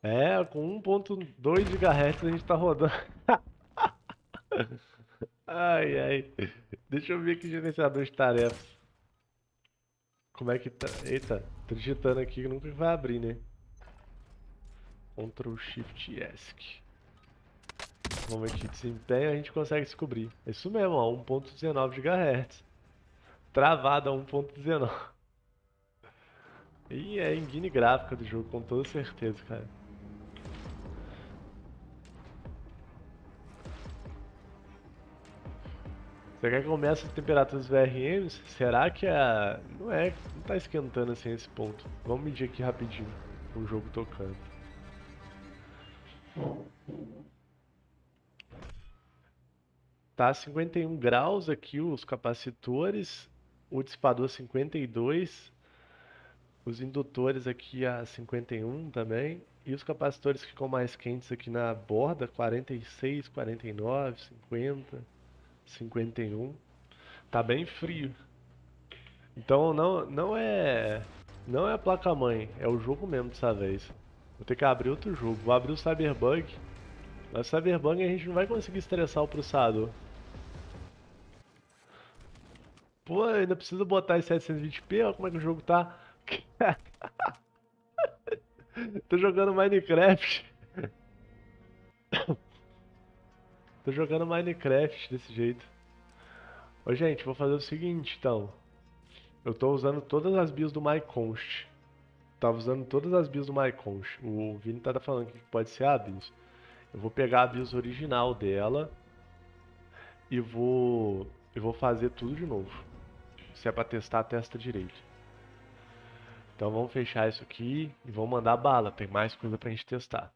É, com 1.2 GHz a gente tá rodando. ai, ai. Deixa eu ver aqui gerenciador de tarefas. Como é que tá? Eita, tô digitando aqui que nunca vai abrir, né? Ctrl Shift ESC no momento de desempenho, a gente consegue descobrir. Isso mesmo, ó, 1.19 GHz. Travada a 1.19. E é engine gráfica do jogo, com toda certeza, cara. Você quer que eu meça as temperaturas VRMs? Será que a... Não é, não tá esquentando assim esse ponto. Vamos medir aqui rapidinho, o jogo tocando. Tá 51 graus aqui os capacitores, o dissipador 52, os indutores aqui a 51 também, e os capacitores que ficam mais quentes aqui na borda, 46, 49, 50, 51. Tá bem frio. Então não, não é não é a placa mãe, é o jogo mesmo dessa vez. Vou ter que abrir outro jogo, vou abrir o Cyberbug. Mas Cyberbug a gente não vai conseguir estressar o processador. Pô, ainda preciso botar em 720p, olha como é que o jogo tá. Tô jogando Minecraft. Tô jogando Minecraft desse jeito. Ô, gente, vou fazer o seguinte, então. Eu tô usando todas as bios do MyConst. Tava usando todas as bios do MyConst. O Vini tá falando que pode ser a bios. Eu vou pegar a bios original dela e vou, e vou fazer tudo de novo se é pra testar, testa direito. Então vamos fechar isso aqui e vamos mandar bala. Tem mais coisa pra gente testar.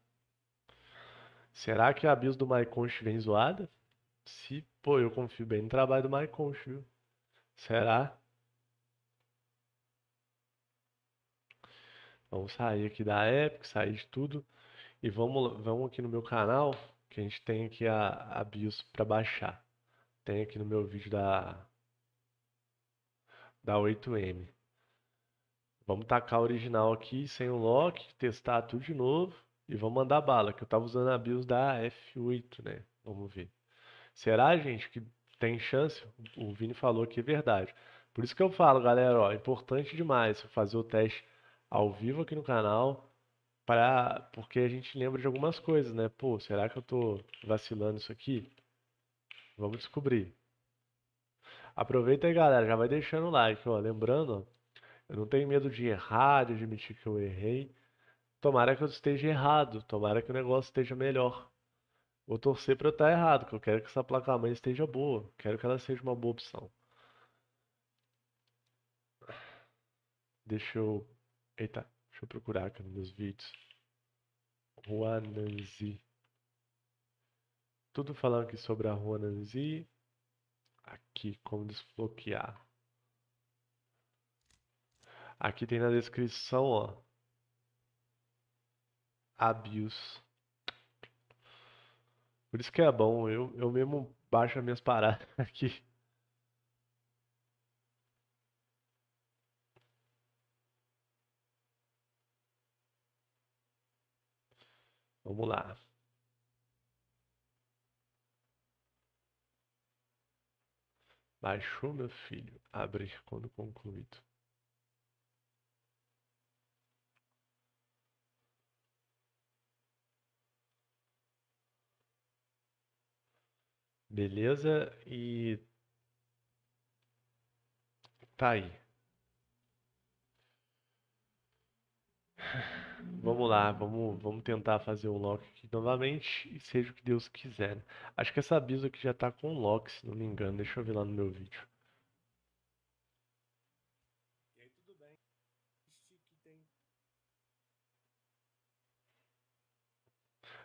Será que a bis do MyConch vem zoada? Se, pô, eu confio bem no trabalho do MyConch, viu? Será? Vamos sair aqui da Epic, sair de tudo. E vamos, vamos aqui no meu canal, que a gente tem aqui a, a BIOS para baixar. Tem aqui no meu vídeo da, da 8M. Vamos tacar a original aqui, sem o lock, testar tudo de novo e vamos mandar bala, que eu estava usando a BIOS da F8, né? Vamos ver. Será, gente, que tem chance? O Vini falou que é verdade. Por isso que eu falo, galera, ó, é importante demais fazer o teste ao vivo aqui no canal, para porque a gente lembra de algumas coisas, né? Pô, será que eu tô vacilando isso aqui? Vamos descobrir. Aproveita aí, galera. Já vai deixando o like, ó. Lembrando, eu não tenho medo de errar, de admitir que eu errei. Tomara que eu esteja errado. Tomara que o negócio esteja melhor. Vou torcer para eu estar tá errado, que eu quero que essa placa-mãe esteja boa. Quero que ela seja uma boa opção. Deixa eu. Eita, deixa eu procurar aqui nos meus vídeos. Juananzi. Tudo falando aqui sobre a Juananzi. Aqui, como desbloquear. Aqui tem na descrição, ó. Abuse. Por isso que é bom, eu, eu mesmo baixo as minhas paradas aqui. Vamos lá. Baixou meu filho, abrir quando concluído. Beleza? E tá aí. Vamos lá, vamos, vamos tentar fazer o lock aqui novamente e seja o que Deus quiser. Né? Acho que essa bisa aqui já tá com lock, se não me engano. Deixa eu ver lá no meu vídeo.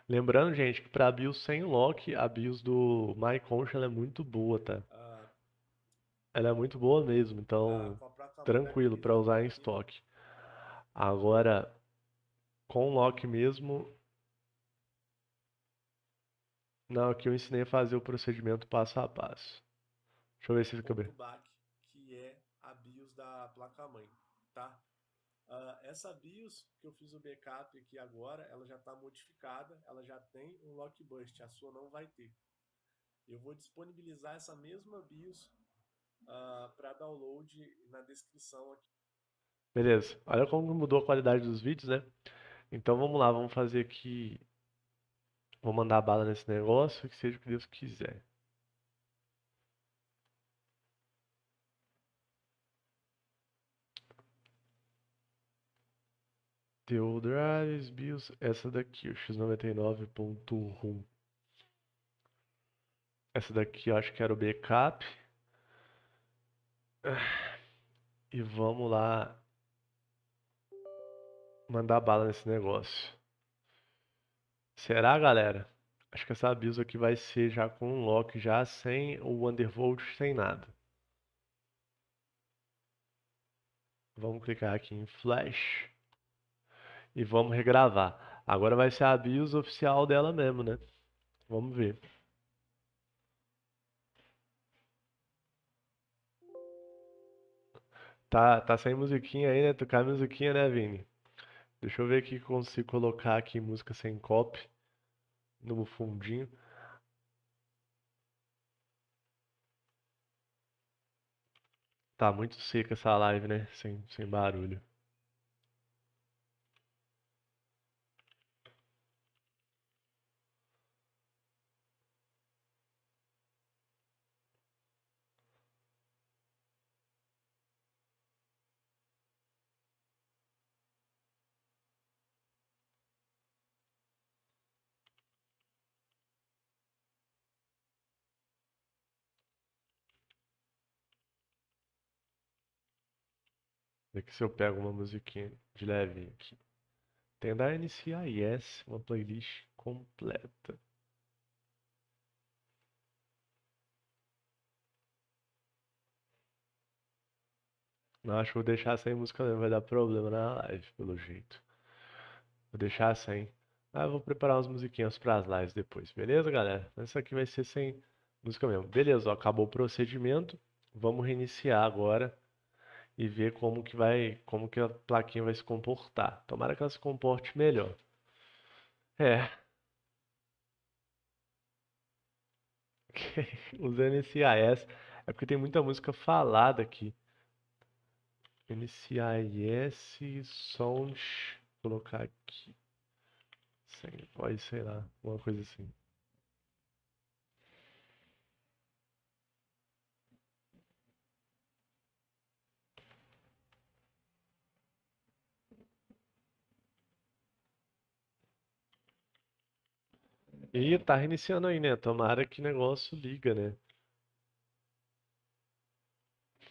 Lembrando, gente, que para BIOS sem lock, a BIOS do MyConch é muito boa, tá? Ah. Ela é muito boa mesmo, então ah, tranquilo para usar em estoque. Agora, com o lock mesmo. Não, aqui eu ensinei a fazer o procedimento passo a passo. Deixa eu ver se fica bem. Back, que é a BIOS da placa-mãe, tá? Uh, essa BIOS que eu fiz o backup aqui agora, ela já está modificada, ela já tem um lockbust, a sua não vai ter. Eu vou disponibilizar essa mesma BIOS uh, ah, para download na descrição aqui. Beleza, olha como mudou a qualidade dos vídeos, né? Então vamos lá, vamos fazer aqui. Vou mandar bala nesse negócio, que seja o que Deus quiser. Theodrives BIOS, essa daqui, o x99.1. Essa daqui eu acho que era o backup. Ah, e vamos lá mandar bala nesse negócio. Será, galera? Acho que essa build aqui vai ser já com um lock, já sem o Undervolt, sem nada. Vamos clicar aqui em Flash. E vamos regravar. Agora vai ser a BIOS oficial dela mesmo, né? Vamos ver. Tá, tá sem musiquinha aí, né? Tocar musiquinha, né, Vini? Deixa eu ver aqui consigo colocar aqui música sem copy no fundinho. Tá muito seca essa live, né? Sem, sem barulho. É que se eu pego uma musiquinha de leve aqui. Tem da NCIS uma playlist completa. Não, acho que vou deixar sem música mesmo, vai dar problema na live, pelo jeito. Vou deixar sem. Ah, eu vou preparar umas musiquinhas para as lives depois, beleza, galera? Mas isso aqui vai ser sem música mesmo. Beleza, ó, acabou o procedimento. Vamos reiniciar agora e ver como que vai, como que a plaquinha vai se comportar. Tomara que ela se comporte melhor. É. Usando esse AS é porque tem muita música falada aqui. NCIS Sound. Vou colocar aqui. Sem voz, sei lá. Uma coisa assim. E tá reiniciando aí, né? Tomara que o negócio liga, né?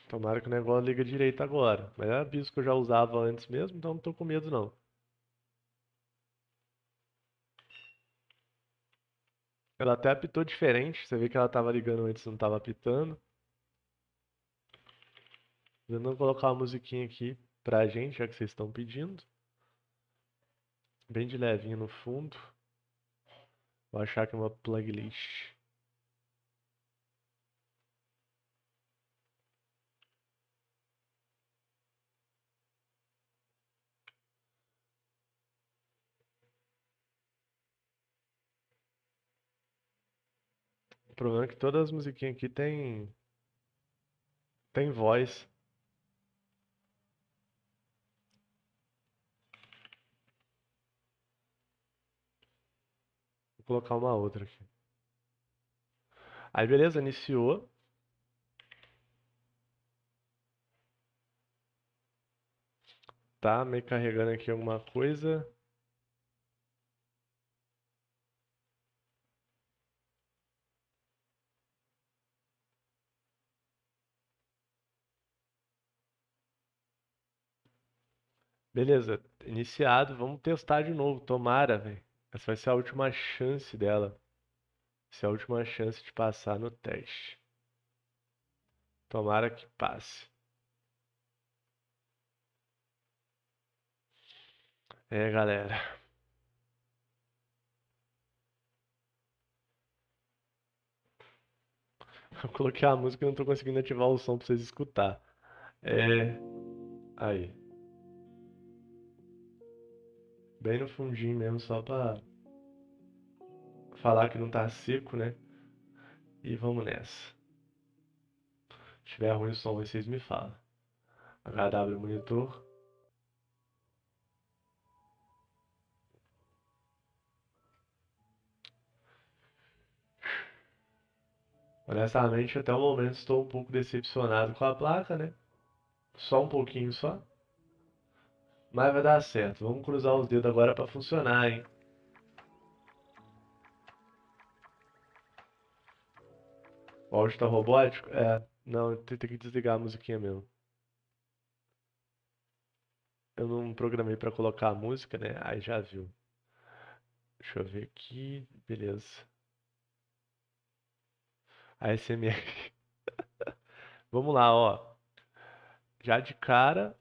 Tomara que o negócio liga direito agora. Mas é aviso que eu já usava antes mesmo, então não tô com medo não. Ela até apitou diferente. Você vê que ela tava ligando antes, não tava apitando. Eu não colocar uma musiquinha aqui pra gente, já que vocês estão pedindo. Bem de levinho no fundo. Vou achar aqui uma playlist. O problema é que todas as musiquinhas aqui tem tem voz. colocar uma outra aqui. Aí beleza, iniciou. Tá meio carregando aqui alguma coisa. Beleza, iniciado, vamos testar de novo, tomara, velho. Essa vai ser a última chance dela. Essa é a última chance de passar no teste. Tomara que passe. É, galera. Eu coloquei a música e não tô conseguindo ativar o som pra vocês escutar. É. Aí. Bem no fundinho mesmo, só pra falar que não tá seco, né? E vamos nessa. Se tiver ruim o som, vocês me falam. HW monitor. Honestamente, até o momento estou um pouco decepcionado com a placa, né? Só um pouquinho só. Mas vai dar certo. Vamos cruzar os dedos agora para funcionar, hein? áudio tá robótico? É. Não, tem, que desligar a musiquinha mesmo. Eu não programei para colocar a música, né? Aí já viu. Deixa eu ver aqui. Beleza. A SMR. Vamos lá, ó. Já de cara,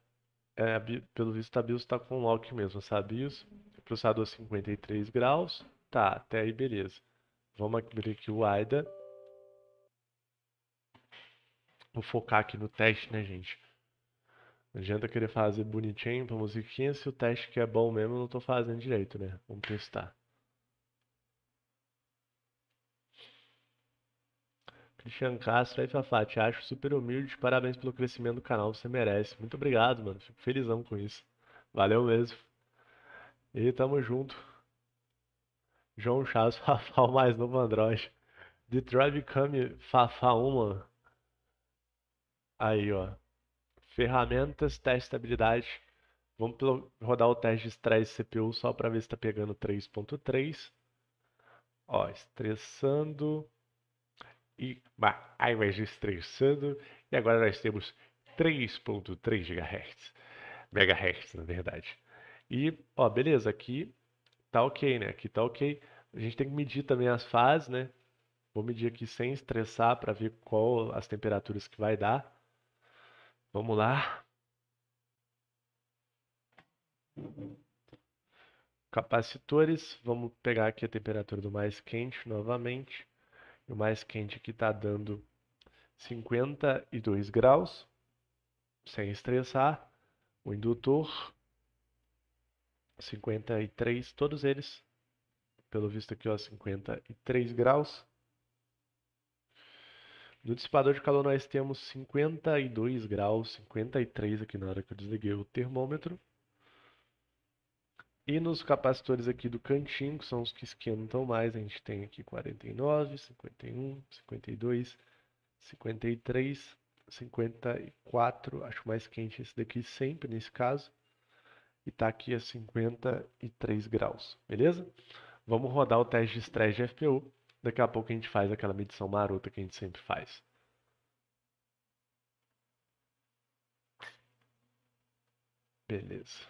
é, pelo visto a BIOS está com lock mesmo, sabe isso? Processador 53 graus. Tá, até aí beleza. Vamos abrir aqui o AIDA. Vou focar aqui no teste, né, gente? Não adianta querer fazer bonitinho pra musiquinha se o teste que é bom mesmo eu não tô fazendo direito, né? Vamos testar. Cristian Castro, aí Fafá, te acho super humilde, parabéns pelo crescimento do canal, você merece. Muito obrigado, mano, fico felizão com isso. Valeu mesmo. E tamo junto. João Chaves, Fafá, o mais novo Android. Detroit Become Fafá 1, mano. Aí, ó. Ferramentas, teste de estabilidade. Vamos rodar o teste de estresse CPU só para ver se está pegando 3.3. Ó, estressando. E, aí vai estressando. E agora nós temos 3.3 GHz. Megahertz, na verdade. E, ó, beleza, aqui tá ok, né? Aqui tá ok. A gente tem que medir também as fases, né? Vou medir aqui sem estressar para ver qual as temperaturas que vai dar. Vamos lá. Capacitores, vamos pegar aqui a temperatura do mais quente novamente. O mais quente aqui está dando 52 graus, sem estressar. O indutor, 53, todos eles, pelo visto aqui, ó, 53 graus. No dissipador de calor nós temos 52 graus, 53 aqui na hora que eu desliguei o termômetro. E nos capacitores aqui do cantinho, que são os que esquentam mais, a gente tem aqui 49, 51, 52, 53, 54, acho mais quente esse daqui sempre nesse caso. E tá aqui a 53 graus, beleza? Vamos rodar o teste de estresse de FPU. Daqui a pouco a gente faz aquela medição marota que a gente sempre faz. Beleza.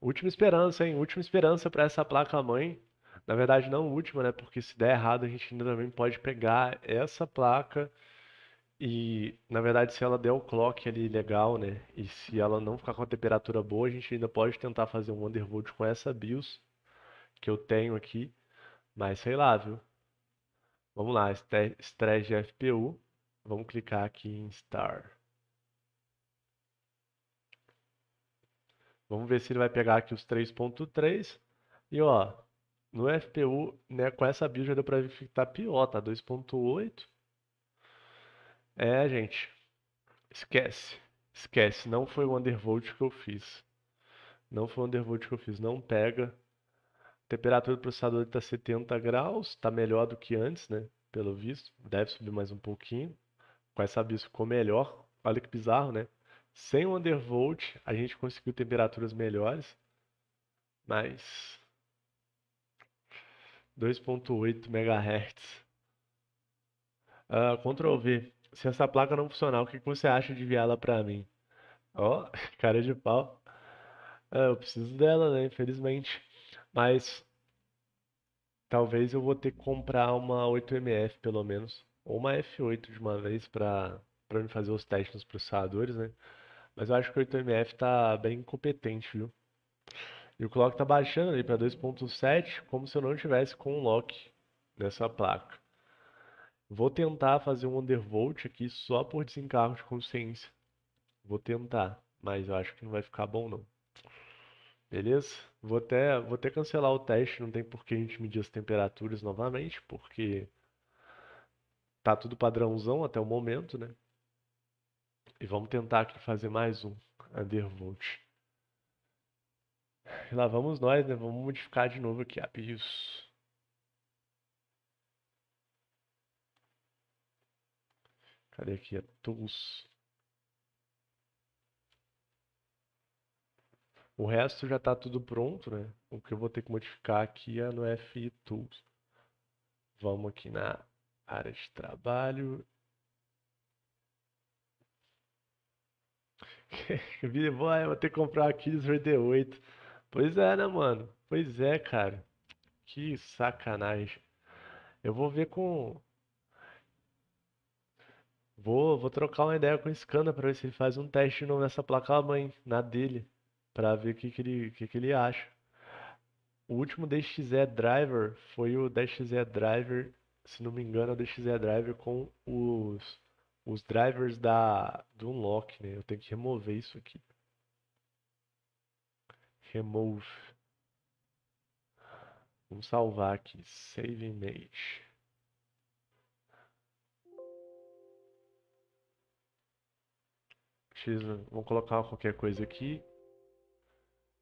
Última esperança, hein? Última esperança para essa placa-mãe. Na verdade, não última, né? Porque se der errado, a gente ainda também pode pegar essa placa. E, na verdade, se ela der o clock ali legal, né? E se ela não ficar com a temperatura boa, a gente ainda pode tentar fazer um undervolt com essa BIOS que eu tenho aqui, mas sei lá, viu? Vamos lá, stress de FPU. Vamos clicar aqui em Star. Vamos ver se ele vai pegar aqui os 3.3. E ó, no FPU, né, com essa build já deu pra ver que tá pior, tá 2.8. É, gente, esquece. Esquece, não foi o undervolt que eu fiz. Não foi o undervolt que eu fiz, não pega Temperatura do processador está 70 graus, está melhor do que antes, né? Pelo visto, deve subir mais um pouquinho. Com essa bis ficou melhor. Olha que bizarro, né? Sem o undervolt, a gente conseguiu temperaturas melhores. Mas 2.8 MHz. Uh, Ctrl V. Se essa placa não funcionar, o que você acha de enviá-la para mim? Ó, oh, cara de pau. Uh, eu preciso dela, né? Infelizmente. Mas talvez eu vou ter que comprar uma 8MF pelo menos, ou uma F8 de uma vez para para me fazer os testes nos processadores, né? Mas eu acho que o 8MF tá bem incompetente, viu? E o clock tá baixando ali para 2.7, como se eu não tivesse com um lock nessa placa. Vou tentar fazer um undervolt aqui só por desencargo de consciência. Vou tentar, mas eu acho que não vai ficar bom não. Beleza? Vou até, vou até cancelar o teste, não tem por que a gente medir as temperaturas novamente, porque tá tudo padrãozão até o momento, né? E vamos tentar aqui fazer mais um undervolt. E lá vamos nós, né? Vamos modificar de novo aqui, isso. Cadê aqui? É tools. O resto já está tudo pronto, né? O que eu vou ter que modificar aqui é no FI Tools. Vamos aqui na área de trabalho. vou ter que comprar o VD8. Pois é, né, mano? Pois é, cara. Que sacanagem. Eu vou ver com. Vou, vou trocar uma ideia com o Scana para ver se ele faz um teste de novo nessa placa mãe, na dele para ver o que, que, ele, que, que ele acha. O último DXE Driver foi o DXE Driver, se não me engano, é o DXE Driver com os, os drivers da do unlock, né? Eu tenho que remover isso aqui. Remove. Vamos salvar aqui. Save image. Vamos colocar qualquer coisa aqui.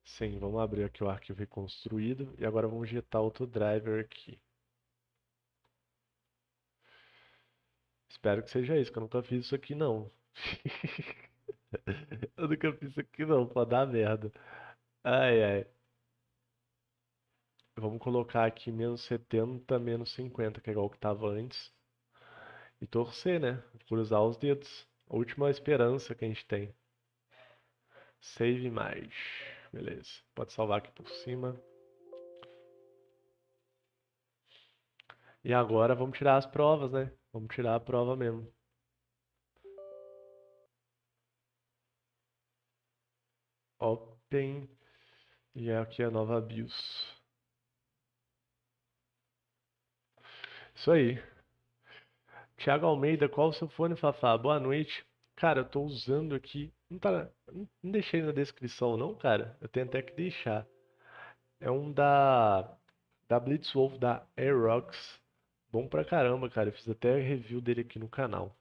Sim, vamos abrir aqui o arquivo reconstruído e agora vamos digitar outro driver aqui. Espero que seja isso, que eu nunca fiz isso aqui não. eu nunca fiz isso aqui não, pode dar merda. Ai, ai. Vamos colocar aqui menos 70, menos 50, que é igual que estava antes. E torcer, né? Cruzar os dedos. A última esperança que a gente tem. Save mais. Beleza. Pode salvar aqui por cima. E agora vamos tirar as provas, né? Vamos tirar a prova mesmo. Open. E aqui a nova BIOS. Isso aí. Tiago Almeida, qual o seu fone, Fafá? Boa noite. Cara, eu tô usando aqui não, tá, não deixei na descrição não, cara. Eu tenho até que deixar. É um da da Blitzwolf da Aerox. Bom pra caramba, cara. Eu fiz até review dele aqui no canal.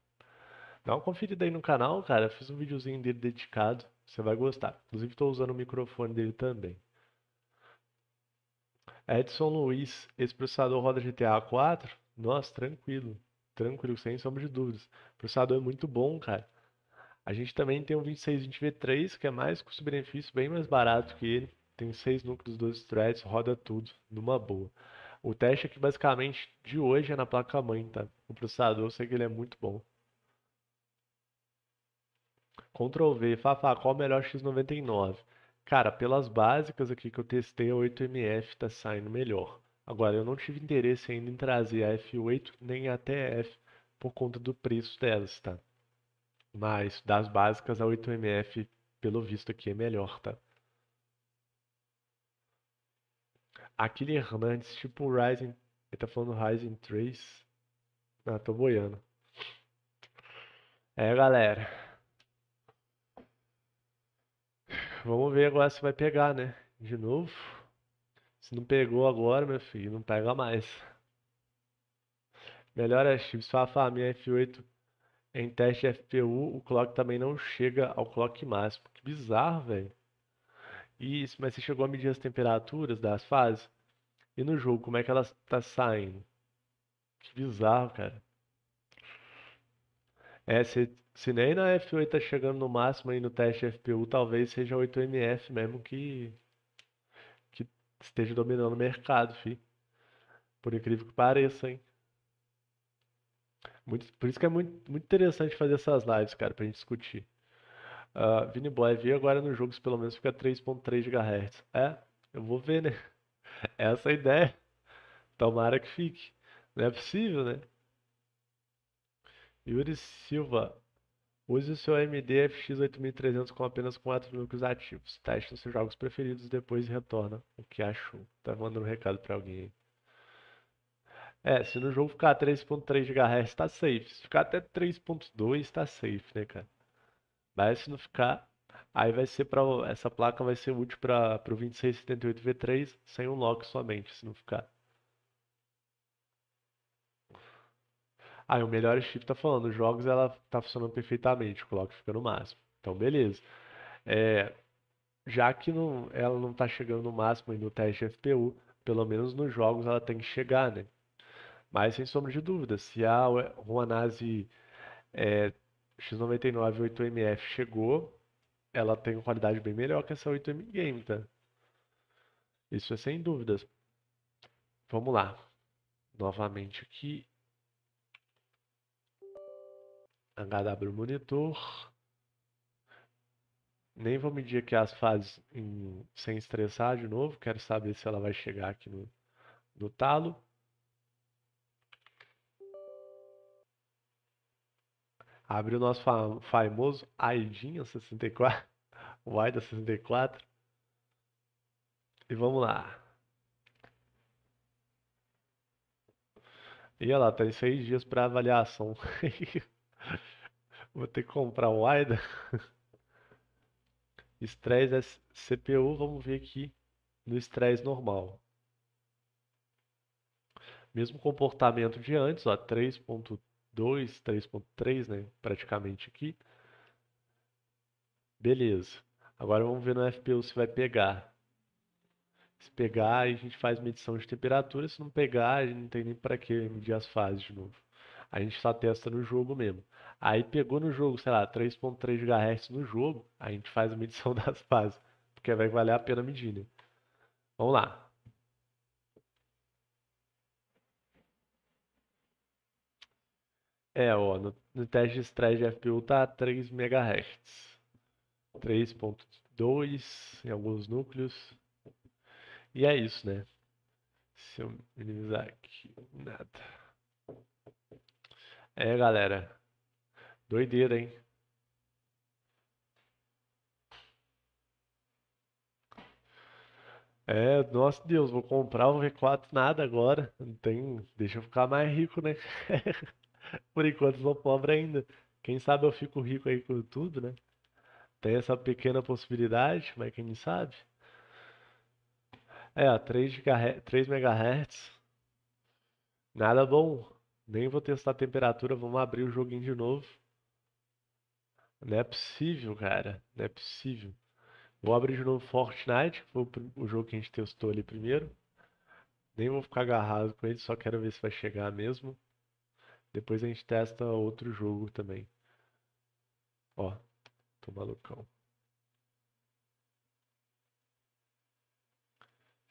Dá uma conferida aí no canal, cara. Eu fiz um videozinho dele dedicado. Você vai gostar. Inclusive estou usando o microfone dele também. Edson Luiz, esse processador roda GTA 4? Nossa, tranquilo. Tranquilo, sem sombra de dúvidas. O processador é muito bom, cara. A gente também tem o 2620V3, que é mais custo-benefício, bem mais barato que ele. Tem seis núcleos, 12 threads, roda tudo numa boa. O teste aqui, basicamente, de hoje é na placa-mãe, tá? O processador, eu sei que ele é muito bom. Ctrl V, Fafá, qual é o melhor X99? Cara, pelas básicas aqui que eu testei, a 8MF tá saindo melhor. Agora, eu não tive interesse ainda em trazer a F8 nem a TF por conta do preço delas, tá? Mas das básicas, a 8MF, pelo visto aqui, é melhor, tá? Aquele Hernandes, tipo o Ryzen. Ele tá falando Ryzen 3. Ah, tô boiando. É, galera. Vamos ver agora se vai pegar, né? De novo. Se não pegou agora, meu filho, não pega mais. Melhor é chips. Fafá, minha F8 em teste FPU, o clock também não chega ao clock máximo. Que bizarro, velho. Isso, mas você chegou a medir as temperaturas das fases? E no jogo, como é que ela tá saindo? Que bizarro, cara. É, se, se nem na F8 tá chegando no máximo aí no teste FPU, talvez seja 8MF mesmo que, que esteja dominando o mercado, fi. Por incrível que pareça, hein. Muito, por isso que é muito, muito interessante fazer essas lives, cara, pra gente discutir. Uh, Vini Boy, vi agora nos jogos pelo menos fica 3.3 GHz. É, eu vou ver, né? É essa é a ideia. Tomara que fique. Não é possível, né? Yuri Silva, use o seu AMD FX 8300 com apenas 4 núcleos ativos. Teste os seus jogos preferidos depois e retorna o que achou. Tá mandando um recado para alguém aí. É, se no jogo ficar 3.3 GHz, tá safe. Se ficar até 3.2, tá safe, né, cara? Mas se não ficar, aí vai ser para essa placa vai ser útil para o 2678V3 sem um lock somente, se não ficar. Aí ah, o melhor chip tá falando, os jogos ela tá funcionando perfeitamente, o clock fica no máximo. Então beleza. É, já que não, ela não tá chegando no máximo no teste FPU, pelo menos nos jogos ela tem que chegar, né? Mas, sem sombra de dúvida, se a Ruanase é, X99 8MF chegou, ela tem uma qualidade bem melhor que essa 8M Game, tá? Isso é sem dúvidas. Vamos lá. Novamente aqui. HW monitor. Nem vou medir aqui as fases em, sem estressar de novo. Quero saber se ela vai chegar aqui no, no talo. Abre o nosso famoso Aidinha 64, o Aida 64. E vamos lá. E olha lá, tem tá seis dias para avaliação. Vou ter que comprar o AIDA. Estresse CPU, vamos ver aqui no estresse normal. Mesmo comportamento de antes, 3.3. 3.3, né, praticamente aqui. Beleza. Agora vamos ver no FPU se vai pegar. Se pegar, a gente faz medição de temperatura. Se não pegar, a gente não tem nem para que medir as fases de novo. A gente só testa no jogo mesmo. Aí pegou no jogo, sei lá, 3.3 GHz no jogo, a gente faz a medição das fases. Porque vai valer a pena medir, né? Vamos lá. É, ó, no, no teste de estresse de FPU tá 3 MHz. 3.2 em alguns núcleos. E é isso, né? Se eu minimizar aqui, nada. É, galera. Doideira, hein? É, nossa Deus, vou comprar um V4 nada agora. Não tem, deixa eu ficar mais rico, né? Por enquanto sou pobre ainda. Quem sabe eu fico rico aí com tudo, né? Tem essa pequena possibilidade, mas quem sabe? É, ó, 3, GHz, 3 MHz. Nada bom. Nem vou testar a temperatura, vamos abrir o joguinho de novo. Não é possível, cara. Não é possível. Vou abrir de novo Fortnite, que foi o jogo que a gente testou ali primeiro. Nem vou ficar agarrado com ele, só quero ver se vai chegar mesmo. Depois a gente testa outro jogo também. Ó, tô malucão.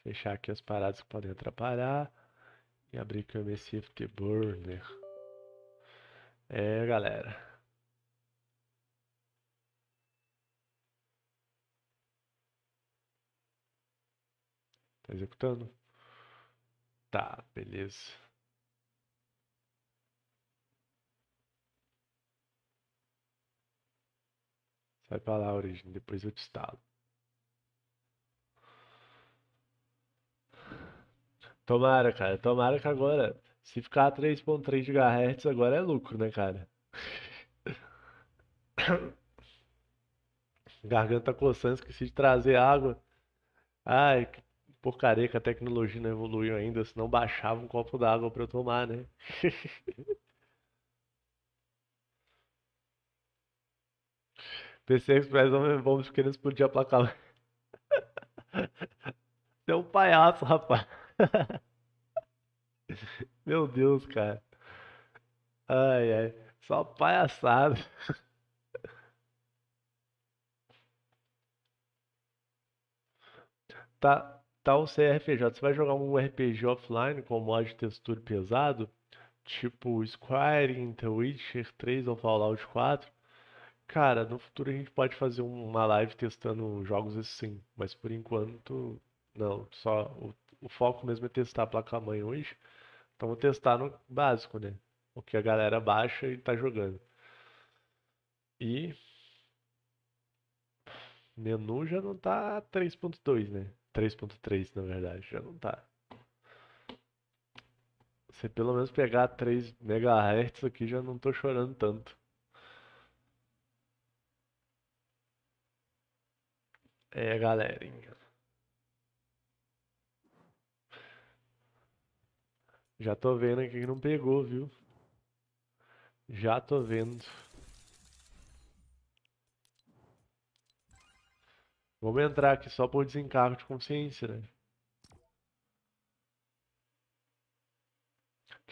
Fechar aqui as paradas que podem atrapalhar. E abrir com o MSFT Burner. É, galera. Tá executando? Tá, beleza. Vai pra lá, Origem, depois eu te instalo. Tomara, cara. Tomara que agora, se ficar 3.3 GHz, agora é lucro, né, cara? Garganta coçando, esqueci de trazer água. Ai, que porcaria que a tecnologia não evoluiu ainda, senão baixava um copo d'água para eu tomar, né? PC Express vamos querer explodir a placa lá. Você é um palhaço, rapaz. Meu Deus, cara. Ai, ai. Só palhaçada. Tá, tá o CRPJ. Você vai jogar um RPG offline com mod de textura pesado? Tipo Square, The Witcher 3 ou Fallout 4? cara, no futuro a gente pode fazer uma live testando jogos assim, mas por enquanto, não. Só o, o foco mesmo é testar a placa-mãe hoje. Então vou testar no básico, né? O que a galera baixa e tá jogando. E. Menu já não tá 3.2, né? 3.3 na verdade, já não tá. Se pelo menos pegar 3 MHz aqui, já não tô chorando tanto. É galera. galerinha. Já tô vendo aqui que não pegou, viu? Já tô vendo. Vamos entrar aqui só por desencargo de consciência, né?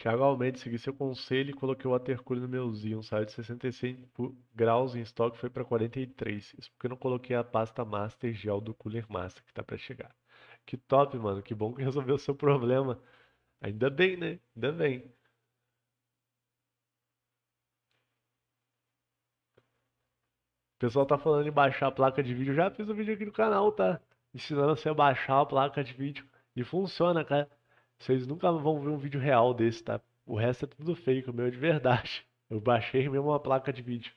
Thiago Almeida segui seu conselho e coloquei o Atercúleo no meu um Saiu de 65 graus em estoque foi para 43. Isso porque eu não coloquei a pasta Master Gel do Cooler Master, que tá para chegar. Que top, mano. Que bom que resolveu o seu problema. Ainda bem, né? Ainda bem. O pessoal tá falando em baixar a placa de vídeo. Eu já fiz um vídeo aqui no canal, tá? Ensinando você a baixar a placa de vídeo. E funciona, cara. Vocês nunca vão ver um vídeo real desse, tá? O resto é tudo fake, o meu é de verdade. Eu baixei mesmo uma placa de vídeo.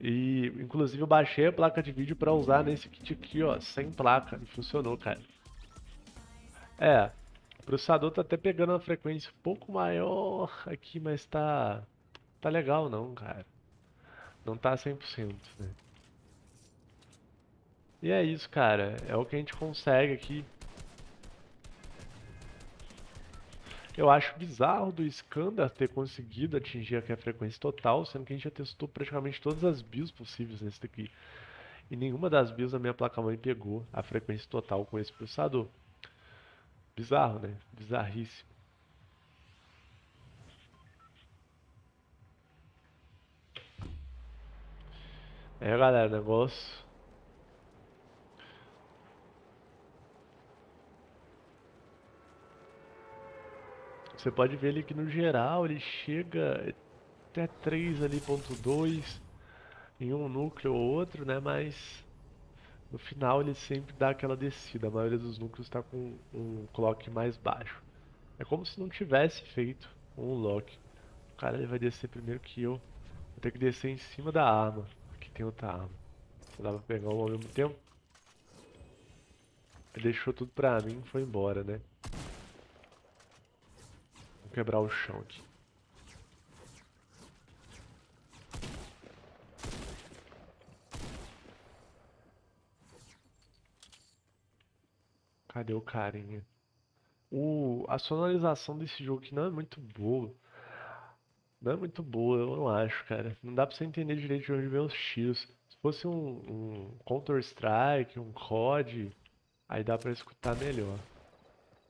E, inclusive, eu baixei a placa de vídeo para usar nesse kit aqui, ó, sem placa. E funcionou, cara. É, o processador tá até pegando uma frequência um pouco maior aqui, mas tá... Tá legal não, cara. Não tá 100%, né? E é isso, cara. É o que a gente consegue aqui. Eu acho bizarro do Scanda ter conseguido atingir aqui a frequência total, sendo que a gente já testou praticamente todas as bios possíveis nesse daqui. E nenhuma das bios da minha placa-mãe pegou a frequência total com esse processador. Bizarro, né? Bizarríssimo. É, galera, negócio Você pode ver ele que no geral ele chega até 3 ali, ponto 2 em um núcleo ou outro, né? Mas no final ele sempre dá aquela descida. A maioria dos núcleos está com um clock mais baixo. É como se não tivesse feito um lock. O cara ele vai descer primeiro que eu. Vou ter que descer em cima da arma. Aqui tem outra arma. Não dá pra pegar uma ao mesmo tempo. Ele deixou tudo pra mim e foi embora, né? quebrar o chão aqui. Cadê o carinha? O, a sonorização desse jogo aqui não é muito boa. Não é muito boa, eu não acho, cara. Não dá pra você entender direito de onde vem os tiros. Se fosse um, um Counter-Strike, um COD, aí dá pra escutar melhor.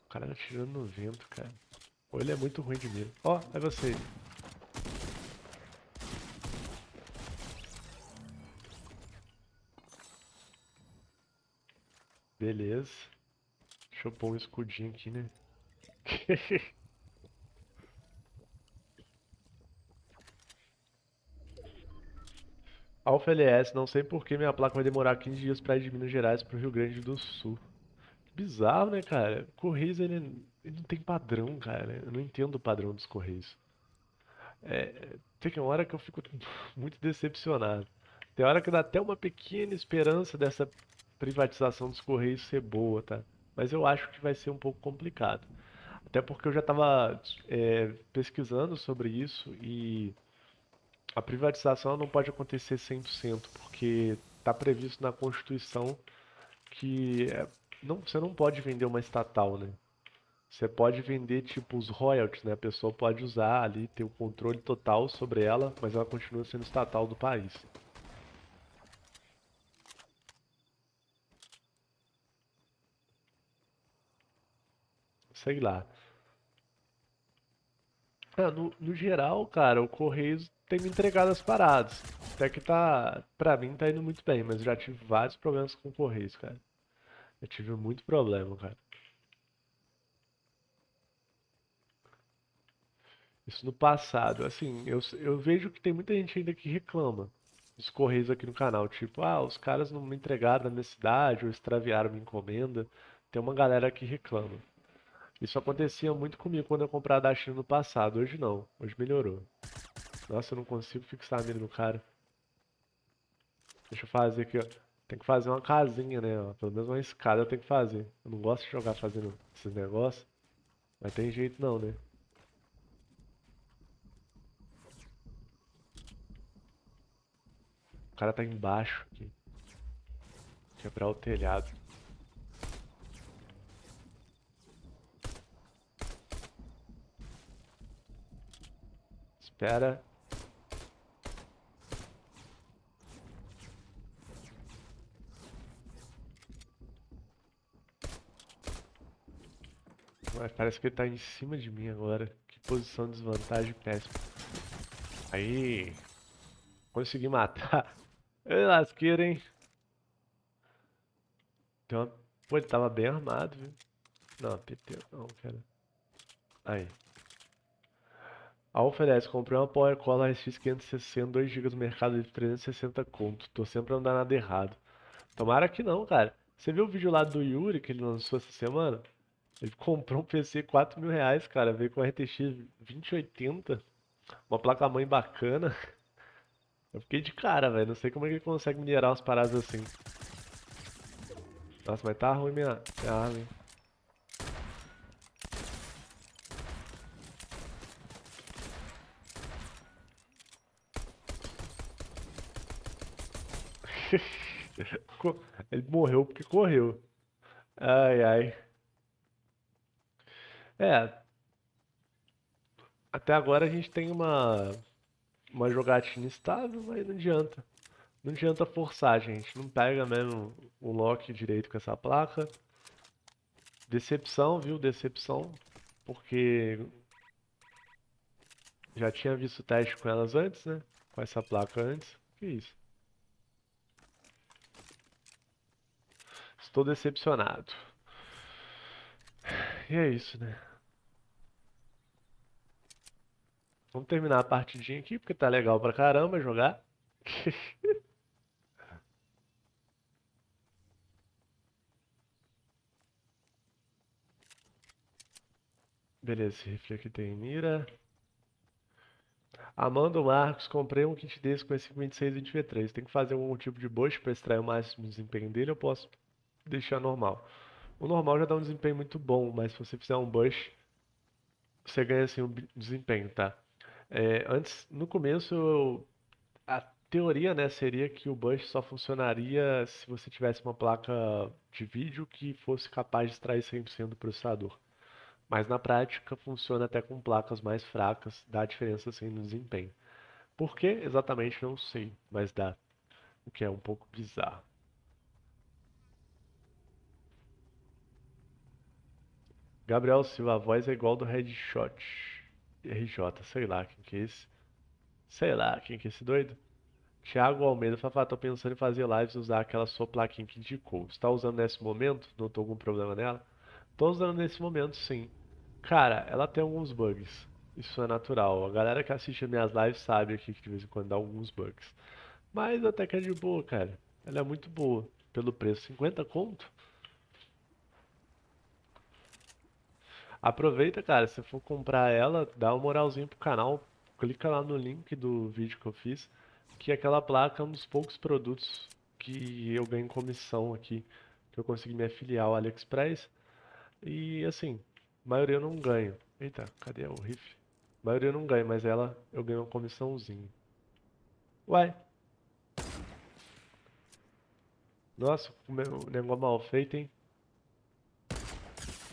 O cara tá tirando no vento, cara. Ou ele é muito ruim de mira. Ó, oh, é você. Beleza. Deixa eu pôr um escudinho aqui, né? Alfa LS, não sei por que minha placa vai demorar 15 dias pra ir de Minas Gerais pro Rio Grande do Sul. Bizarro, né, cara? Corris, ele não tem padrão, cara. Eu não entendo o padrão dos Correios. É, tem hora que eu fico tipo, muito decepcionado. Tem hora que dá até uma pequena esperança dessa privatização dos Correios ser boa, tá? Mas eu acho que vai ser um pouco complicado. Até porque eu já estava é, pesquisando sobre isso e a privatização não pode acontecer 100%, porque está previsto na Constituição que é, não, você não pode vender uma estatal, né? Você pode vender tipo os royalties, né? A pessoa pode usar ali, ter o um controle total sobre ela, mas ela continua sendo estatal do país. Sei lá. Ah, no, no geral, cara, o Correios tem me entregado as paradas. Até que tá. Pra mim tá indo muito bem, mas eu já tive vários problemas com o Correios, cara. Eu tive muito problema, cara. Isso no passado. Assim, eu, eu vejo que tem muita gente ainda que reclama dos correios aqui no canal. Tipo, ah, os caras não me entregaram na minha cidade ou extraviaram minha encomenda. Tem uma galera que reclama. Isso acontecia muito comigo quando eu comprava da China no passado. Hoje não. Hoje melhorou. Nossa, eu não consigo fixar a mira no cara. Deixa eu fazer aqui, ó. Tem que fazer uma casinha, né? Ó. Pelo menos uma escada eu tenho que fazer. Eu não gosto de jogar fazendo esses negócios. Mas tem jeito não, né? cara tá embaixo aqui. Quebrar o telhado. Espera. Ué, parece que ele tá em cima de mim agora. Que posição de desvantagem péssima. Aí. Consegui matar. Ei, é lasqueira, hein? Tem uma... Pô, ele tava bem armado, viu? Não, PT, não, cara. Aí. A oferece, comprei uma Power Cola RX 560, 2 GB do mercado de 360 conto. Tô sempre andando nada errado. Tomara que não, cara. Você viu o vídeo lá do Yuri que ele lançou essa semana? Ele comprou um PC 4 mil reais, cara. Veio com RTX 2080. Uma placa-mãe bacana. Eu fiquei de cara, velho. Não sei como é que ele consegue minerar os paradas assim. Nossa, mas tá ruim minha, minha arma, hein? Ele morreu porque correu. Ai, ai. É. Até agora a gente tem uma uma jogatina estável, mas não adianta. Não adianta forçar, gente. Não pega mesmo o lock direito com essa placa. Decepção, viu? Decepção. Porque já tinha visto o teste com elas antes, né? Com essa placa antes. Que isso? Estou decepcionado. E é isso, né? Vamos terminar a partidinha aqui, porque tá legal pra caramba jogar. Beleza, esse rifle aqui tem mira. Amando Marcos, comprei um kit desse com esse 26 e 23. Tem que fazer algum tipo de bush para extrair o máximo desempenho dele, eu posso deixar normal. O normal já dá um desempenho muito bom, mas se você fizer um bush, você ganha assim um desempenho, tá? É, antes, no começo, eu, a teoria né, seria que o Bush só funcionaria se você tivesse uma placa de vídeo que fosse capaz de extrair 100% do processador. Mas na prática funciona até com placas mais fracas, dá diferença sim no desempenho. Por que? Exatamente não sei, mas dá. O que é um pouco bizarro. Gabriel Silva, a voz é igual do headshot. RJ, sei lá quem que é esse. Sei lá quem que é esse doido. Tiago Almeida Fafá, tô pensando em fazer lives e usar aquela sua plaquinha que indicou. Está usando nesse momento? Não tô com problema nela? Tô usando nesse momento, sim. Cara, ela tem alguns bugs. Isso é natural. A galera que assiste minhas lives sabe aqui que de vez em quando dá alguns bugs. Mas até que é de boa, cara. Ela é muito boa. Pelo preço, 50 conto? Aproveita, cara, se for comprar ela, dá uma moralzinha pro canal, clica lá no link do vídeo que eu fiz, que aquela placa é um dos poucos produtos que eu ganho comissão aqui, que eu consegui me afiliar ao AliExpress. E assim, a maioria eu não ganho. Eita, cadê o riff? A maioria eu não ganho, mas ela eu ganho uma comissãozinha. Uai. Nossa, o negócio mal feito, hein?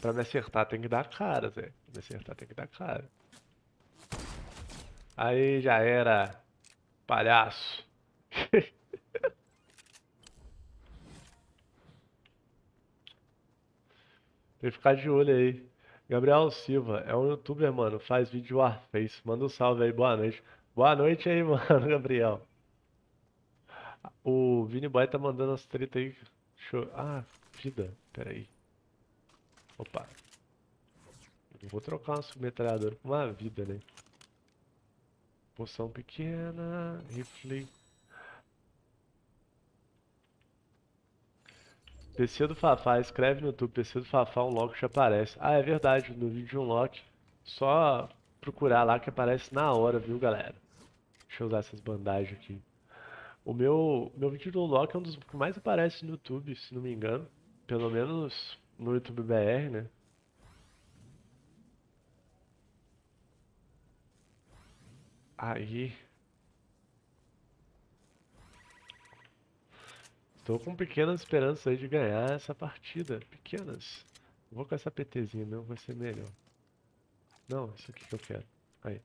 Pra me acertar tem que dar cara, velho. Pra me acertar tem que dar cara. Aí já era. Palhaço. tem que ficar de olho aí. Gabriel Silva, é um youtuber, mano. Faz vídeo Warface. Manda um salve aí, boa noite. Boa noite aí, mano, Gabriel. O Vini Boy tá mandando as treta aí. Show. Ah, vida. Pera aí. Opa. vou trocar uma submetralhadora por uma vida, né? Poção pequena, rifle. PC do Fafá, escreve no YouTube, PC do Fafá, um lock já aparece. Ah, é verdade, no vídeo de um lock, só procurar lá que aparece na hora, viu, galera? Deixa eu usar essas bandagens aqui. O meu, meu vídeo do Unlock é um dos que mais aparece no YouTube, se não me engano. Pelo menos no YouTube BR, né? Aí. Estou com pequenas esperanças aí de ganhar essa partida. Pequenas. Vou com essa PTzinha mesmo, vai ser melhor. Não, isso aqui que eu quero. Aí.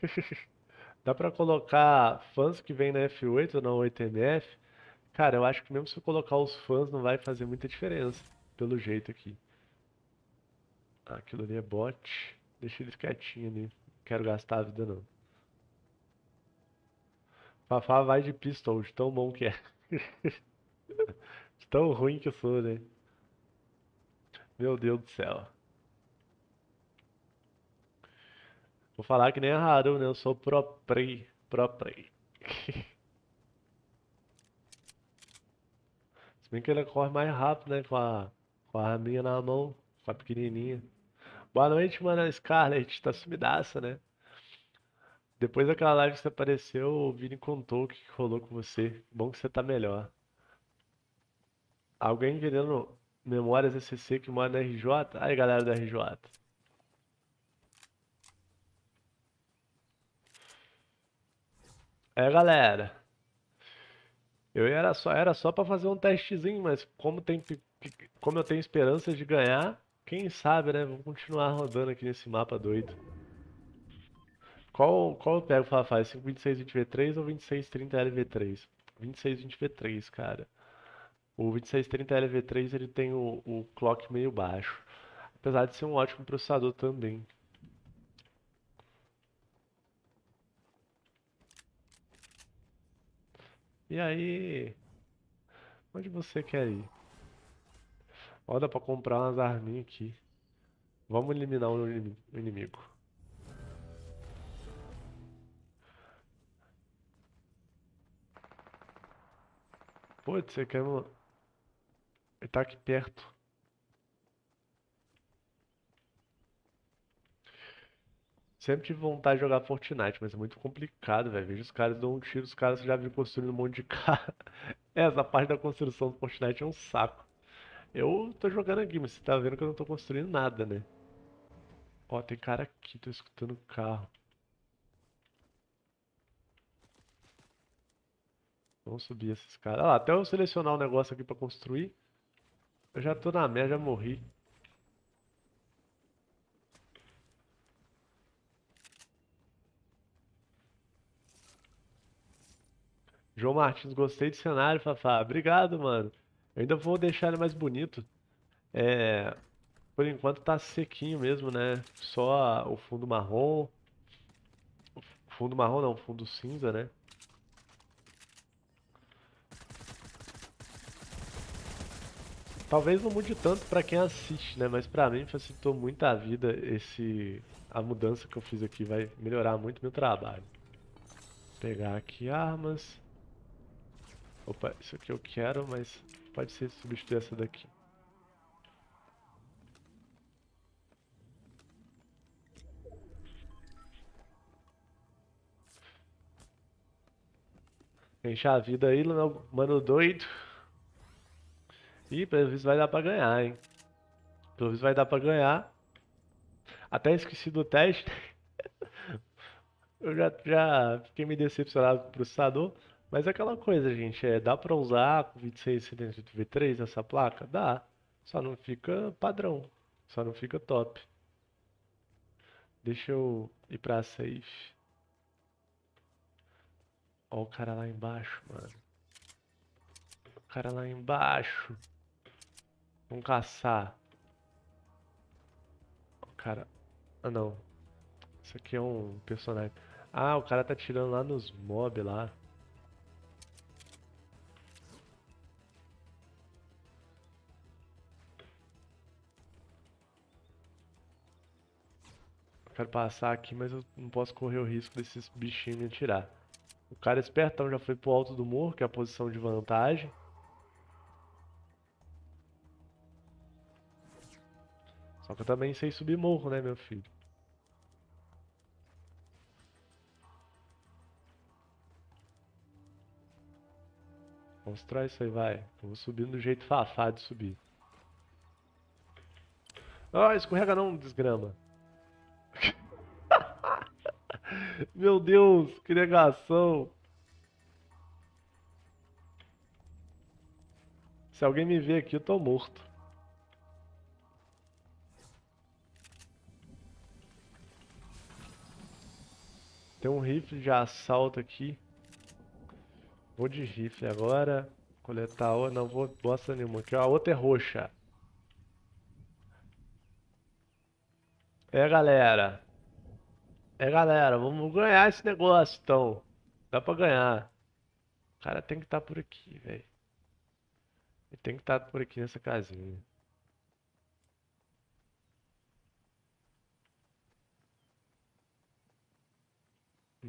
Dá pra colocar fãs que vêm na F8 ou na 8MF? Cara, eu acho que mesmo se eu colocar os fãs não vai fazer muita diferença, pelo jeito aqui. Ah, aquilo ali é bot. Deixa eles quietinhos ali. Não quero gastar a vida não. Fafá vai de pistol, de tão bom que é. de tão ruim que eu sou, né? Meu Deus do céu. Vou falar que nem é raro, né? Eu sou pro-prey. Pro-prey. Se bem que ele corre mais rápido, né? Com a, com a arminha na mão, com a pequenininha. Boa noite, mano. Scarlett, tá sumidaça, né? Depois daquela live que você apareceu, o Vini contou o que rolou com você. Bom que você tá melhor. Alguém querendo memórias SCC que mora na RJ? Aí, galera da RJ. É, galera. Eu era só era só para fazer um testezinho, mas como tem como eu tenho esperança de ganhar, quem sabe, né? Vamos continuar rodando aqui nesse mapa doido. Qual, qual eu pego, Fafá? 52620V3 é ou 2630LV3? 2620V3, cara. O 2630LV3 ele tem o, o clock meio baixo. Apesar de ser um ótimo processador também. E aí? Onde você quer ir? Ó, dá pra comprar umas arminhas aqui. Vamos eliminar o inimigo. Putz, você quer... Ele tá aqui perto. Sempre tive vontade de jogar Fortnite, mas é muito complicado, velho. Vejo os caras dão um tiro, os caras já vêm construindo um monte de carro. Essa parte da construção do Fortnite é um saco. Eu tô jogando aqui, mas você tá vendo que eu não tô construindo nada, né? Ó, tem cara aqui, tô escutando o carro. Vamos subir esses caras. Ah lá, até eu selecionar o um negócio aqui pra construir. Eu já tô na merda, já morri. João Martins, gostei do cenário, Fafá. Obrigado, mano. Eu ainda vou deixar ele mais bonito. É, por enquanto tá sequinho mesmo, né? Só o fundo marrom. fundo marrom não, fundo cinza, né? Talvez não mude tanto para quem assiste, né? Mas para mim facilitou muito a vida esse a mudança que eu fiz aqui vai melhorar muito meu trabalho. Vou pegar aqui armas. Opa, isso aqui eu quero, mas pode ser substituir essa daqui. Encher a vida aí, meu mano doido. Ih, pelo visto vai dar pra ganhar, hein. Pelo visto vai dar pra ganhar. Até esqueci do teste. eu já, já fiquei me decepcionado com o processador. Mas é aquela coisa, gente, é, dá para usar com 26 cilindros V3 essa placa? Dá. Só não fica padrão. Só não fica top. Deixa eu ir pra safe. Ó o cara lá embaixo, mano. O cara lá embaixo. Vamos caçar. O cara... Ah, não. Isso aqui é um personagem. Ah, o cara tá tirando lá nos mob lá. quero passar aqui, mas eu não posso correr o risco desses bichinhos me atirar. O cara é espertão já foi pro alto do morro, que é a posição de vantagem. Só que eu também sei subir morro, né, meu filho? Constrói isso aí, vai. Eu vou subindo do jeito fafá de subir. Ah, escorrega não, desgrama. Meu Deus, que negação. Se alguém me ver aqui, eu tô morto. Tem um rifle de assalto aqui. Vou de rifle agora. Coletar outra. Não vou bosta nenhuma. Aqui, a outra é roxa. É, galera. É galera, vamos ganhar esse negócio então. Dá pra ganhar. O cara tem que estar tá por aqui, velho. Ele tem que estar tá por aqui nessa casinha.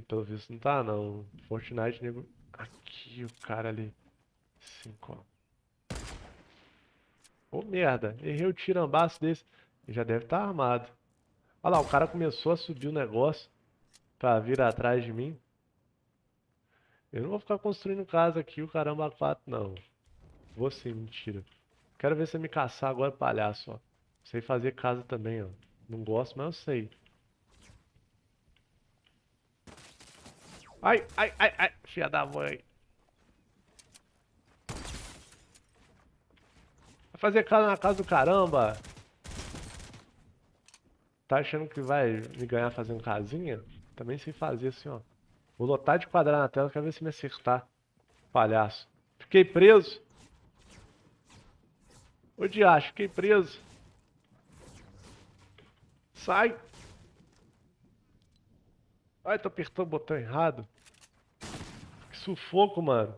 Pelo visto não tá não. Fortnite nego. Aqui o cara ali. 5, Ô merda, errei o tirambaço desse. Ele já deve estar tá armado. Olha lá, o cara começou a subir o negócio pra vir atrás de mim. Eu não vou ficar construindo casa aqui, o caramba, quatro, não. Vou sim, mentira. Quero ver você me caçar agora, palhaço, ó. Sei fazer casa também, ó. Não gosto, mas eu sei. Ai, ai, ai, ai, filha da mãe. Vai fazer casa na casa do caramba. Tá achando que vai me ganhar fazendo casinha? Também sei fazer assim, ó. Vou lotar de quadrar na tela, quero ver se me acertar. Palhaço. Fiquei preso. Ô diacho, fiquei preso. Sai. Ai, tô apertando o botão errado. Que sufoco, mano.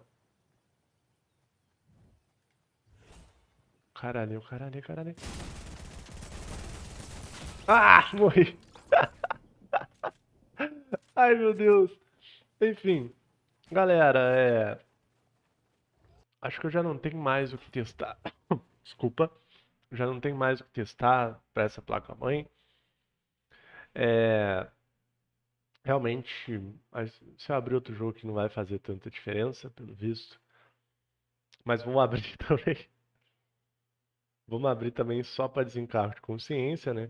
Caralho, caralho, caralho. Ah, morri. Ai, meu Deus. Enfim, galera, é... Acho que eu já não tenho mais o que testar. Desculpa. Já não tenho mais o que testar para essa placa-mãe. É... Realmente, se eu abrir outro jogo que não vai fazer tanta diferença, pelo visto. Mas vamos abrir também. Vamos abrir também só para desencargo de consciência, né?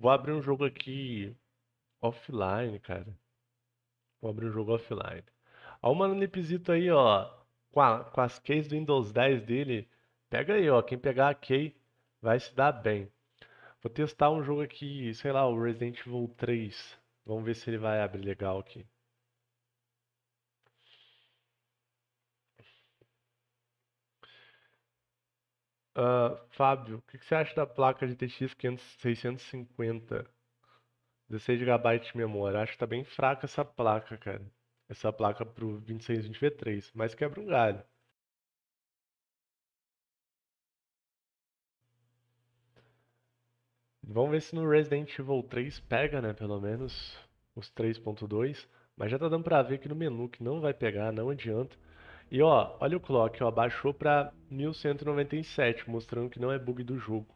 Vou abrir um jogo aqui offline, cara. Vou abrir um jogo offline. Olha o Mano aí, ó. Com, a, com as keys do Windows 10 dele. Pega aí, ó. Quem pegar a key vai se dar bem. Vou testar um jogo aqui, sei lá, o Resident Evil 3. Vamos ver se ele vai abrir legal aqui. Uh, Fábio, o que, que, você acha da placa de TX 650? 16 GB de memória. Acho que tá bem fraca essa placa, cara. Essa placa pro 2620V3, mas quebra um galho. Vamos ver se no Resident Evil 3 pega, né? Pelo menos os 3.2. Mas já tá dando pra ver que no menu que não vai pegar, não adianta. E ó, olha o clock, ó, baixou para 1197, mostrando que não é bug do jogo.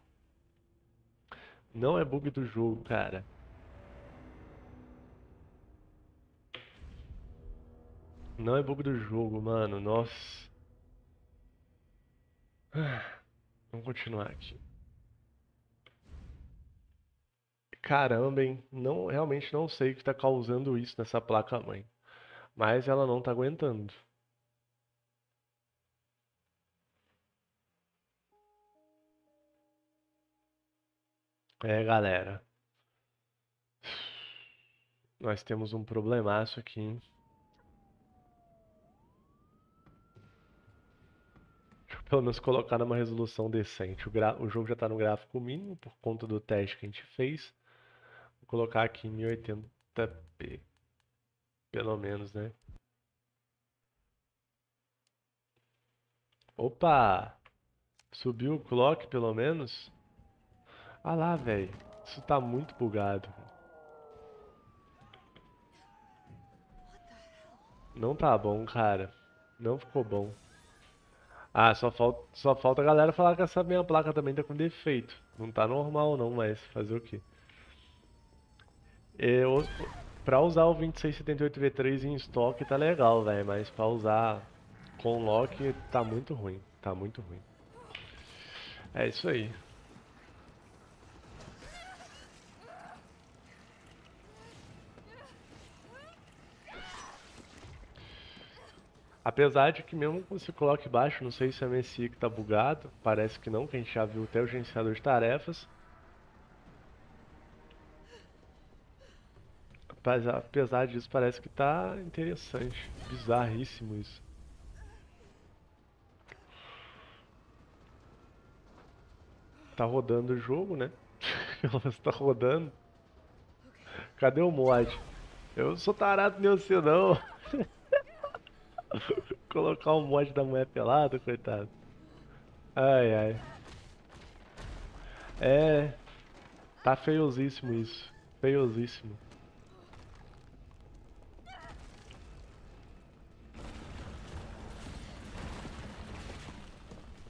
Não é bug do jogo, cara. Não é bug do jogo, mano. Nossa. Vamos continuar aqui. Caramba, hein? Não, realmente não sei o que está causando isso nessa placa-mãe. Mas ela não está aguentando. É, galera. Nós temos um problemaço aqui, hein? Deixa eu pelo menos colocar numa resolução decente. O, gra... o jogo já está no gráfico mínimo por conta do teste que a gente fez. Vou colocar aqui em 1080p. Pelo menos, né? Opa! Subiu o clock, pelo menos. Olha lá, velho. Isso tá muito bugado. Não tá bom, cara. Não ficou bom. Ah, só falta, só falta a galera falar que essa minha placa também tá com defeito. Não tá normal não, mas fazer o quê? Eu, pra usar o 2678V3 em estoque tá legal, velho. Mas pra usar com lock tá muito ruim. Tá muito ruim. É isso aí. Apesar de que mesmo com esse clock baixo, não sei se é MSI que tá bugado, parece que não, que a gente já viu até o gerenciador de tarefas. Apesar, apesar disso, parece que tá interessante, bizarríssimo isso. Tá rodando o jogo, né? está tá rodando. Cadê o mod? Eu sou tarado nem você não. Colocar o um mod da mulher pelada, coitado. Ai, ai. É. Tá feiosíssimo isso. Feiosíssimo.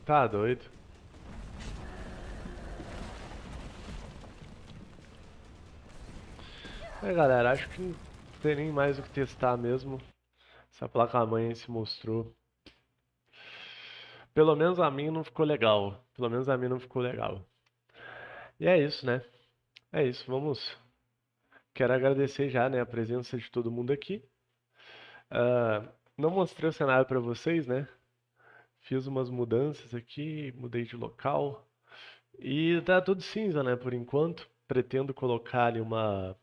Tá doido. É galera, acho que não tem nem mais o que testar mesmo. Essa placa-mãe se mostrou. Pelo menos a mim não ficou legal. Pelo menos a mim não ficou legal. E é isso, né? É isso, vamos. Quero agradecer já né, a presença de todo mundo aqui. Uh, não mostrei o cenário para vocês, né? Fiz umas mudanças aqui, mudei de local. E tá tudo cinza, né, por enquanto. Pretendo colocar ali uma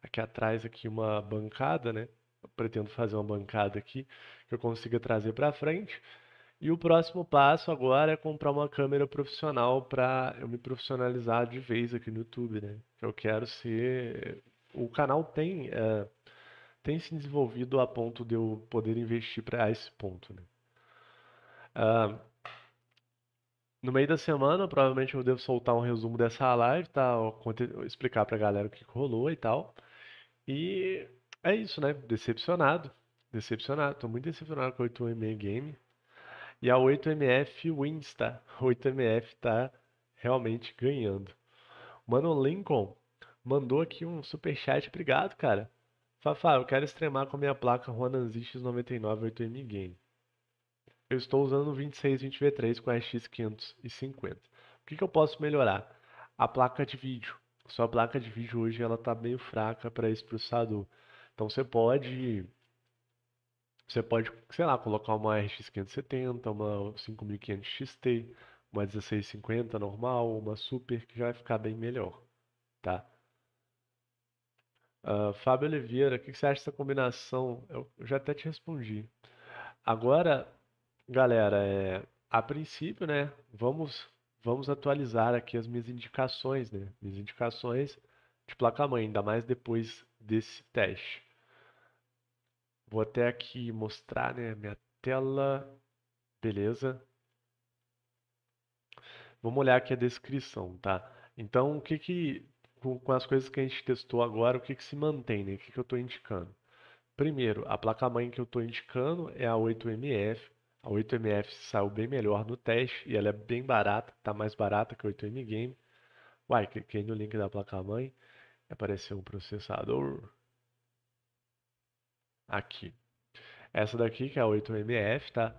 aqui atrás aqui uma bancada, né? pretendo fazer uma bancada aqui que eu consiga trazer para frente. E o próximo passo agora é comprar uma câmera profissional para eu me profissionalizar de vez aqui no YouTube, né? Eu quero ser. O canal tem é... tem se desenvolvido a ponto de eu poder investir para esse ponto, né? Uh... no meio da semana, provavelmente eu devo soltar um resumo dessa live, tá? Explicar para a galera o que rolou e tal. E é isso, né? Decepcionado. Decepcionado. Tô muito decepcionado com a 8mm Game. E a 8MF wins, tá? 8MF tá realmente ganhando. Mano Lincoln mandou aqui um super chat. Obrigado, cara. Fafá, eu quero extremar com a minha placa Ronan X99 8M Game. Eu estou usando o 2620V3 com a RX550. O que, que eu posso melhorar? A placa de vídeo. Sua placa de vídeo hoje ela tá meio fraca para esse processador. Então você pode você pode, sei lá, colocar uma RX 570, uma 5500 XT, uma 1650 normal, uma Super, que já vai ficar bem melhor, tá? Uh, Fábio Oliveira, o que, que você acha dessa combinação? Eu, eu já até te respondi. Agora, galera, é, a princípio, né, vamos, vamos atualizar aqui as minhas indicações, né? Minhas indicações de placa-mãe, ainda mais depois desse teste. Vou até aqui mostrar né, minha tela. Beleza. Vamos olhar aqui a descrição, tá? Então, o que que, com, as coisas que a gente testou agora, o que que se mantém, né? O que que eu estou indicando? Primeiro, a placa-mãe que eu estou indicando é a 8MF. A 8MF saiu bem melhor no teste e ela é bem barata, está mais barata que a 8M Game. Uai, cliquei no link da placa-mãe, apareceu um processador aqui. Essa daqui, que é a 8MF, tá?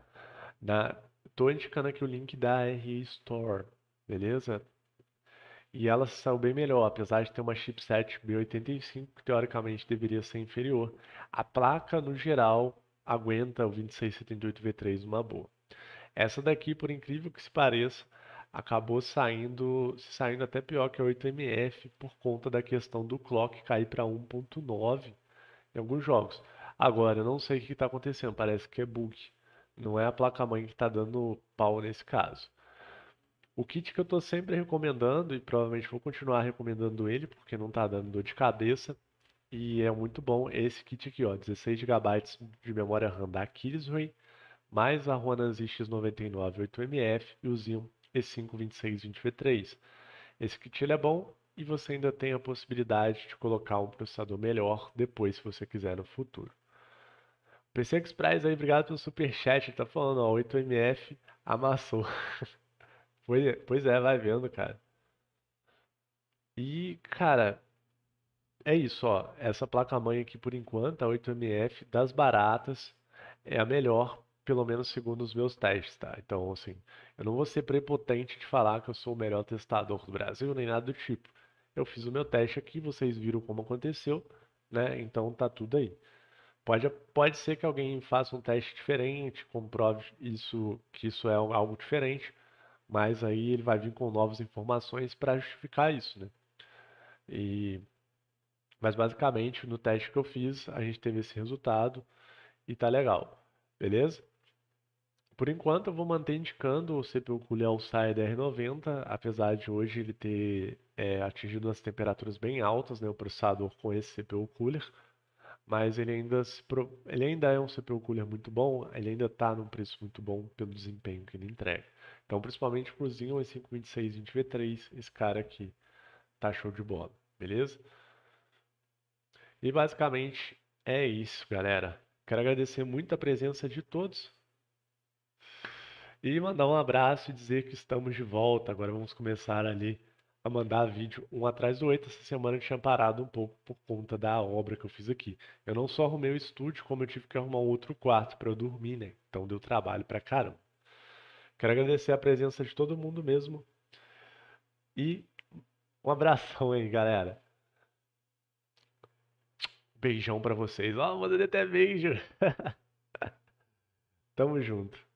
Na, tô indicando aqui o link da R Store, beleza? E ela saiu bem melhor, apesar de ter uma chipset B85, que teoricamente deveria ser inferior. A placa, no geral, aguenta o 2678V3 uma boa. Essa daqui, por incrível que se pareça, acabou saindo, saindo até pior que a 8MF por conta da questão do clock cair para 1.9 em alguns jogos. Agora, eu não sei o que está acontecendo, parece que é bug. Não é a placa-mãe que está dando pau nesse caso. O kit que eu estou sempre recomendando, e provavelmente vou continuar recomendando ele, porque não está dando dor de cabeça, e é muito bom esse kit aqui, ó, 16 GB de memória RAM da Kirisway, mais a Ronazi X99 8MF e o Zim E52620V3. Esse kit ele é bom e você ainda tem a possibilidade de colocar um processador melhor depois, se você quiser no futuro. PC Prize aí, obrigado pelo superchat. Ele tá falando, ó, 8MF amassou. pois, é, pois é, vai vendo, cara. E, cara, é isso, ó. Essa placa-mãe aqui por enquanto, a 8MF, das baratas, é a melhor, pelo menos segundo os meus testes, tá? Então, assim, eu não vou ser prepotente de falar que eu sou o melhor testador do Brasil, nem nada do tipo. Eu fiz o meu teste aqui, vocês viram como aconteceu, né? Então tá tudo aí. Pode, pode ser que alguém faça um teste diferente, comprove isso que isso é algo diferente, mas aí ele vai vir com novas informações para justificar isso, né? E, mas basicamente no teste que eu fiz a gente teve esse resultado e tá legal, beleza? Por enquanto eu vou manter indicando o CPU Cooler Outside R90, apesar de hoje ele ter é, atingido umas temperaturas bem altas, né? O processador com esse CPU Cooler mas ele ainda, se ele ainda é um CPU cooler muito bom, ele ainda está num preço muito bom pelo desempenho que ele entrega. Então, principalmente para o Xeon i 5 v 3 esse cara aqui tá show de bola, beleza? E basicamente é isso, galera. Quero agradecer muito a presença de todos. E mandar um abraço e dizer que estamos de volta. Agora vamos começar ali a mandar vídeo um atrás do outro. Essa semana eu tinha parado um pouco por conta da obra que eu fiz aqui. Eu não só arrumei o estúdio, como eu tive que arrumar um outro quarto para eu dormir, né? Então deu trabalho para caramba. Quero agradecer a presença de todo mundo mesmo. E um abração aí, galera. Beijão para vocês. Ó, oh, mandei até beijo. Tamo junto.